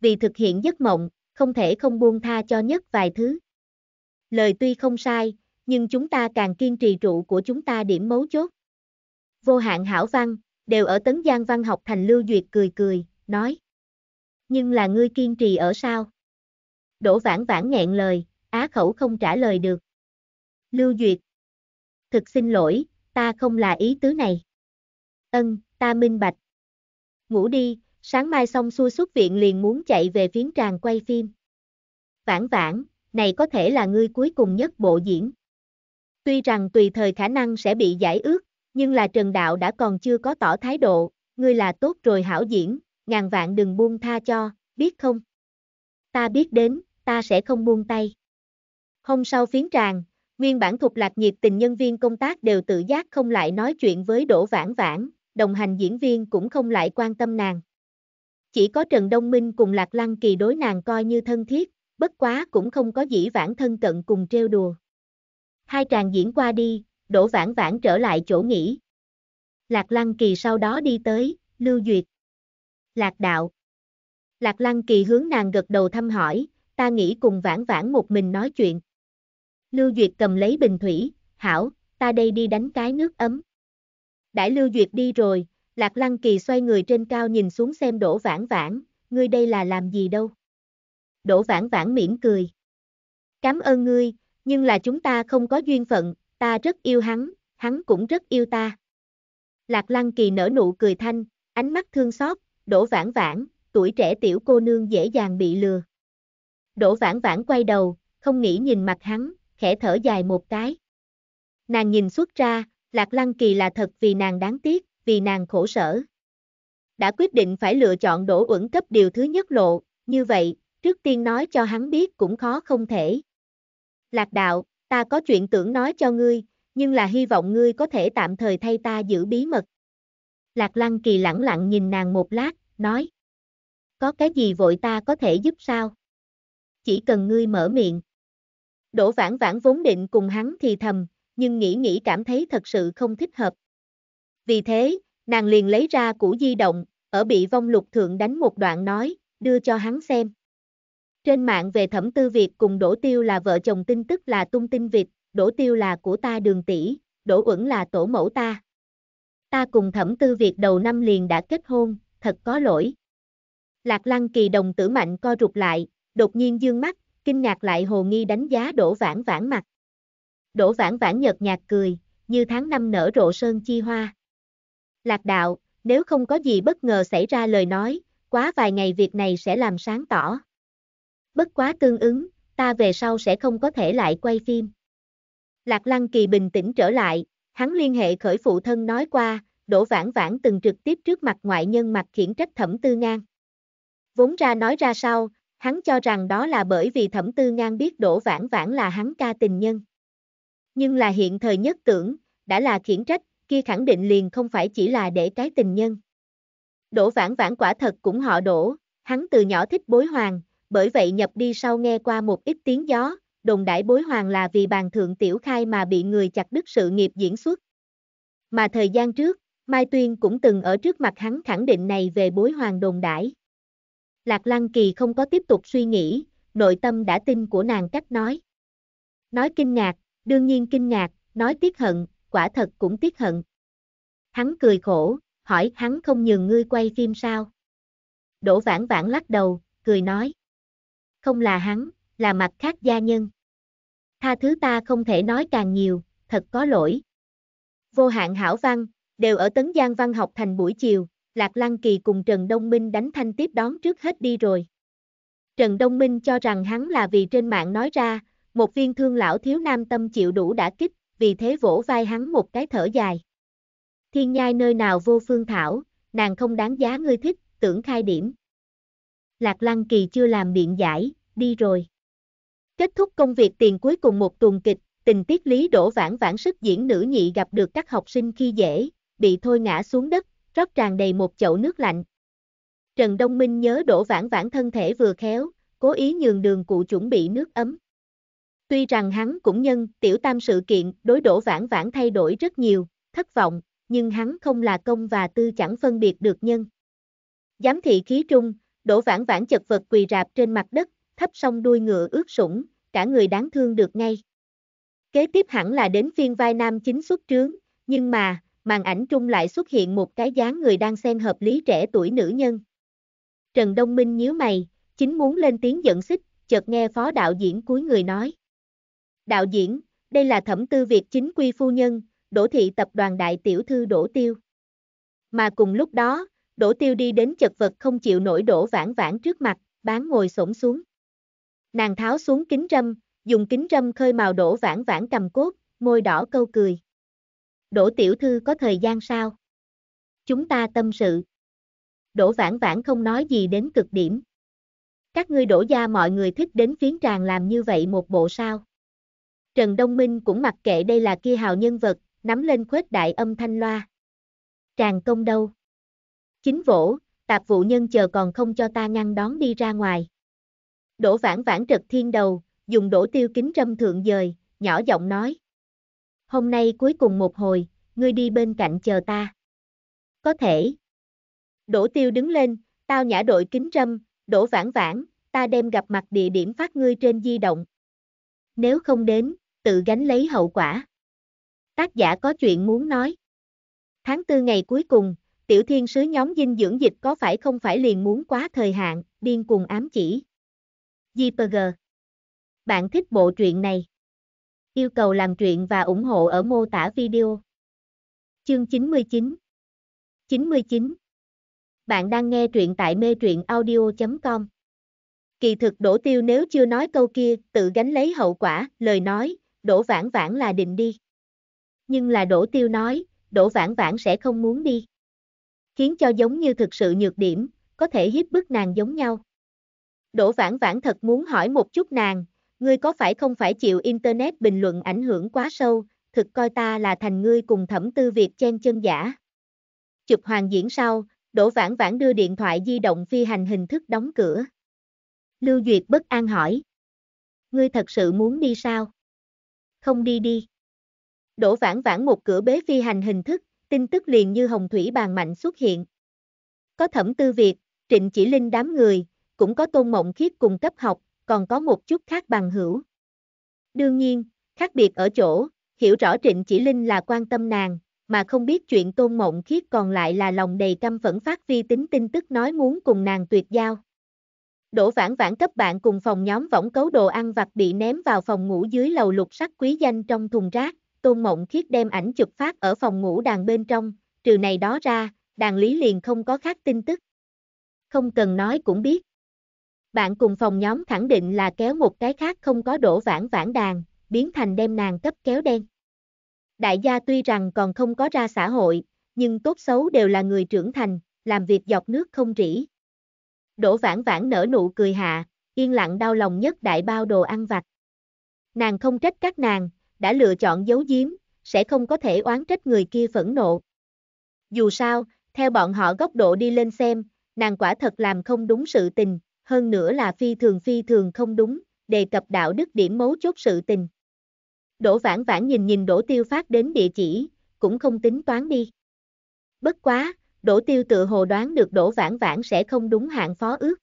Vì thực hiện giấc mộng, không thể không buông tha cho nhất vài thứ. Lời tuy không sai, nhưng chúng ta càng kiên trì trụ của chúng ta điểm mấu chốt. Vô hạn hảo văn, đều ở tấn giang văn học thành lưu duyệt cười cười, nói. Nhưng là ngươi kiên trì ở sao? Đỗ vãn vãn nghẹn lời, á khẩu không trả lời được. Lưu Duyệt. Thực xin lỗi, ta không là ý tứ này. Ân, ta minh bạch. Ngủ đi, sáng mai xong xuôi xuất viện liền muốn chạy về phiến tràng quay phim. Vãn vãn, này có thể là ngươi cuối cùng nhất bộ diễn. Tuy rằng tùy thời khả năng sẽ bị giải ước, nhưng là Trần Đạo đã còn chưa có tỏ thái độ, ngươi là tốt rồi hảo diễn, ngàn vạn đừng buông tha cho, biết không? Ta biết đến, ta sẽ không buông tay. Hôm sau phiến tràng, nguyên bản thục lạc nhiệt tình nhân viên công tác đều tự giác không lại nói chuyện với Đỗ Vãn Vãn, đồng hành diễn viên cũng không lại quan tâm nàng. Chỉ có Trần Đông Minh cùng Lạc Lăng Kỳ đối nàng coi như thân thiết, bất quá cũng không có dĩ vãn thân cận cùng trêu đùa. Hai tràng diễn qua đi, Đỗ Vãn Vãn trở lại chỗ nghỉ. Lạc Lăng Kỳ sau đó đi tới, Lưu Duyệt. Lạc đạo. Lạc lăng kỳ hướng nàng gật đầu thăm hỏi, ta nghĩ cùng vãn vãn một mình nói chuyện. Lưu Duyệt cầm lấy bình thủy, hảo, ta đây đi đánh cái nước ấm. Đãi Lưu Duyệt đi rồi, Lạc Lăng Kỳ xoay người trên cao nhìn xuống xem đổ Vãn Vãn, ngươi đây là làm gì đâu. Đỗ Vãn Vãn mỉm cười. Cảm ơn ngươi, nhưng là chúng ta không có duyên phận, ta rất yêu hắn, hắn cũng rất yêu ta. Lạc Lăng Kỳ nở nụ cười thanh, ánh mắt thương xót, Đỗ Vãn Vãn, tuổi trẻ tiểu cô nương dễ dàng bị lừa. Đỗ Vãn Vãn quay đầu, không nghĩ nhìn mặt hắn, khẽ thở dài một cái. Nàng nhìn xuất ra, Lạc Lăng Kỳ là thật vì nàng đáng tiếc, vì nàng khổ sở. Đã quyết định phải lựa chọn Đỗ Uẩn cấp điều thứ nhất lộ, như vậy, trước tiên nói cho hắn biết cũng khó không thể. Lạc đạo, ta có chuyện tưởng nói cho ngươi, nhưng là hy vọng ngươi có thể tạm thời thay ta giữ bí mật. Lạc Lăng Kỳ lẳng lặng nhìn nàng một lát, nói. Có cái gì vội ta có thể giúp sao? Chỉ cần ngươi mở miệng. Đỗ vãn vãn vốn định cùng hắn thì thầm, nhưng nghĩ nghĩ cảm thấy thật sự không thích hợp. Vì thế, nàng liền lấy ra củ di động, ở bị vong lục thượng đánh một đoạn nói, đưa cho hắn xem. Trên mạng về thẩm tư Việt cùng Đỗ Tiêu là vợ chồng tin tức là tung tin Việt, Đỗ Tiêu là của ta đường tỷ, Đỗ Uẩn là tổ mẫu ta. Ta cùng thẩm tư việc đầu năm liền đã kết hôn, thật có lỗi. Lạc lăng kỳ đồng tử mạnh co rụt lại, đột nhiên dương mắt, kinh ngạc lại hồ nghi đánh giá đổ vãn vãn mặt. Đổ vãn vãn nhợt nhạt cười, như tháng năm nở rộ sơn chi hoa. Lạc đạo, nếu không có gì bất ngờ xảy ra lời nói, quá vài ngày việc này sẽ làm sáng tỏ. Bất quá tương ứng, ta về sau sẽ không có thể lại quay phim. Lạc Lăng Kỳ bình tĩnh trở lại, Hắn liên hệ khởi phụ thân nói qua, Đỗ Vãn Vãn từng trực tiếp trước mặt ngoại nhân mặt khiển trách Thẩm Tư Ngang. Vốn ra nói ra sau, hắn cho rằng đó là bởi vì Thẩm Tư Ngang biết Đỗ Vãn Vãn là hắn ca tình nhân. Nhưng là hiện thời nhất tưởng, đã là khiển trách, kia khẳng định liền không phải chỉ là để cái tình nhân. Đỗ Vãn Vãn quả thật cũng họ Đỗ, hắn từ nhỏ thích bối hoàng, bởi vậy nhập đi sau nghe qua một ít tiếng gió, đồng đại bối hoàng là vì bàn thượng tiểu khai mà bị người chặt đứt sự nghiệp diễn xuất. Mà thời gian trước, Mai Tuyên cũng từng ở trước mặt hắn khẳng định này về bối hoàng đồn đãi. Lạc Lăng Kỳ không có tiếp tục suy nghĩ, nội tâm đã tin của nàng cách nói. Nói kinh ngạc, đương nhiên kinh ngạc, nói tiếc hận, quả thật cũng tiếc hận. Hắn cười khổ, hỏi hắn không nhường ngươi quay phim sao? Đỗ vãn vãn lắc đầu, cười nói. Không là hắn, là mặt khác gia nhân. Tha thứ ta không thể nói càng nhiều, thật có lỗi. Vô hạn hảo văn, đều ở Tấn Giang Văn học thành buổi chiều, Lạc Lăng Kỳ cùng Trần Đông Minh đánh thanh tiếp đón trước hết đi rồi. Trần Đông Minh cho rằng hắn là vì trên mạng nói ra, một viên thương lão thiếu nam tâm chịu đủ đã kích, vì thế vỗ vai hắn một cái thở dài. Thiên nhai nơi nào vô phương thảo, nàng không đáng giá ngươi thích, tưởng khai điểm. Lạc Lăng Kỳ chưa làm biện giải, đi rồi. Kết thúc công việc tiền cuối cùng một tuần kịch, tình tiết Lý Đỗ Vãn Vãn sức diễn nữ nhị gặp được các học sinh khi dễ, bị thôi ngã xuống đất, rót tràn đầy một chậu nước lạnh. Trần Đông Minh nhớ Đỗ Vãn Vãn thân thể vừa khéo, cố ý nhường đường cụ chuẩn bị nước ấm. Tuy rằng hắn cũng nhân tiểu tam sự kiện đối Đỗ Vãn Vãn thay đổi rất nhiều, thất vọng, nhưng hắn không là công và tư chẳng phân biệt được nhân. Giám thị khí trung, Đỗ Vãn Vãn chật vật quỳ rạp trên mặt đất, thấp song đuôi ngựa ướt sũng, cả người đáng thương được ngay. Kế tiếp hẳn là đến phiên vai nam chính xuất trướng, nhưng mà, màn ảnh trung lại xuất hiện một cái dáng người đang xen hợp lý trẻ tuổi nữ nhân. Trần Đông Minh nhíu mày, chính muốn lên tiếng giận xích, chợt nghe phó đạo diễn cuối người nói. Đạo diễn, đây là thẩm tư việc chính quy phu nhân, đỗ thị tập đoàn đại tiểu thư đỗ tiêu. Mà cùng lúc đó, đỗ tiêu đi đến chật vật không chịu nổi đổ vãn vãn trước mặt, bán ngồi xổm xuống. Nàng tháo xuống kính râm, dùng kính râm khơi màu đổ vãn vãn cầm cốt, môi đỏ câu cười. Đỗ tiểu thư có thời gian sao? Chúng ta tâm sự. Đỗ vãn vãn không nói gì đến cực điểm. Các ngươi đổ gia mọi người thích đến phiến tràng làm như vậy một bộ sao. Trần Đông Minh cũng mặc kệ đây là kia hào nhân vật, nắm lên khuếch đại âm thanh loa. Tràng công đâu? Chính vỗ, tạp vụ nhân chờ còn không cho ta ngăn đón đi ra ngoài. Đỗ vãn vãn trật thiên đầu, dùng Đỗ tiêu kính râm thượng dời, nhỏ giọng nói. Hôm nay cuối cùng một hồi, ngươi đi bên cạnh chờ ta. Có thể. Đỗ tiêu đứng lên, tao nhã đội kính râm, đỗ vãn vãn, ta đem gặp mặt địa điểm phát ngươi trên di động. Nếu không đến, tự gánh lấy hậu quả. Tác giả có chuyện muốn nói. Tháng tư ngày cuối cùng, tiểu thiên sứ nhóm dinh dưỡng dịch có phải không phải liền muốn quá thời hạn, điên cuồng ám chỉ. JPG. Bạn thích bộ truyện này? Yêu cầu làm truyện và ủng hộ ở mô tả video. Chương 99 99 Bạn đang nghe truyện tại mê truyện audio.com Kỳ thực đổ tiêu nếu chưa nói câu kia, tự gánh lấy hậu quả, lời nói, đổ vãn vãn là định đi. Nhưng là đổ tiêu nói, đổ vãn vãn sẽ không muốn đi. Khiến cho giống như thực sự nhược điểm, có thể hiếp bức nàng giống nhau. Đỗ Vãn Vãn thật muốn hỏi một chút nàng, ngươi có phải không phải chịu Internet bình luận ảnh hưởng quá sâu, thực coi ta là thành ngươi cùng thẩm tư việc chen chân giả. Chụp hoàn diễn sau, Đỗ Vãn Vãn đưa điện thoại di động phi hành hình thức đóng cửa. Lưu Duyệt bất an hỏi. Ngươi thật sự muốn đi sao? Không đi đi. Đỗ Vãn Vãn một cửa bế phi hành hình thức, tin tức liền như hồng thủy bàn mạnh xuất hiện. Có thẩm tư việc, trịnh chỉ linh đám người, cũng có Tôn Mộng Khiết cùng cấp học, còn có một chút khác bằng hữu. Đương nhiên, khác biệt ở chỗ, hiểu rõ Trịnh Chỉ Linh là quan tâm nàng, mà không biết chuyện Tôn Mộng Khiết còn lại là lòng đầy căm phẫn phát vi tính tin tức nói muốn cùng nàng tuyệt giao. Đỗ vãn vãn cấp bạn cùng phòng nhóm võng cấu đồ ăn vặt bị ném vào phòng ngủ dưới lầu lục sắc quý danh trong thùng rác, Tôn Mộng Khiết đem ảnh chụp phát ở phòng ngủ đàn bên trong, trừ này đó ra, đàn lý liền không có khác tin tức. Không cần nói cũng biết. Bạn cùng phòng nhóm khẳng định là kéo một cái khác không có đổ vãn vãn đàn, biến thành đem nàng cấp kéo đen. Đại gia tuy rằng còn không có ra xã hội, nhưng tốt xấu đều là người trưởng thành, làm việc dọc nước không rỉ. Đỗ vãn vãn nở nụ cười hạ, yên lặng đau lòng nhất đại bao đồ ăn vặt. Nàng không trách các nàng, đã lựa chọn giấu giếm, sẽ không có thể oán trách người kia phẫn nộ. Dù sao, theo bọn họ góc độ đi lên xem, nàng quả thật làm không đúng sự tình, hơn nữa là phi thường phi thường không đúng, đề cập đạo đức điểm mấu chốt sự tình. Đỗ vãn vãn nhìn nhìn đỗ tiêu phát đến địa chỉ, cũng không tính toán đi. Bất quá, đỗ tiêu tự hồ đoán được đỗ vãn vãn sẽ không đúng hạn phó ước.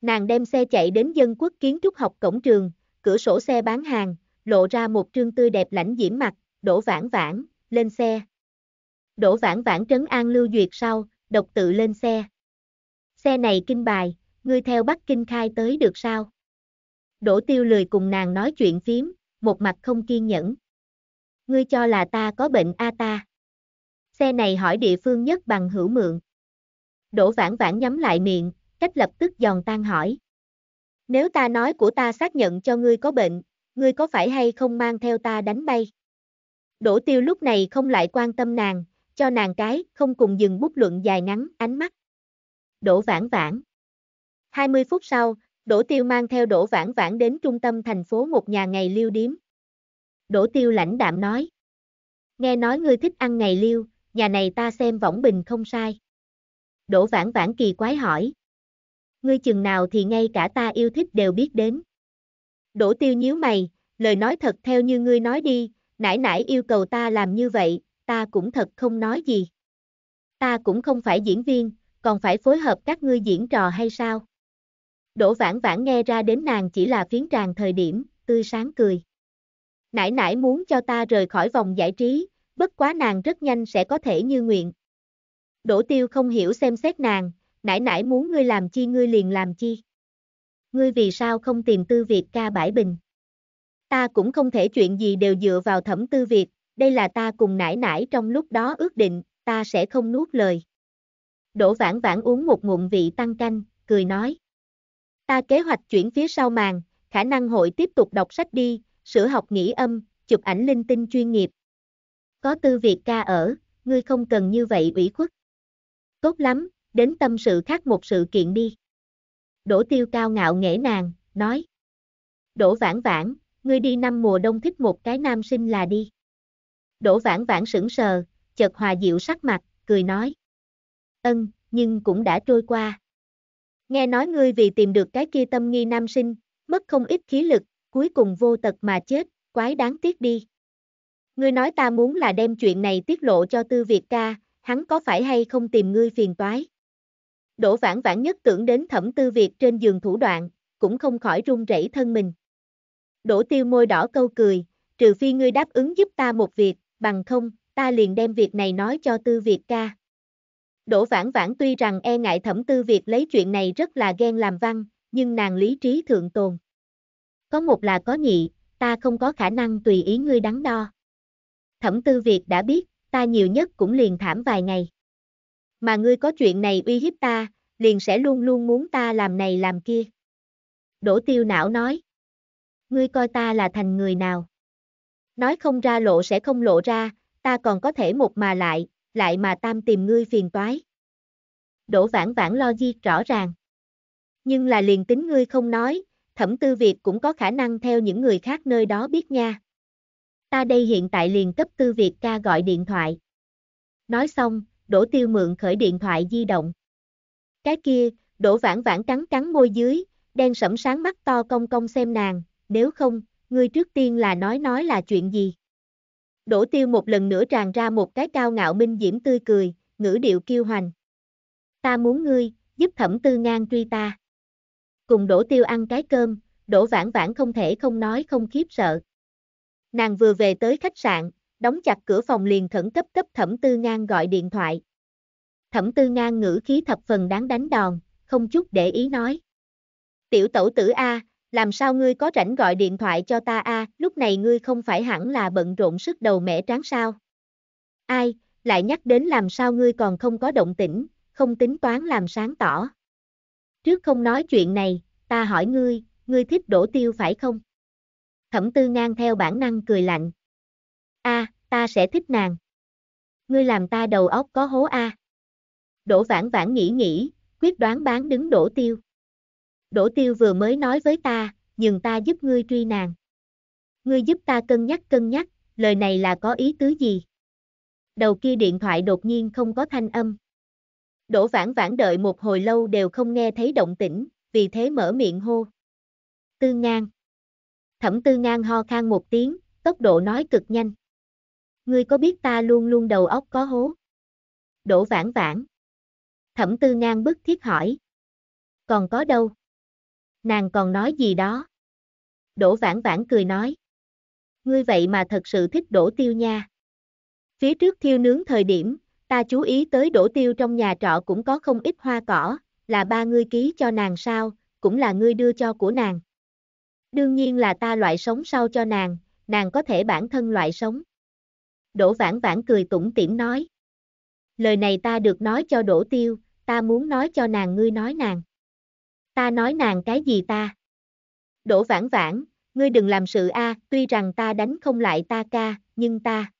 Nàng đem xe chạy đến dân quốc kiến trúc học cổng trường, cửa sổ xe bán hàng, lộ ra một trương tươi đẹp lãnh diễm mặt, đỗ vãn vãn, lên xe. Đỗ vãn vãn trấn an lưu duyệt sau, độc tự lên xe. Xe này kinh bài, ngươi theo Bắc Kinh khai tới được sao? Đỗ tiêu lười cùng nàng nói chuyện phím, một mặt không kiên nhẫn. Ngươi cho là ta có bệnh a ta. Xe này hỏi địa phương nhất bằng hữu mượn. Đỗ vãn vãn nhắm lại miệng, cách lập tức giòn tan hỏi. Nếu ta nói của ta xác nhận cho ngươi có bệnh, ngươi có phải hay không mang theo ta đánh bay? Đỗ tiêu lúc này không lại quan tâm nàng, cho nàng cái, không cùng dừng bút luận dài ngắn, ánh mắt. Đỗ vãn vãn. 20 phút sau, Đỗ Tiêu mang theo Đỗ Vãn Vãn đến trung tâm thành phố một nhà ngày liêu điếm. Đỗ Tiêu lãnh đạm nói. Nghe nói ngươi thích ăn ngày liêu, nhà này ta xem võng bình không sai. Đỗ Vãn Vãn kỳ quái hỏi. Ngươi chừng nào thì ngay cả ta yêu thích đều biết đến. Đỗ Tiêu nhíu mày, lời nói thật theo như ngươi nói đi, nãy nãy yêu cầu ta làm như vậy, ta cũng thật không nói gì. Ta cũng không phải diễn viên, còn phải phối hợp các ngươi diễn trò hay sao? Đỗ vãn vãn nghe ra đến nàng chỉ là phiến tràng thời điểm, tươi sáng cười. Nãi nãi muốn cho ta rời khỏi vòng giải trí, bất quá nàng rất nhanh sẽ có thể như nguyện. Đỗ tiêu không hiểu xem xét nàng, nãi nãi muốn ngươi làm chi ngươi liền làm chi. Ngươi vì sao không tìm tư việt ca bãi bình. Ta cũng không thể chuyện gì đều dựa vào thẩm tư việt, đây là ta cùng nãi nãi trong lúc đó ước định, ta sẽ không nuốt lời. Đỗ vãn vãn uống một ngụm vị tăng canh, cười nói. Ta kế hoạch chuyển phía sau màn, khả năng hội tiếp tục đọc sách đi, sửa học nghỉ âm, chụp ảnh linh tinh chuyên nghiệp. Có tư việc ca ở, ngươi không cần như vậy ủy khuất. Tốt lắm, đến tâm sự khác một sự kiện đi. Đỗ tiêu cao ngạo nghễ nàng, nói. Đỗ vãn vãn, ngươi đi năm mùa đông thích một cái nam sinh là đi. Đỗ vãn vãn sững sờ, chợt hòa dịu sắc mặt, cười nói. Ân, nhưng cũng đã trôi qua. Nghe nói ngươi vì tìm được cái kia tâm nghi nam sinh, mất không ít khí lực, cuối cùng vô tật mà chết, quái đáng tiếc đi. Ngươi nói ta muốn là đem chuyện này tiết lộ cho Tư Việt ca, hắn có phải hay không tìm ngươi phiền toái? Đỗ vãn vãn nhất tưởng đến thẩm Tư Việt trên giường thủ đoạn, cũng không khỏi run rẩy thân mình. Đỗ tiêu môi đỏ câu cười, trừ phi ngươi đáp ứng giúp ta một việc, bằng không, ta liền đem việc này nói cho Tư Việt ca. Đỗ Vãn Vãn tuy rằng e ngại thẩm tư việc lấy chuyện này rất là ghen làm văn, nhưng nàng lý trí thượng tồn. Có một là có nhị, ta không có khả năng tùy ý ngươi đắn đo. Thẩm tư việc đã biết, ta nhiều nhất cũng liền thảm vài ngày. Mà ngươi có chuyện này uy hiếp ta, liền sẽ luôn luôn muốn ta làm này làm kia. Đỗ tiêu não nói. Ngươi coi ta là thành người nào. Nói không ra lộ sẽ không lộ ra, ta còn có thể một mà lại, lại mà tam tìm ngươi phiền toái. Đỗ vãn vãn lo di rõ ràng. Nhưng là liền tính ngươi không nói, thẩm tư Việt cũng có khả năng theo những người khác nơi đó biết nha. Ta đây hiện tại liền cấp tư Việt ca gọi điện thoại. Nói xong, đổ tiêu mượn khởi điện thoại di động. Cái kia, đổ vãn vãn cắn cắn môi dưới, đen sẫm sáng mắt to công công xem nàng, nếu không, ngươi trước tiên là nói nói là chuyện gì. Đỗ tiêu một lần nữa tràn ra một cái cao ngạo minh diễm tươi cười, ngữ điệu kiêu hoành. Ta muốn ngươi, giúp thẩm tư ngang truy ta. Cùng đỗ tiêu ăn cái cơm, đỗ vãn vãn không thể không nói không khiếp sợ. Nàng vừa về tới khách sạn, đóng chặt cửa phòng liền khẩn cấp cấp thẩm tư ngang gọi điện thoại. Thẩm tư ngang ngữ khí thập phần đáng đánh đòn, không chút để ý nói. Tiểu tẩu tử A, làm sao ngươi có rảnh gọi điện thoại cho ta a, à? lúc này ngươi không phải hẳn là bận rộn sức đầu mẻ tráng sao? Ai, lại nhắc đến làm sao ngươi còn không có động tĩnh, không tính toán làm sáng tỏ. Trước không nói chuyện này, ta hỏi ngươi, ngươi thích đổ tiêu phải không? Thẩm tư ngang theo bản năng cười lạnh. A, à, ta sẽ thích nàng. Ngươi làm ta đầu óc có hố a. À. Đỗ vãn vãn nghĩ nghĩ, quyết đoán bán đứng đổ tiêu. Đỗ Tiêu vừa mới nói với ta, nhường ta giúp ngươi truy nàng. Ngươi giúp ta cân nhắc cân nhắc, lời này là có ý tứ gì? Đầu kia điện thoại đột nhiên không có thanh âm. Đỗ vãn vãn đợi một hồi lâu đều không nghe thấy động tĩnh, vì thế mở miệng hô. Tư ngang. Thẩm tư ngang ho khan một tiếng, tốc độ nói cực nhanh. Ngươi có biết ta luôn luôn đầu óc có hố? Đỗ vãn vãn. Thẩm tư ngang bức thiết hỏi. Còn có đâu? Nàng còn nói gì đó? Đỗ vãn vãn cười nói. Ngươi vậy mà thật sự thích đổ tiêu nha. Phía trước thiêu nướng thời điểm, ta chú ý tới đổ tiêu trong nhà trọ cũng có không ít hoa cỏ, là ba ngươi ký cho nàng sao, cũng là ngươi đưa cho của nàng. Đương nhiên là ta loại sống sau cho nàng, nàng có thể bản thân loại sống. Đỗ vãn vãn cười tủm tỉm nói. Lời này ta được nói cho đổ tiêu, ta muốn nói cho nàng ngươi nói nàng ta nói nàng cái gì ta? Đỗ vãn vãn, ngươi đừng làm sự a, tuy rằng ta đánh không lại ta ca, nhưng ta...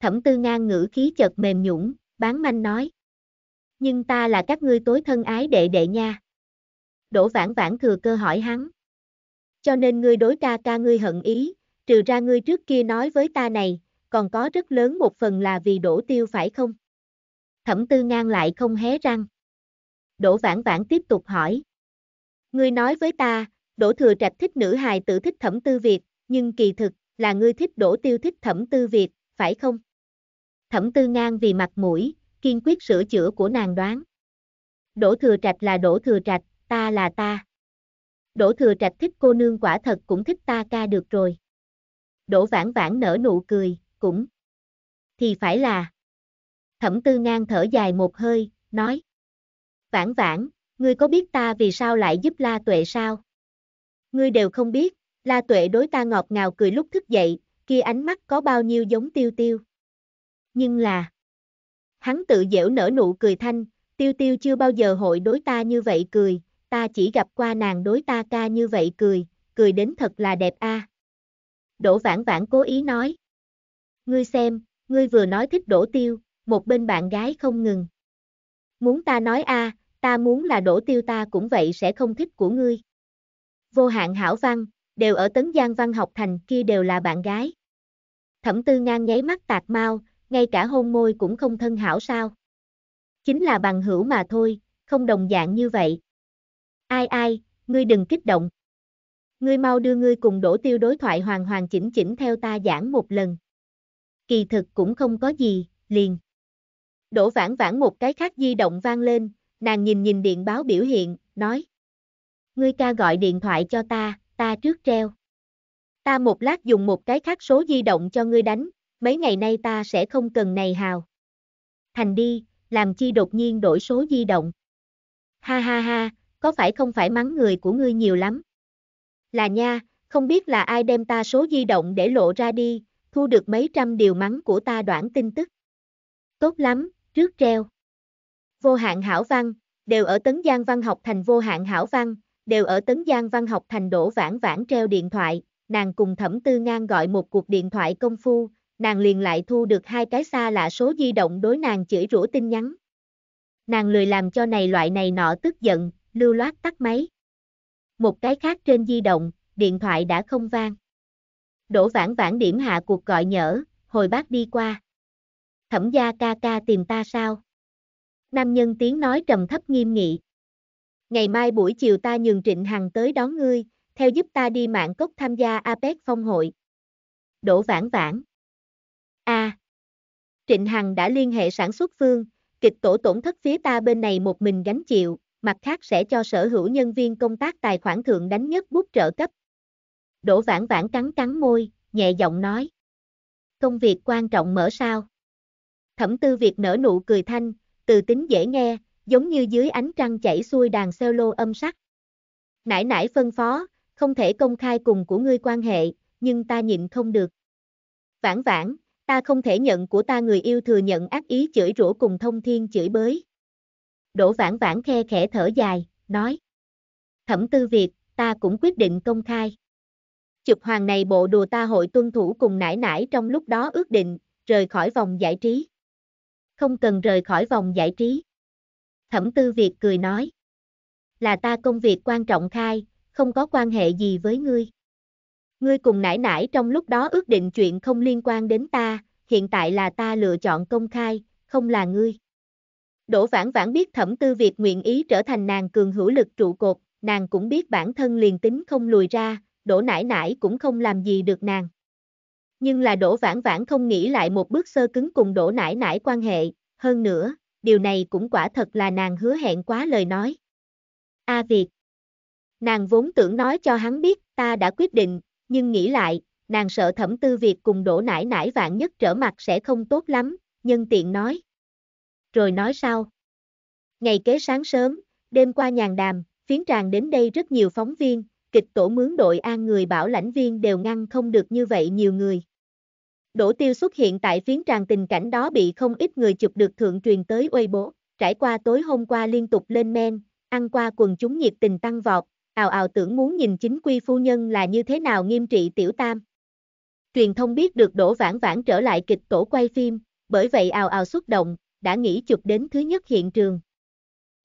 Thẩm tư ngang ngữ khí chợt mềm nhũng, bán manh nói. Nhưng ta là các ngươi tối thân ái đệ đệ nha. Đỗ vãn vãn thừa cơ hỏi hắn. Cho nên ngươi đối ca ca ngươi hận ý, trừ ra ngươi trước kia nói với ta này, còn có rất lớn một phần là vì Đỗ tiêu phải không? Thẩm tư ngang lại không hé răng. Đỗ vãn vãn tiếp tục hỏi, Ngươi nói với ta, Đỗ Thừa Trạch thích nữ hài tử thích thẩm tư Việt, nhưng kỳ thực, là ngươi thích Đỗ Tiêu thích thẩm tư Việt, phải không? Thẩm tư ngang vì mặt mũi, kiên quyết sửa chữa của nàng đoán. Đỗ Thừa Trạch là Đỗ Thừa Trạch, ta là ta. Đỗ Thừa Trạch thích cô nương quả thật cũng thích ta ca được rồi. Đỗ Vãn Vãn nở nụ cười, cũng. Thì phải là. Thẩm tư ngang thở dài một hơi, nói. Vãn Vãn, ngươi có biết ta vì sao lại giúp La Tuệ sao? Ngươi đều không biết, La Tuệ đối ta ngọt ngào cười lúc thức dậy, kia ánh mắt có bao nhiêu giống tiêu tiêu. Nhưng là, hắn tự dễu nở nụ cười thanh, tiêu tiêu chưa bao giờ hội đối ta như vậy cười, ta chỉ gặp qua nàng đối ta ca như vậy cười, cười đến thật là đẹp a. À. Đỗ vãn vãn cố ý nói. Ngươi xem, ngươi vừa nói thích đổ tiêu, một bên bạn gái không ngừng. Muốn ta nói a, à, ta muốn là đổ tiêu ta cũng vậy sẽ không thích của ngươi. Vô hạn hảo văn, đều ở Tấn Giang Văn học thành kia đều là bạn gái. Thẩm tư ngang nháy mắt tạc mau, ngay cả hôn môi cũng không thân hảo sao. Chính là bằng hữu mà thôi, không đồng dạng như vậy. Ai ai, ngươi đừng kích động. Ngươi mau đưa ngươi cùng đổ tiêu đối thoại hoàn hoàn chỉnh chỉnh theo ta giảng một lần. Kỳ thực cũng không có gì, liền. Đổ vãn vãn một cái khác di động vang lên, nàng nhìn nhìn điện báo biểu hiện, nói. Ngươi ca gọi điện thoại cho ta, ta trước treo. Ta một lát dùng một cái khác số di động cho ngươi đánh, mấy ngày nay ta sẽ không cần này hào. Thành đi, làm chi đột nhiên đổi số di động. Ha ha ha, có phải không phải mắng người của ngươi nhiều lắm? Là nha, không biết là ai đem ta số di động để lộ ra đi, thu được mấy trăm điều mắng của ta đoạn tin tức. Tốt lắm, trước treo vô hạn hảo văn, đều ở Tấn Giang Văn học thành vô hạn hảo văn, đều ở Tấn Giang Văn học thành đổ vãn vãn treo điện thoại, nàng cùng thẩm tư ngang gọi một cuộc điện thoại công phu, nàng liền lại thu được hai cái xa lạ số di động đối nàng chửi rủa tin nhắn. Nàng lười làm cho này loại này nọ tức giận, lưu loát tắt máy. Một cái khác trên di động, điện thoại đã không vang. Đỗ vãn vãn điểm hạ cuộc gọi nhở, hồi bác đi qua. Thẩm gia ca ca tìm ta sao? nam nhân tiếng nói trầm thấp nghiêm nghị. Ngày mai buổi chiều ta nhường Trịnh Hằng tới đón ngươi, theo giúp ta đi mạng cốc tham gia APEC phong hội. Đỗ vãn vãn. A. À, Trịnh Hằng đã liên hệ sản xuất phương, kịch tổ tổn thất phía ta bên này một mình gánh chịu, mặt khác sẽ cho sở hữu nhân viên công tác tài khoản thượng đánh nhất bút trợ cấp. Đỗ vãn vãn cắn cắn môi, nhẹ giọng nói. Công việc quan trọng mở sao? Thẩm tư việc nở nụ cười thanh, từ tính dễ nghe, giống như dưới ánh trăng chảy xuôi đàn solo âm sắc. Nãi nãi phân phó, không thể công khai cùng của ngươi quan hệ, nhưng ta nhịn không được. Vãn vãn, ta không thể nhận của ta người yêu thừa nhận ác ý chửi rủa cùng thông thiên chửi bới. Đỗ vãn vãn khe khẽ thở dài, nói. Thẩm tư Việt, ta cũng quyết định công khai. Chụp hoàng này bộ đùa ta hội tuân thủ cùng nãi nãi trong lúc đó ước định, rời khỏi vòng giải trí không cần rời khỏi vòng giải trí. Thẩm Tư Việt cười nói. Là ta công việc quan trọng khai, không có quan hệ gì với ngươi. Ngươi cùng nải nải trong lúc đó ước định chuyện không liên quan đến ta, hiện tại là ta lựa chọn công khai, không là ngươi. Đỗ Vãn Vãn biết Thẩm Tư Việt nguyện ý trở thành nàng cường hữu lực trụ cột, nàng cũng biết bản thân liền tính không lùi ra, Đỗ nải nải cũng không làm gì được nàng. Nhưng là Đỗ Vãn Vãn không nghĩ lại một bước sơ cứng cùng Đỗ Nải Nải quan hệ, hơn nữa, điều này cũng quả thật là nàng hứa hẹn quá lời nói. A Việt Nàng vốn tưởng nói cho hắn biết, ta đã quyết định, nhưng nghĩ lại, nàng sợ thẩm tư Việt cùng Đỗ Nải Nải vạn nhất trở mặt sẽ không tốt lắm, nhân tiện nói. Rồi nói sao? Ngày kế sáng sớm, đêm qua nhàn đàm, phiến tràng đến đây rất nhiều phóng viên, kịch tổ mướn đội an người bảo lãnh viên đều ngăn không được như vậy nhiều người. Đỗ Tiêu xuất hiện tại phiến tràng tình cảnh đó bị không ít người chụp được thượng truyền tới Weibo, trải qua tối hôm qua liên tục lên men, ăn qua quần chúng nhiệt tình tăng vọt, ào ào tưởng muốn nhìn chính quy phu nhân là như thế nào nghiêm trị tiểu tam. Truyền thông biết được Đỗ Vãn Vãn trở lại kịch tổ quay phim, bởi vậy ào ào xúc động, đã nghĩ chụp đến thứ nhất hiện trường.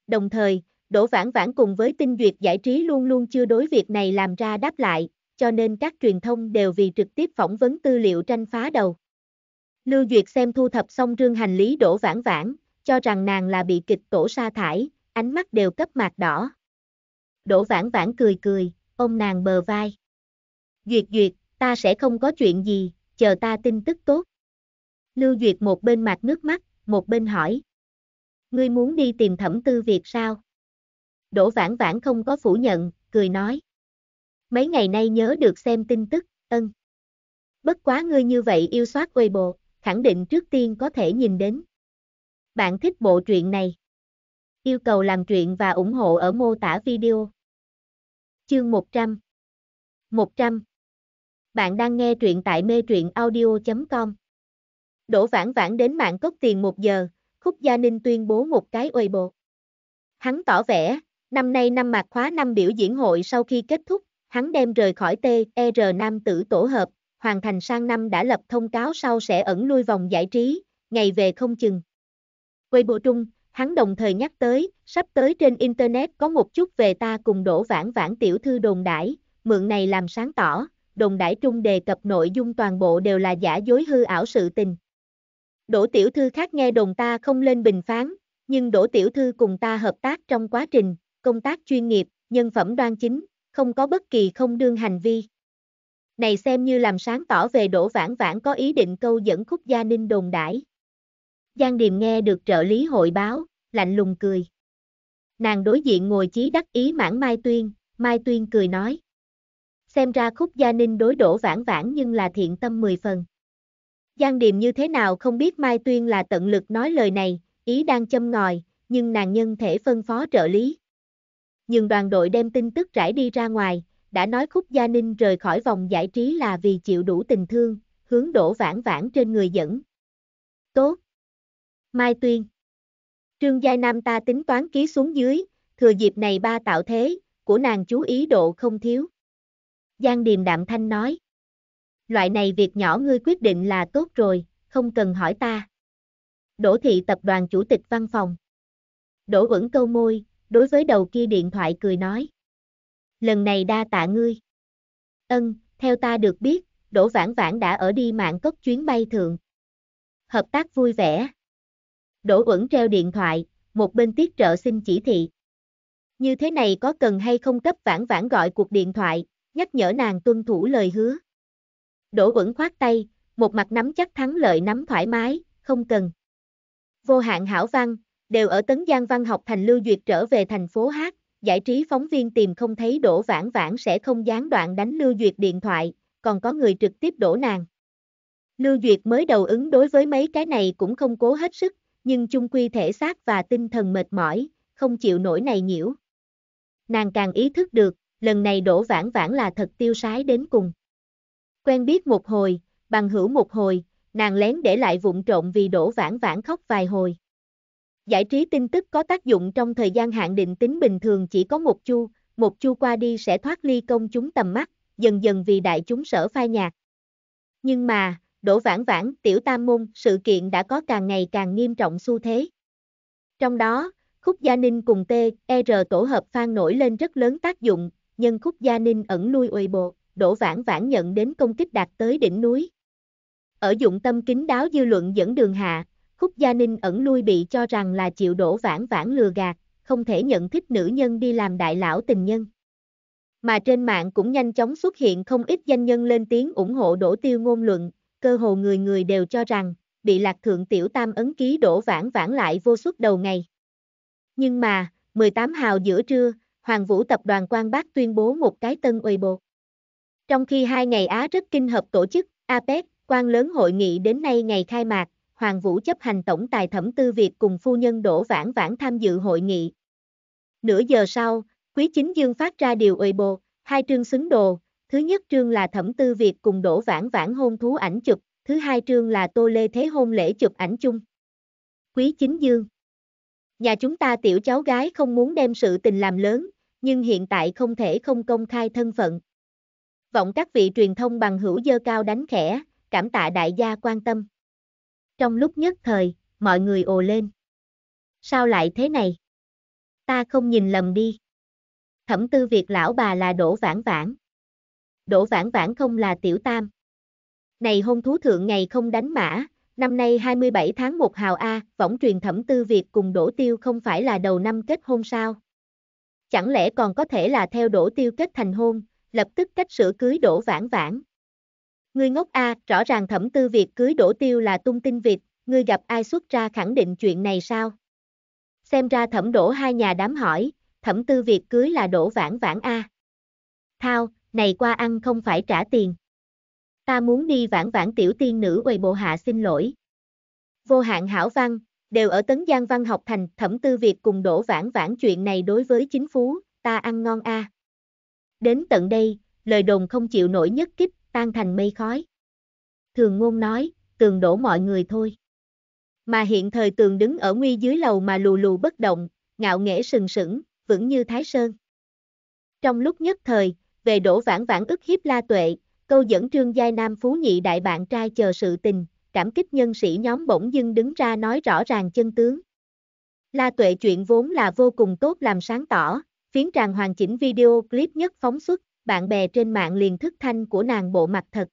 Đồng thời, Đỗ Vãn Vãn cùng với tinh duyệt giải trí luôn luôn chưa đối việc này làm ra đáp lại, cho nên các truyền thông đều vì trực tiếp phỏng vấn tư liệu tranh phá đầu. Lưu Duyệt xem thu thập xong rương hành lý Đỗ Vãn Vãn, cho rằng nàng là bị kịch tổ sa thải, ánh mắt đều cấp mạc đỏ. Đỗ Vãn Vãn cười cười, ôm nàng bờ vai. Duyệt Duyệt, ta sẽ không có chuyện gì, chờ ta tin tức tốt. Lưu Duyệt một bên mặt nước mắt, một bên hỏi. Ngươi muốn đi tìm thẩm tư việc sao? Đỗ Vãn Vãn không có phủ nhận, cười nói. Mấy ngày nay nhớ được xem tin tức, ân. Bất quá ngươi như vậy yêu soát Weibo, khẳng định trước tiên có thể nhìn đến. Bạn thích bộ truyện này. Yêu cầu làm truyện và ủng hộ ở mô tả video. Chương 100 100 Bạn đang nghe truyện tại mê truyện audio.com Đỗ vãn vãn đến mạng cốc tiền một giờ, Khúc Gia Ninh tuyên bố một cái uầy bộ. Hắn tỏ vẻ, Năm nay năm mạc khóa năm biểu diễn hội sau khi kết thúc, hắn đem rời khỏi TR e, Nam tử tổ hợp, hoàn thành sang năm đã lập thông cáo sau sẽ ẩn lui vòng giải trí, ngày về không chừng. Quay bộ trung, hắn đồng thời nhắc tới, sắp tới trên Internet có một chút về ta cùng đổ vãn vãn tiểu thư đồn đãi, mượn này làm sáng tỏ, đồn đãi trung đề cập nội dung toàn bộ đều là giả dối hư ảo sự tình. Đỗ tiểu thư khác nghe đồn ta không lên bình phán, nhưng đỗ tiểu thư cùng ta hợp tác trong quá trình, công tác chuyên nghiệp, nhân phẩm đoan chính, không có bất kỳ không đương hành vi. Này xem như làm sáng tỏ về đổ Vãn Vãn có ý định câu dẫn khúc gia ninh đồn đãi. Giang Điềm nghe được trợ lý hội báo, lạnh lùng cười. Nàng đối diện ngồi chí đắc ý mãn Mai Tuyên, Mai Tuyên cười nói. Xem ra khúc gia ninh đối đổ vãn vãn nhưng là thiện tâm mười phần. Giang Điềm như thế nào không biết Mai Tuyên là tận lực nói lời này, ý đang châm ngòi, nhưng nàng nhân thể phân phó trợ lý nhưng đoàn đội đem tin tức rải đi ra ngoài, đã nói Khúc Gia Ninh rời khỏi vòng giải trí là vì chịu đủ tình thương, hướng đổ vãn vãn trên người dẫn. Tốt! Mai Tuyên Trương Giai Nam ta tính toán ký xuống dưới, thừa dịp này ba tạo thế, của nàng chú ý độ không thiếu. Giang Điềm Đạm Thanh nói. Loại này việc nhỏ ngươi quyết định là tốt rồi, không cần hỏi ta. Đỗ thị tập đoàn chủ tịch văn phòng. Đỗ vẫn câu môi, đối với đầu kia điện thoại cười nói. Lần này đa tạ ngươi. Ân, theo ta được biết, Đỗ Vãn Vãn đã ở đi mạng cất chuyến bay thường. Hợp tác vui vẻ. Đỗ Uẩn treo điện thoại, một bên tiết trợ xin chỉ thị. Như thế này có cần hay không cấp Vãn Vãn gọi cuộc điện thoại, nhắc nhở nàng tuân thủ lời hứa. Đỗ Uẩn khoát tay, một mặt nắm chắc thắng lợi nắm thoải mái, không cần. Vô hạn hảo văn, đều ở Tấn Giang Văn học thành lưu duyệt trở về thành phố Hát, giải trí phóng viên tìm không thấy Đỗ Vãn Vãn sẽ không gián đoạn đánh lưu duyệt điện thoại, còn có người trực tiếp đổ nàng. Lưu Duyệt mới đầu ứng đối với mấy cái này cũng không cố hết sức, nhưng chung quy thể xác và tinh thần mệt mỏi, không chịu nổi này nhiễu. Nàng càng ý thức được, lần này đổ vãn vãn là thật tiêu sái đến cùng. Quen biết một hồi, bằng hữu một hồi, nàng lén để lại vụn trộn vì đổ vãn vãn khóc vài hồi. Giải trí tin tức có tác dụng trong thời gian hạn định tính bình thường chỉ có một chu, một chu qua đi sẽ thoát ly công chúng tầm mắt, dần dần vì đại chúng sở phai nhạt. Nhưng mà, đổ vãn vãn, tiểu tam môn, sự kiện đã có càng ngày càng nghiêm trọng xu thế. Trong đó, khúc Gia Ninh cùng T, e, R tổ hợp phan nổi lên rất lớn tác dụng, nhân khúc Gia Ninh ẩn nuôi uy bộ, đổ vãn vãn nhận đến công kích đạt tới đỉnh núi. Ở dụng tâm kính đáo dư luận dẫn đường hạ, Khúc Gia Ninh ẩn lui bị cho rằng là chịu đổ vãn vãn lừa gạt, không thể nhận thích nữ nhân đi làm đại lão tình nhân. Mà trên mạng cũng nhanh chóng xuất hiện không ít danh nhân lên tiếng ủng hộ đổ tiêu ngôn luận, cơ hồ người người đều cho rằng, bị lạc thượng tiểu tam ấn ký đổ vãn vãn lại vô suất đầu ngày. Nhưng mà, 18 hào giữa trưa, Hoàng Vũ Tập đoàn Quang Bắc tuyên bố một cái tân uy bộ. Trong khi hai ngày Á rất kinh hợp tổ chức, APEC, quan lớn hội nghị đến nay ngày khai mạc, Hoàng Vũ chấp hành tổng tài thẩm tư Việt cùng phu nhân Đỗ Vãn Vãn tham dự hội nghị. Nửa giờ sau, Quý Chính Dương phát ra điều ơi bộ, hai trương xứng đồ, thứ nhất trương là thẩm tư Việt cùng Đỗ Vãn Vãn hôn thú ảnh chụp, thứ hai trương là Tô Lê Thế hôn lễ chụp ảnh chung. Quý Chính Dương Nhà chúng ta tiểu cháu gái không muốn đem sự tình làm lớn, nhưng hiện tại không thể không công khai thân phận. Vọng các vị truyền thông bằng hữu dơ cao đánh khẽ, cảm tạ đại gia quan tâm trong lúc nhất thời, mọi người ồ lên. Sao lại thế này? Ta không nhìn lầm đi. Thẩm tư Việt lão bà là đổ Vãn Vãn. Đỗ Vãn Vãn không là Tiểu Tam. Này hôn thú thượng ngày không đánh mã, năm nay 27 tháng 1 hào A, võng truyền thẩm tư Việt cùng Đỗ Tiêu không phải là đầu năm kết hôn sao? Chẳng lẽ còn có thể là theo Đỗ Tiêu kết thành hôn, lập tức cách sửa cưới Đỗ Vãn Vãn? Ngươi ngốc a, rõ ràng thẩm tư việc cưới đổ tiêu là tung tin Việt, ngươi gặp ai xuất ra khẳng định chuyện này sao? Xem ra thẩm đổ hai nhà đám hỏi, thẩm tư việc cưới là đổ vãn vãn a. Thao, này qua ăn không phải trả tiền. Ta muốn đi vãn vãn tiểu tiên nữ quầy bộ hạ xin lỗi. Vô hạn hảo văn, đều ở Tấn Giang Văn học thành, thẩm tư việc cùng đổ vãn vãn chuyện này đối với chính phú, ta ăn ngon a. Đến tận đây, lời đồn không chịu nổi nhất kích, tan thành mây khói. Thường ngôn nói, tường đổ mọi người thôi. Mà hiện thời tường đứng ở nguy dưới lầu mà lù lù bất động, ngạo nghễ sừng sững, vững như Thái Sơn. Trong lúc nhất thời, về đổ vãn vãn ức hiếp la tuệ, câu dẫn trương giai nam phú nhị đại bạn trai chờ sự tình, cảm kích nhân sĩ nhóm bỗng dưng đứng ra nói rõ ràng chân tướng. La tuệ chuyện vốn là vô cùng tốt làm sáng tỏ, phiến tràng hoàn chỉnh video clip nhất phóng xuất bạn bè trên mạng liền thức thanh của nàng bộ mặt thật.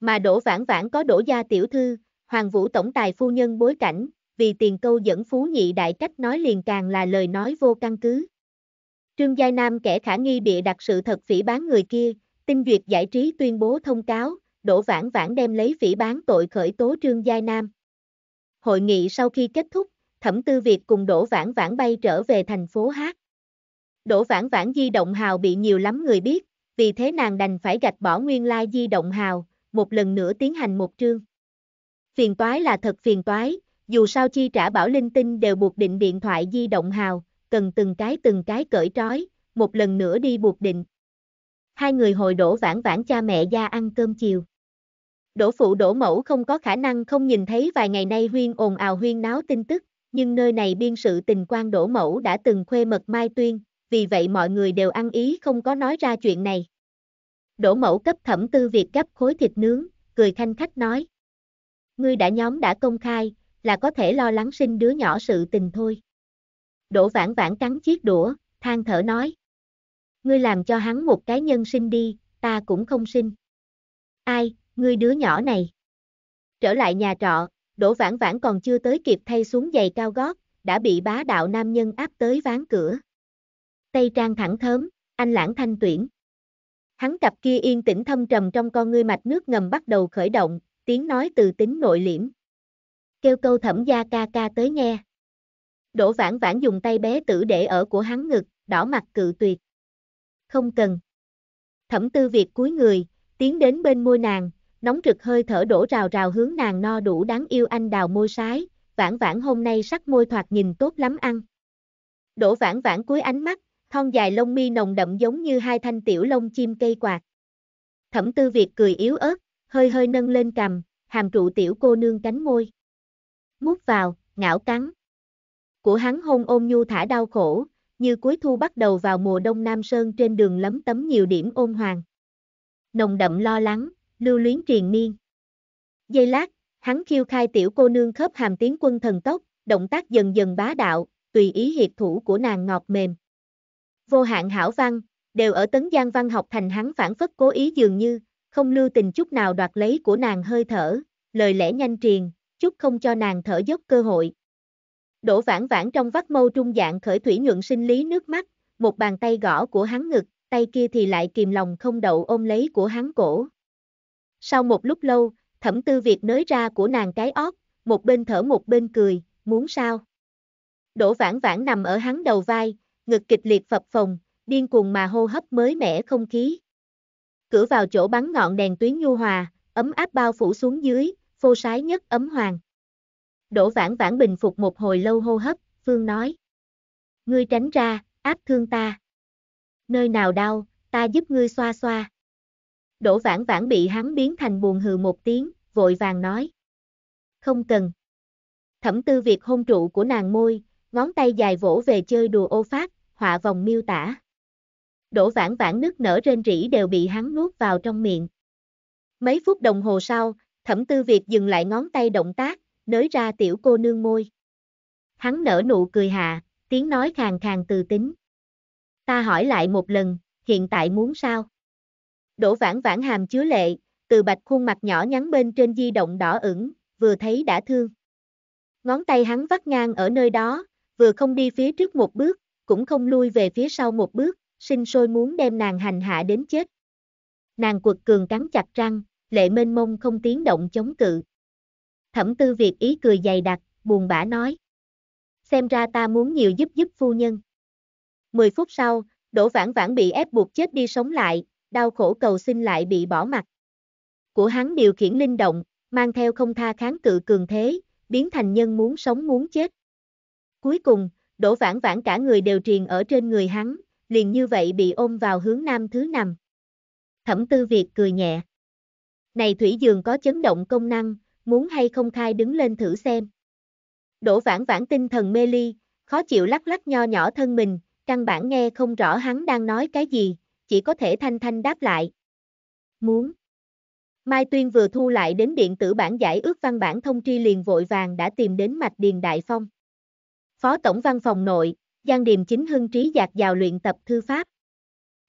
Mà Đỗ Vãn Vãn có Đỗ gia tiểu thư, Hoàng Vũ tổng tài phu nhân bối cảnh, vì tiền câu dẫn phú nhị đại cách nói liền càng là lời nói vô căn cứ. Trương Giai Nam kẻ khả nghi bịa đặt sự thật phỉ bán người kia, tinh duyệt giải trí tuyên bố thông cáo, Đỗ Vãn Vãn đem lấy phỉ bán tội khởi tố Trương Giai Nam. Hội nghị sau khi kết thúc, Thẩm Tư Việt cùng Đỗ Vãn Vãn bay trở về thành phố Hát. Đỗ Vãn Vãn Di Động Hào bị nhiều lắm người biết, vì thế nàng đành phải gạch bỏ nguyên lai Di Động Hào, một lần nữa tiến hành một trương. Phiền toái là thật phiền toái, dù sao chi trả bảo linh tinh đều buộc định điện thoại Di Động Hào, cần từng cái từng cái cởi trói, một lần nữa đi buộc định. Hai người hồi đổ Vãn Vãn cha mẹ ra ăn cơm chiều. Đỗ phụ đỗ mẫu không có khả năng không nhìn thấy vài ngày nay huyên ồn ào huyên náo tin tức, nhưng nơi này biên sự tình quan đỗ mẫu đã từng khuê mật Mai Tuyên, vì vậy mọi người đều ăn ý không có nói ra chuyện này. Đỗ mẫu cấp thẩm tư việc gấp khối thịt nướng, cười thanh khách nói. Ngươi đã nhóm đã công khai, là có thể lo lắng sinh đứa nhỏ sự tình thôi. Đỗ vãn vãn cắn chiếc đũa, than thở nói. Ngươi làm cho hắn một cái nhân sinh đi, ta cũng không sinh. Ai, ngươi đứa nhỏ này. Trở lại nhà trọ, Đỗ vãn vãn còn chưa tới kịp thay xuống giày cao gót, đã bị bá đạo nam nhân áp tới ván cửa tay trang thẳng thớm, anh lãng thanh tuyển. Hắn cặp kia yên tĩnh thâm trầm trong con ngươi mạch nước ngầm bắt đầu khởi động, tiếng nói từ tính nội liễm. Kêu câu thẩm gia ca ca tới nghe. Đỗ vãn vãn dùng tay bé tử để ở của hắn ngực, đỏ mặt cự tuyệt. Không cần. Thẩm tư việt cúi người, tiến đến bên môi nàng, nóng rực hơi thở đổ rào rào hướng nàng no đủ đáng yêu anh đào môi sái, vãn vãn hôm nay sắc môi thoạt nhìn tốt lắm ăn. Đỗ vãn vãn cuối ánh mắt, thon dài lông mi nồng đậm giống như hai thanh tiểu lông chim cây quạt. Thẩm tư Việt cười yếu ớt, hơi hơi nâng lên cầm, hàm trụ tiểu cô nương cánh môi. Mút vào, ngảo cắn. Của hắn hôn ôm nhu thả đau khổ, như cuối thu bắt đầu vào mùa đông Nam Sơn trên đường lấm tấm nhiều điểm ôn hoàng. Nồng đậm lo lắng, lưu luyến triền miên. Giây lát, hắn khiêu khai tiểu cô nương khớp hàm tiếng quân thần tốc, động tác dần dần bá đạo, tùy ý hiệp thủ của nàng ngọt mềm vô hạn hảo văn, đều ở tấn giang văn học thành hắn phản phất cố ý dường như, không lưu tình chút nào đoạt lấy của nàng hơi thở, lời lẽ nhanh truyền chút không cho nàng thở dốc cơ hội. Đỗ vãn vãn trong vắt mâu trung dạng khởi thủy nhuận sinh lý nước mắt, một bàn tay gõ của hắn ngực, tay kia thì lại kìm lòng không đậu ôm lấy của hắn cổ. Sau một lúc lâu, thẩm tư việc nới ra của nàng cái ót, một bên thở một bên cười, muốn sao? Đỗ vãn vãn nằm ở hắn đầu vai, ngực kịch liệt phập phồng, điên cuồng mà hô hấp mới mẻ không khí. Cửa vào chỗ bắn ngọn đèn tuyến nhu hòa, ấm áp bao phủ xuống dưới, phô sái nhất ấm hoàng. Đỗ vãn vãn bình phục một hồi lâu hô hấp, Phương nói. Ngươi tránh ra, áp thương ta. Nơi nào đau, ta giúp ngươi xoa xoa. Đỗ vãn vãn bị hắn biến thành buồn hừ một tiếng, vội vàng nói. Không cần. Thẩm tư việc hôn trụ của nàng môi, ngón tay dài vỗ về chơi đùa ô phát, họa vòng miêu tả. Đỗ vãn vãn nước nở trên rỉ đều bị hắn nuốt vào trong miệng. Mấy phút đồng hồ sau, thẩm tư Việt dừng lại ngón tay động tác, nới ra tiểu cô nương môi. Hắn nở nụ cười hạ, tiếng nói khàn khàn từ tính. Ta hỏi lại một lần, hiện tại muốn sao? Đỗ vãn vãn hàm chứa lệ, từ bạch khuôn mặt nhỏ nhắn bên trên di động đỏ ửng, vừa thấy đã thương. Ngón tay hắn vắt ngang ở nơi đó, vừa không đi phía trước một bước, cũng không lui về phía sau một bước, sinh sôi muốn đem nàng hành hạ đến chết. Nàng quật cường cắn chặt răng, lệ mênh mông không tiếng động chống cự. Thẩm tư Việt ý cười dày đặc, buồn bã nói. Xem ra ta muốn nhiều giúp giúp phu nhân. Mười phút sau, Đỗ Vãn Vãn bị ép buộc chết đi sống lại, đau khổ cầu xin lại bị bỏ mặt. Của hắn điều khiển linh động, mang theo không tha kháng cự cường thế, biến thành nhân muốn sống muốn chết. Cuối cùng, đổ Vãn Vãn cả người đều triền ở trên người hắn, liền như vậy bị ôm vào hướng nam thứ nằm. Thẩm Tư Việt cười nhẹ. Này thủy giường có chấn động công năng, muốn hay không khai đứng lên thử xem. Đỗ Vãn Vãn tinh thần mê ly, khó chịu lắc lắc nho nhỏ thân mình, căn bản nghe không rõ hắn đang nói cái gì, chỉ có thể thanh thanh đáp lại. Muốn. Mai Tuyên vừa thu lại đến điện tử bản giải ước văn bản thông tri liền vội vàng đã tìm đến Mạch Điền Đại Phong. Phó Tổng Văn phòng nội, Giang Điềm chính hưng trí dạt vào luyện tập thư pháp.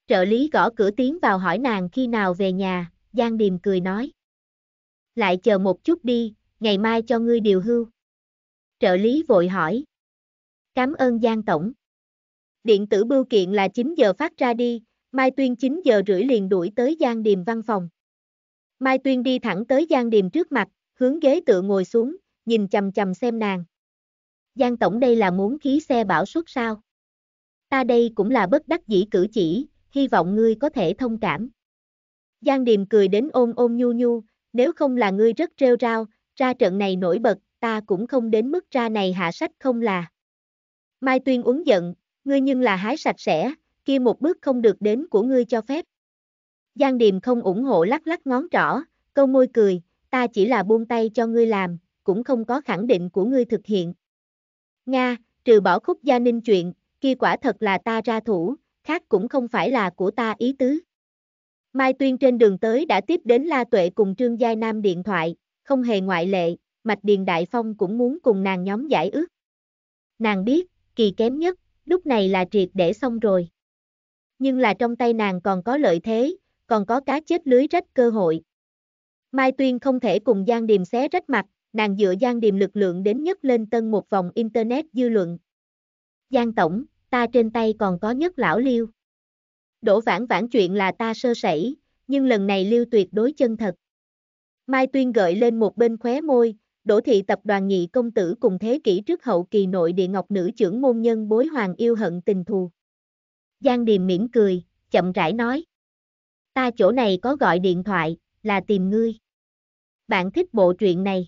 Trợ lý gõ cửa tiến vào hỏi nàng khi nào về nhà, Giang Điềm cười nói. Lại chờ một chút đi, ngày mai cho ngươi điều hưu. Trợ lý vội hỏi. Cảm ơn Giang Tổng. Điện tử bưu kiện là 9 giờ phát ra đi, Mai Tuyên 9 giờ rưỡi liền đuổi tới Giang Điềm văn phòng. Mai Tuyên đi thẳng tới Giang Điềm trước mặt, hướng ghế tựa ngồi xuống, nhìn chầm chầm xem nàng. Giang Tổng đây là muốn khí xe bảo suất sao? Ta đây cũng là bất đắc dĩ cử chỉ, hy vọng ngươi có thể thông cảm. Giang Điềm cười đến ôm ôm nhu nhu, nếu không là ngươi rất rêu rao, ra trận này nổi bật, ta cũng không đến mức ra này hạ sách không là. Mai Tuyên uống giận, ngươi nhưng là hái sạch sẽ, kia một bước không được đến của ngươi cho phép. Giang Điềm không ủng hộ lắc lắc ngón trỏ, câu môi cười, ta chỉ là buông tay cho ngươi làm, cũng không có khẳng định của ngươi thực hiện. Nga, trừ bỏ khúc gia ninh chuyện, kia quả thật là ta ra thủ, khác cũng không phải là của ta ý tứ. Mai Tuyên trên đường tới đã tiếp đến La Tuệ cùng Trương Giai Nam điện thoại, không hề ngoại lệ, Mạch Điền Đại Phong cũng muốn cùng nàng nhóm giải ước. Nàng biết, kỳ kém nhất, lúc này là triệt để xong rồi. Nhưng là trong tay nàng còn có lợi thế, còn có cá chết lưới rách cơ hội. Mai Tuyên không thể cùng Giang Điềm xé rách mặt, nàng dựa gian điềm lực lượng đến nhất lên tân một vòng Internet dư luận. Giang Tổng, ta trên tay còn có nhất lão liêu. Đỗ vãn vãn chuyện là ta sơ sẩy, nhưng lần này liêu tuyệt đối chân thật. Mai Tuyên gợi lên một bên khóe môi, Đỗ thị tập đoàn nhị công tử cùng thế kỷ trước hậu kỳ nội địa ngọc nữ trưởng môn nhân bối hoàng yêu hận tình thù. Giang Điềm mỉm cười, chậm rãi nói. Ta chỗ này có gọi điện thoại, là tìm ngươi. Bạn thích bộ truyện này.